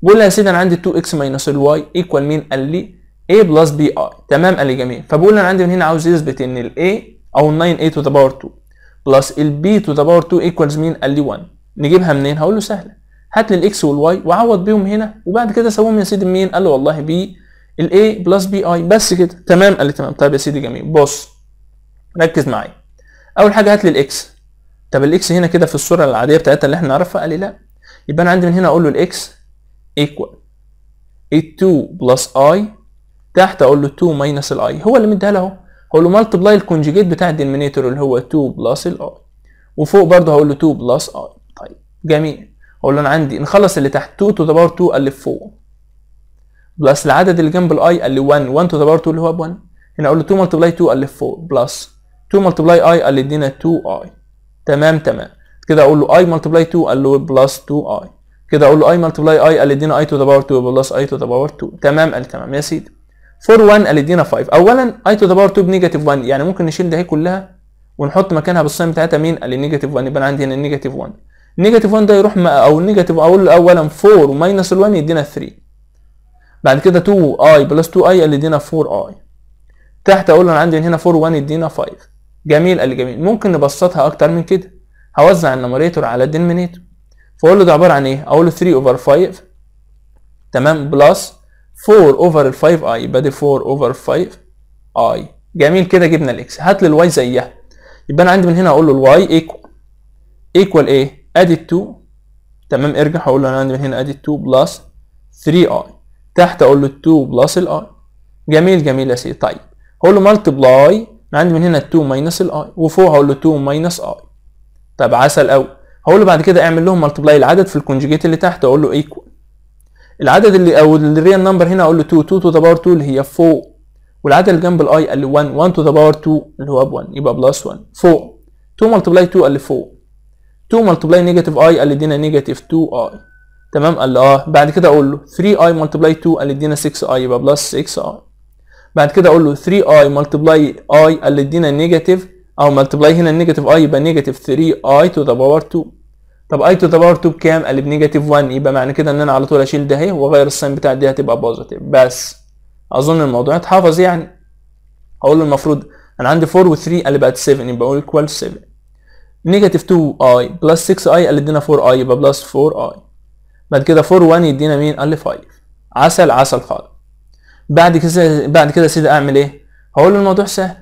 A: بيقول لي يا سيدي انا عندي 2 اكس ماينس الواي ايكوال مين قال لي a بلس بي اي تمام قال لي جميل فبقول انا عندي من هنا عاوز يثبت ان ال a او ال 9a تو ذا باور 2 بلس ال b تو ذا باور 2 ايكوالز مين قال لي 1 نجيبها منين هقول له سهله هات لي الاكس والواي وعوض بيهم هنا وبعد كده سويهم يا سيدي منين قال له والله بي الاي بلس بي اي بس كده تمام قال لي تمام طيب يا سيدي جميل بص ركز معايا اول حاجه هات لي الاكس طب الاكس هنا كده في الصوره العاديه بتاعتها اللي احنا نعرفها قال لي لا يبقى انا عندي من هنا اقول له الاكس ايكوال 2 بلس اي تحت اقول له 2 ماينس الاي هو اللي مديها له اهو هقول له مالتبلاي الكونجيجيت بتاع الدينومينيتور اللي هو 2 بلس الاي وفوق برضه هقول له 2 بلس اي جميل اقول له انا عندي نخلص اللي تحت 2 تو ذا باور 2 اللي فوق بلس العدد اللي جنب الاي اللي 1 1 تو ذا باور 2 اللي هو ب 1 هنا اقول له 2 ملتبلاي 2 اللي فوق بلس 2 ملتبلاي اي اللي ادينا 2 اي تمام تمام كده اقول له اي ملتبلاي 2 قال له بلس 2 اي كده اقول له اي ملتبلاي اي قال ادينا اي تو ذا باور 2 بلس اي تو ذا باور 2 تمام قال تمام يا سيدي 4 1 قال ادينا 5 اولا اي تو ذا باور 2 بنيجاتيف 1 يعني ممكن نشيل ده كلها ونحط مكانها بالصين بتاعتها مين؟ قال لي نيجاتيف 1 يبقى انا عندي هنا نيجاتيف 1 نيجاتيف 1 ده يروح او نيجاتيف اقول اولا 4 وماينس ال1 يدينا 3 بعد كده 2 i بلس 2 i اللي يدينا 4 i تحت اقول انا عندي هنا 4 1 يدينا 5 جميل قال جميل ممكن نبسطها اكتر من كده هوزع النمريتور على الدينمينيتور فاقول له ده عباره عن ايه اقول له 3 اوفر 5 تمام بلس 4 اوفر 5 اي يبقى دي 4 اوفر 5 اي جميل كده جبنا الاكس هات لي الواي زيها يبقى انا عندي من هنا اقول له الواي ايكوال ايكوال ايه ادي 2 تمام ارجع هقول له انا عندي من هنا ادي 2 بلس 3 اي تحت اقول له 2 بلس الاي جميل جميل يا سيدي طيب هقول له انا عندي من هنا 2 ماينس الاي وفوق هقول له 2 ماينس اي طب عسل قوي هقول له بعد كده اعمل لهم مالتبلاي العدد في الكونجيجيت اللي تحت اقول له ايكوال العدد اللي او الريال نمبر هنا اقول له 2 2 تو ذا باور 2 اللي هي 4 والعدد اللي جنب الاي قال لي 1 1 تو ذا باور 2 اللي هو ب 1 يبقى بلس 1 4 2 ملتبلاي 2 قال لي 4 2 ملتبلاي نيجاتيف اي قال ادينا نيجاتيف 2 اي تمام قال لي اه بعد كده اقول له 3 اي ملتبلاي 2 قال ادينا 6 اي يبقى بلس 6 اي بعد كده اقول له 3 اي ملتبلاي اي قال ادينا نيجاتيف او ملتبلاي هنا نيجاتيف اي يبقى نيجاتيف 3 اي تو ذا باور 2 طب اي تو ذا باور 2 بكام؟ قال بنيجاتيف 1 يبقى معنى كده ان انا على طول اشيل ده اهي واغير الساين بتاع دي هتبقى بوزيتيف بس اظن الموضوع اتحفظ يعني اقول له المفروض انا عندي 4 و3 قال بقت 7 يبقى اقول ايكوال 7 نيجاتيف 2i بلس 6i قال ادينا 4i يبقى بلس 4i بعد كده 4 1 يدينا مين قال لي 5 عسل عسل خالص بعد كده بعد كده سيدي اعمل ايه هقول الموضوع سهل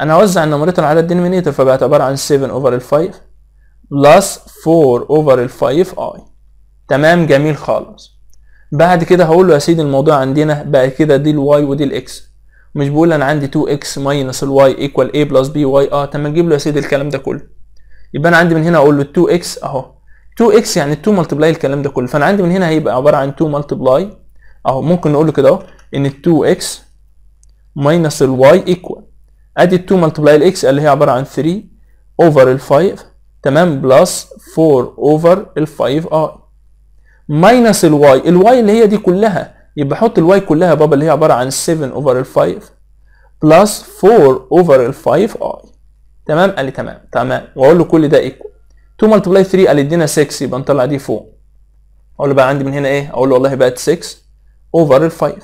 A: انا اوزع النوميريتور على الدينومينيتور فبقت عباره عن 7 اوفر ال 5 بلس 4 اوفر ال 5 i تمام جميل خالص بعد كده هقول له يا سيدي الموضوع عندنا بقى كده دي الواي ودي الاكس مش بقول انا عندي 2x ماينس الواي ايكوال a بلس بي واي اه تمام جيب له يا سيدي الكلام ده كله يبقى انا عندي من هنا اقول له 2 x اهو 2 x يعني 2 ملتبلاي الكلام ده كله فانا عندي من هنا هيبقى عباره عن 2 ملتبلاي اهو ممكن نقول له كده اهو ان 2 x ماينس الواي ايكوال ادي 2 ملتبلاي الاكس اللي هي عباره عن 3 اوفر ال 5 تمام بلس 4 اوفر ال 5 i ماينس الواي الواي اللي هي دي كلها يبقى حط الواي كلها بابا اللي هي عباره عن 7 اوفر ال 5 بلس 4 اوفر ال 5 i تمام قال لي تمام تمام واقول له كل ده ايكوال 2 ملتبلاي 3 قال لي ادينا 6 يبقى نطلع دي 4 اقول له بقى عندي من هنا ايه اقول له والله بقت 6 اوفر ال 5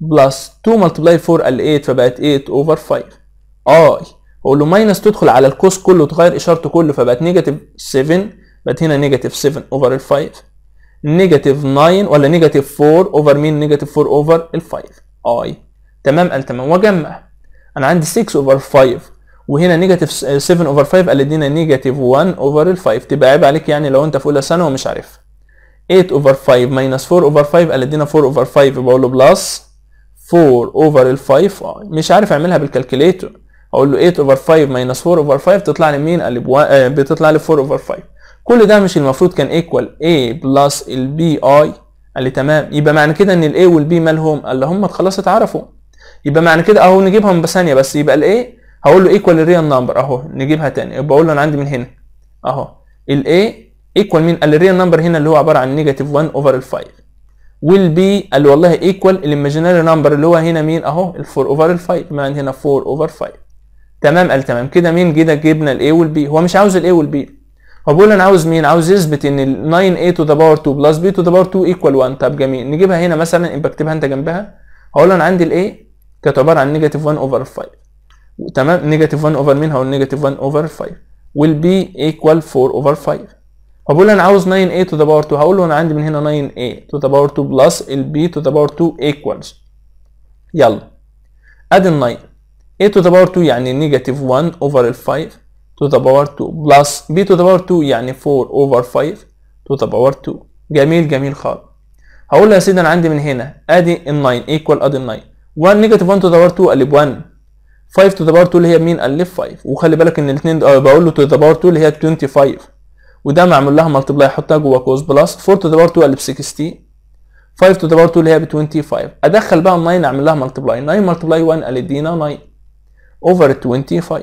A: بلس 2 ملتبلاي 4 قال لي 8 فبقت 8 اوفر 5 اي اقول له ماينس تدخل على الكوس كله تغير اشارته كله فبقت نيجاتيف 7 بقت هنا نيجاتيف 7 اوفر ال 5 نيجاتيف 9 ولا نيجاتيف 4 اوفر مين نيجاتيف 4 اوفر ال 5 اي تمام قال تمام واجمع انا عندي 6 اوفر 5 وهنا نيجاتيف 7 اوفر 5 قال لنا نيجاتيف 1 اوفر ال 5 تبقى عيب عليك يعني لو انت في اولى ثانوي ومش عارف 8 اوفر 5 ماينس 4 اوفر 5 قال لنا 4 اوفر 5 بقول له بلس 4 اوفر ال 5 آه، مش عارف اعملها بالكالكوليتر اقول له 8 اوفر 5 ماينس 4 اوفر 5 تطلع لي مين؟ قال لي آه بتطلع لي 4 اوفر 5 كل ده مش المفروض كان ايكوال a بلس البي اي قال لي تمام يبقى معنى كده ان الاي والبي مالهم؟ قال لي هم خلاص اتعرفوا يبقى معنى كده اهو نجيبهم بثانيه بس يبقى الايه هقول له ايكوال الريال نمبر اهو نجيبها تاني بقول له انا عندي من هنا اهو الاي ايكوال مين الريال نمبر هنا اللي هو عباره عن نيجاتيف 1 اوفر ال 5 والبي قال والله ايكوال الايماجيناري نمبر اللي هو هنا مين اهو ال 4 اوفر ال 5 ما عندي هنا 4 اوفر 5 تمام قال تمام كده مين كده جبنا الاي والبي هو مش عاوز الاي والبي هو بيقول انا عاوز مين عاوز يثبت ان ال 9a تو ذا باور 2 بلس b تو ذا باور 2 ايكوال 1 طب جميل نجيبها هنا مثلا بكتبها انت جنبها هقول انا عندي الاي كانت عباره عن نيجاتيف 1 اوفر 5 تمام نيجاتيف 1 اوفر مين هقول نيجاتيف 1 اوفر 5 will be equal 4 over 5 هقول انا عاوز 9a to the power 2 هقول له انا عندي من هنا 9a to the power 2 plus ال b to the power 2 equals يلا ادي ال 9 a to the power 2 يعني نيجاتيف 1 over ال 5 to the power 2 plus b to the power 2 يعني 4 over 5 to the power 2 جميل جميل خالص هقول له يا سيدي انا عندي من هنا ادي ال 9 equal ادي ال 9 1 نيجاتيف 1 to the power 2 قلب 1 5 تو ذا باور 2 اللي هي مين الف 5 وخلي بالك ان الاثنين بقول له تو ذا باور 2 اللي هي 25 وده معمول لها ملتبلاي حطها جوه كوز بلس 4 تو ذا باور 2 ب 60 5 تو ذا باور 2 اللي هي ب 25 ادخل بقى 9 اعمل لها ملتبلاي 9 ملتبلاي 1 قال ادينا 9 اوفر 25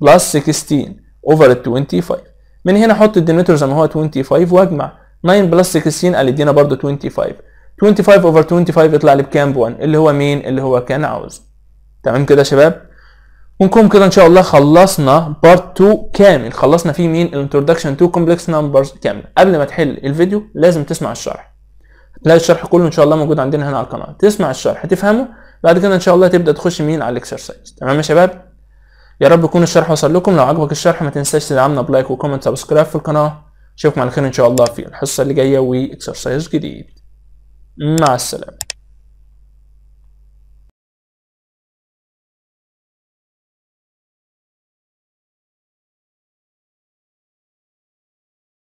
A: بلس 16 اوفر 25 من هنا احط الدينيتور زي ما هو 25 واجمع 9 بلس 16 قال ادينا برضه 25 25 اوفر 25 يطلع لي بكام ب 1 اللي هو مين اللي هو كان عاوز تمام كده يا شباب ونكون كده ان شاء الله خلصنا بارت 2 كامل خلصنا فيه مين الانترودكشن تو كومبلكس نمبرز كامل قبل ما تحل الفيديو لازم تسمع الشرح هتلاقي الشرح كله ان شاء الله موجود عندنا هنا على القناه تسمع الشرح هتفهمه بعد كده ان شاء الله تبدا تخش مين على الاكسرسايز تمام يا شباب يا رب يكون الشرح وصل لكم لو عجبك الشرح ما تنساش تدعمنا بلايك وكومنت سبسكرايب في القناه اشوفكم على خير ان شاء الله في الحصه اللي جايه واكسرسايز جديد مع السلامه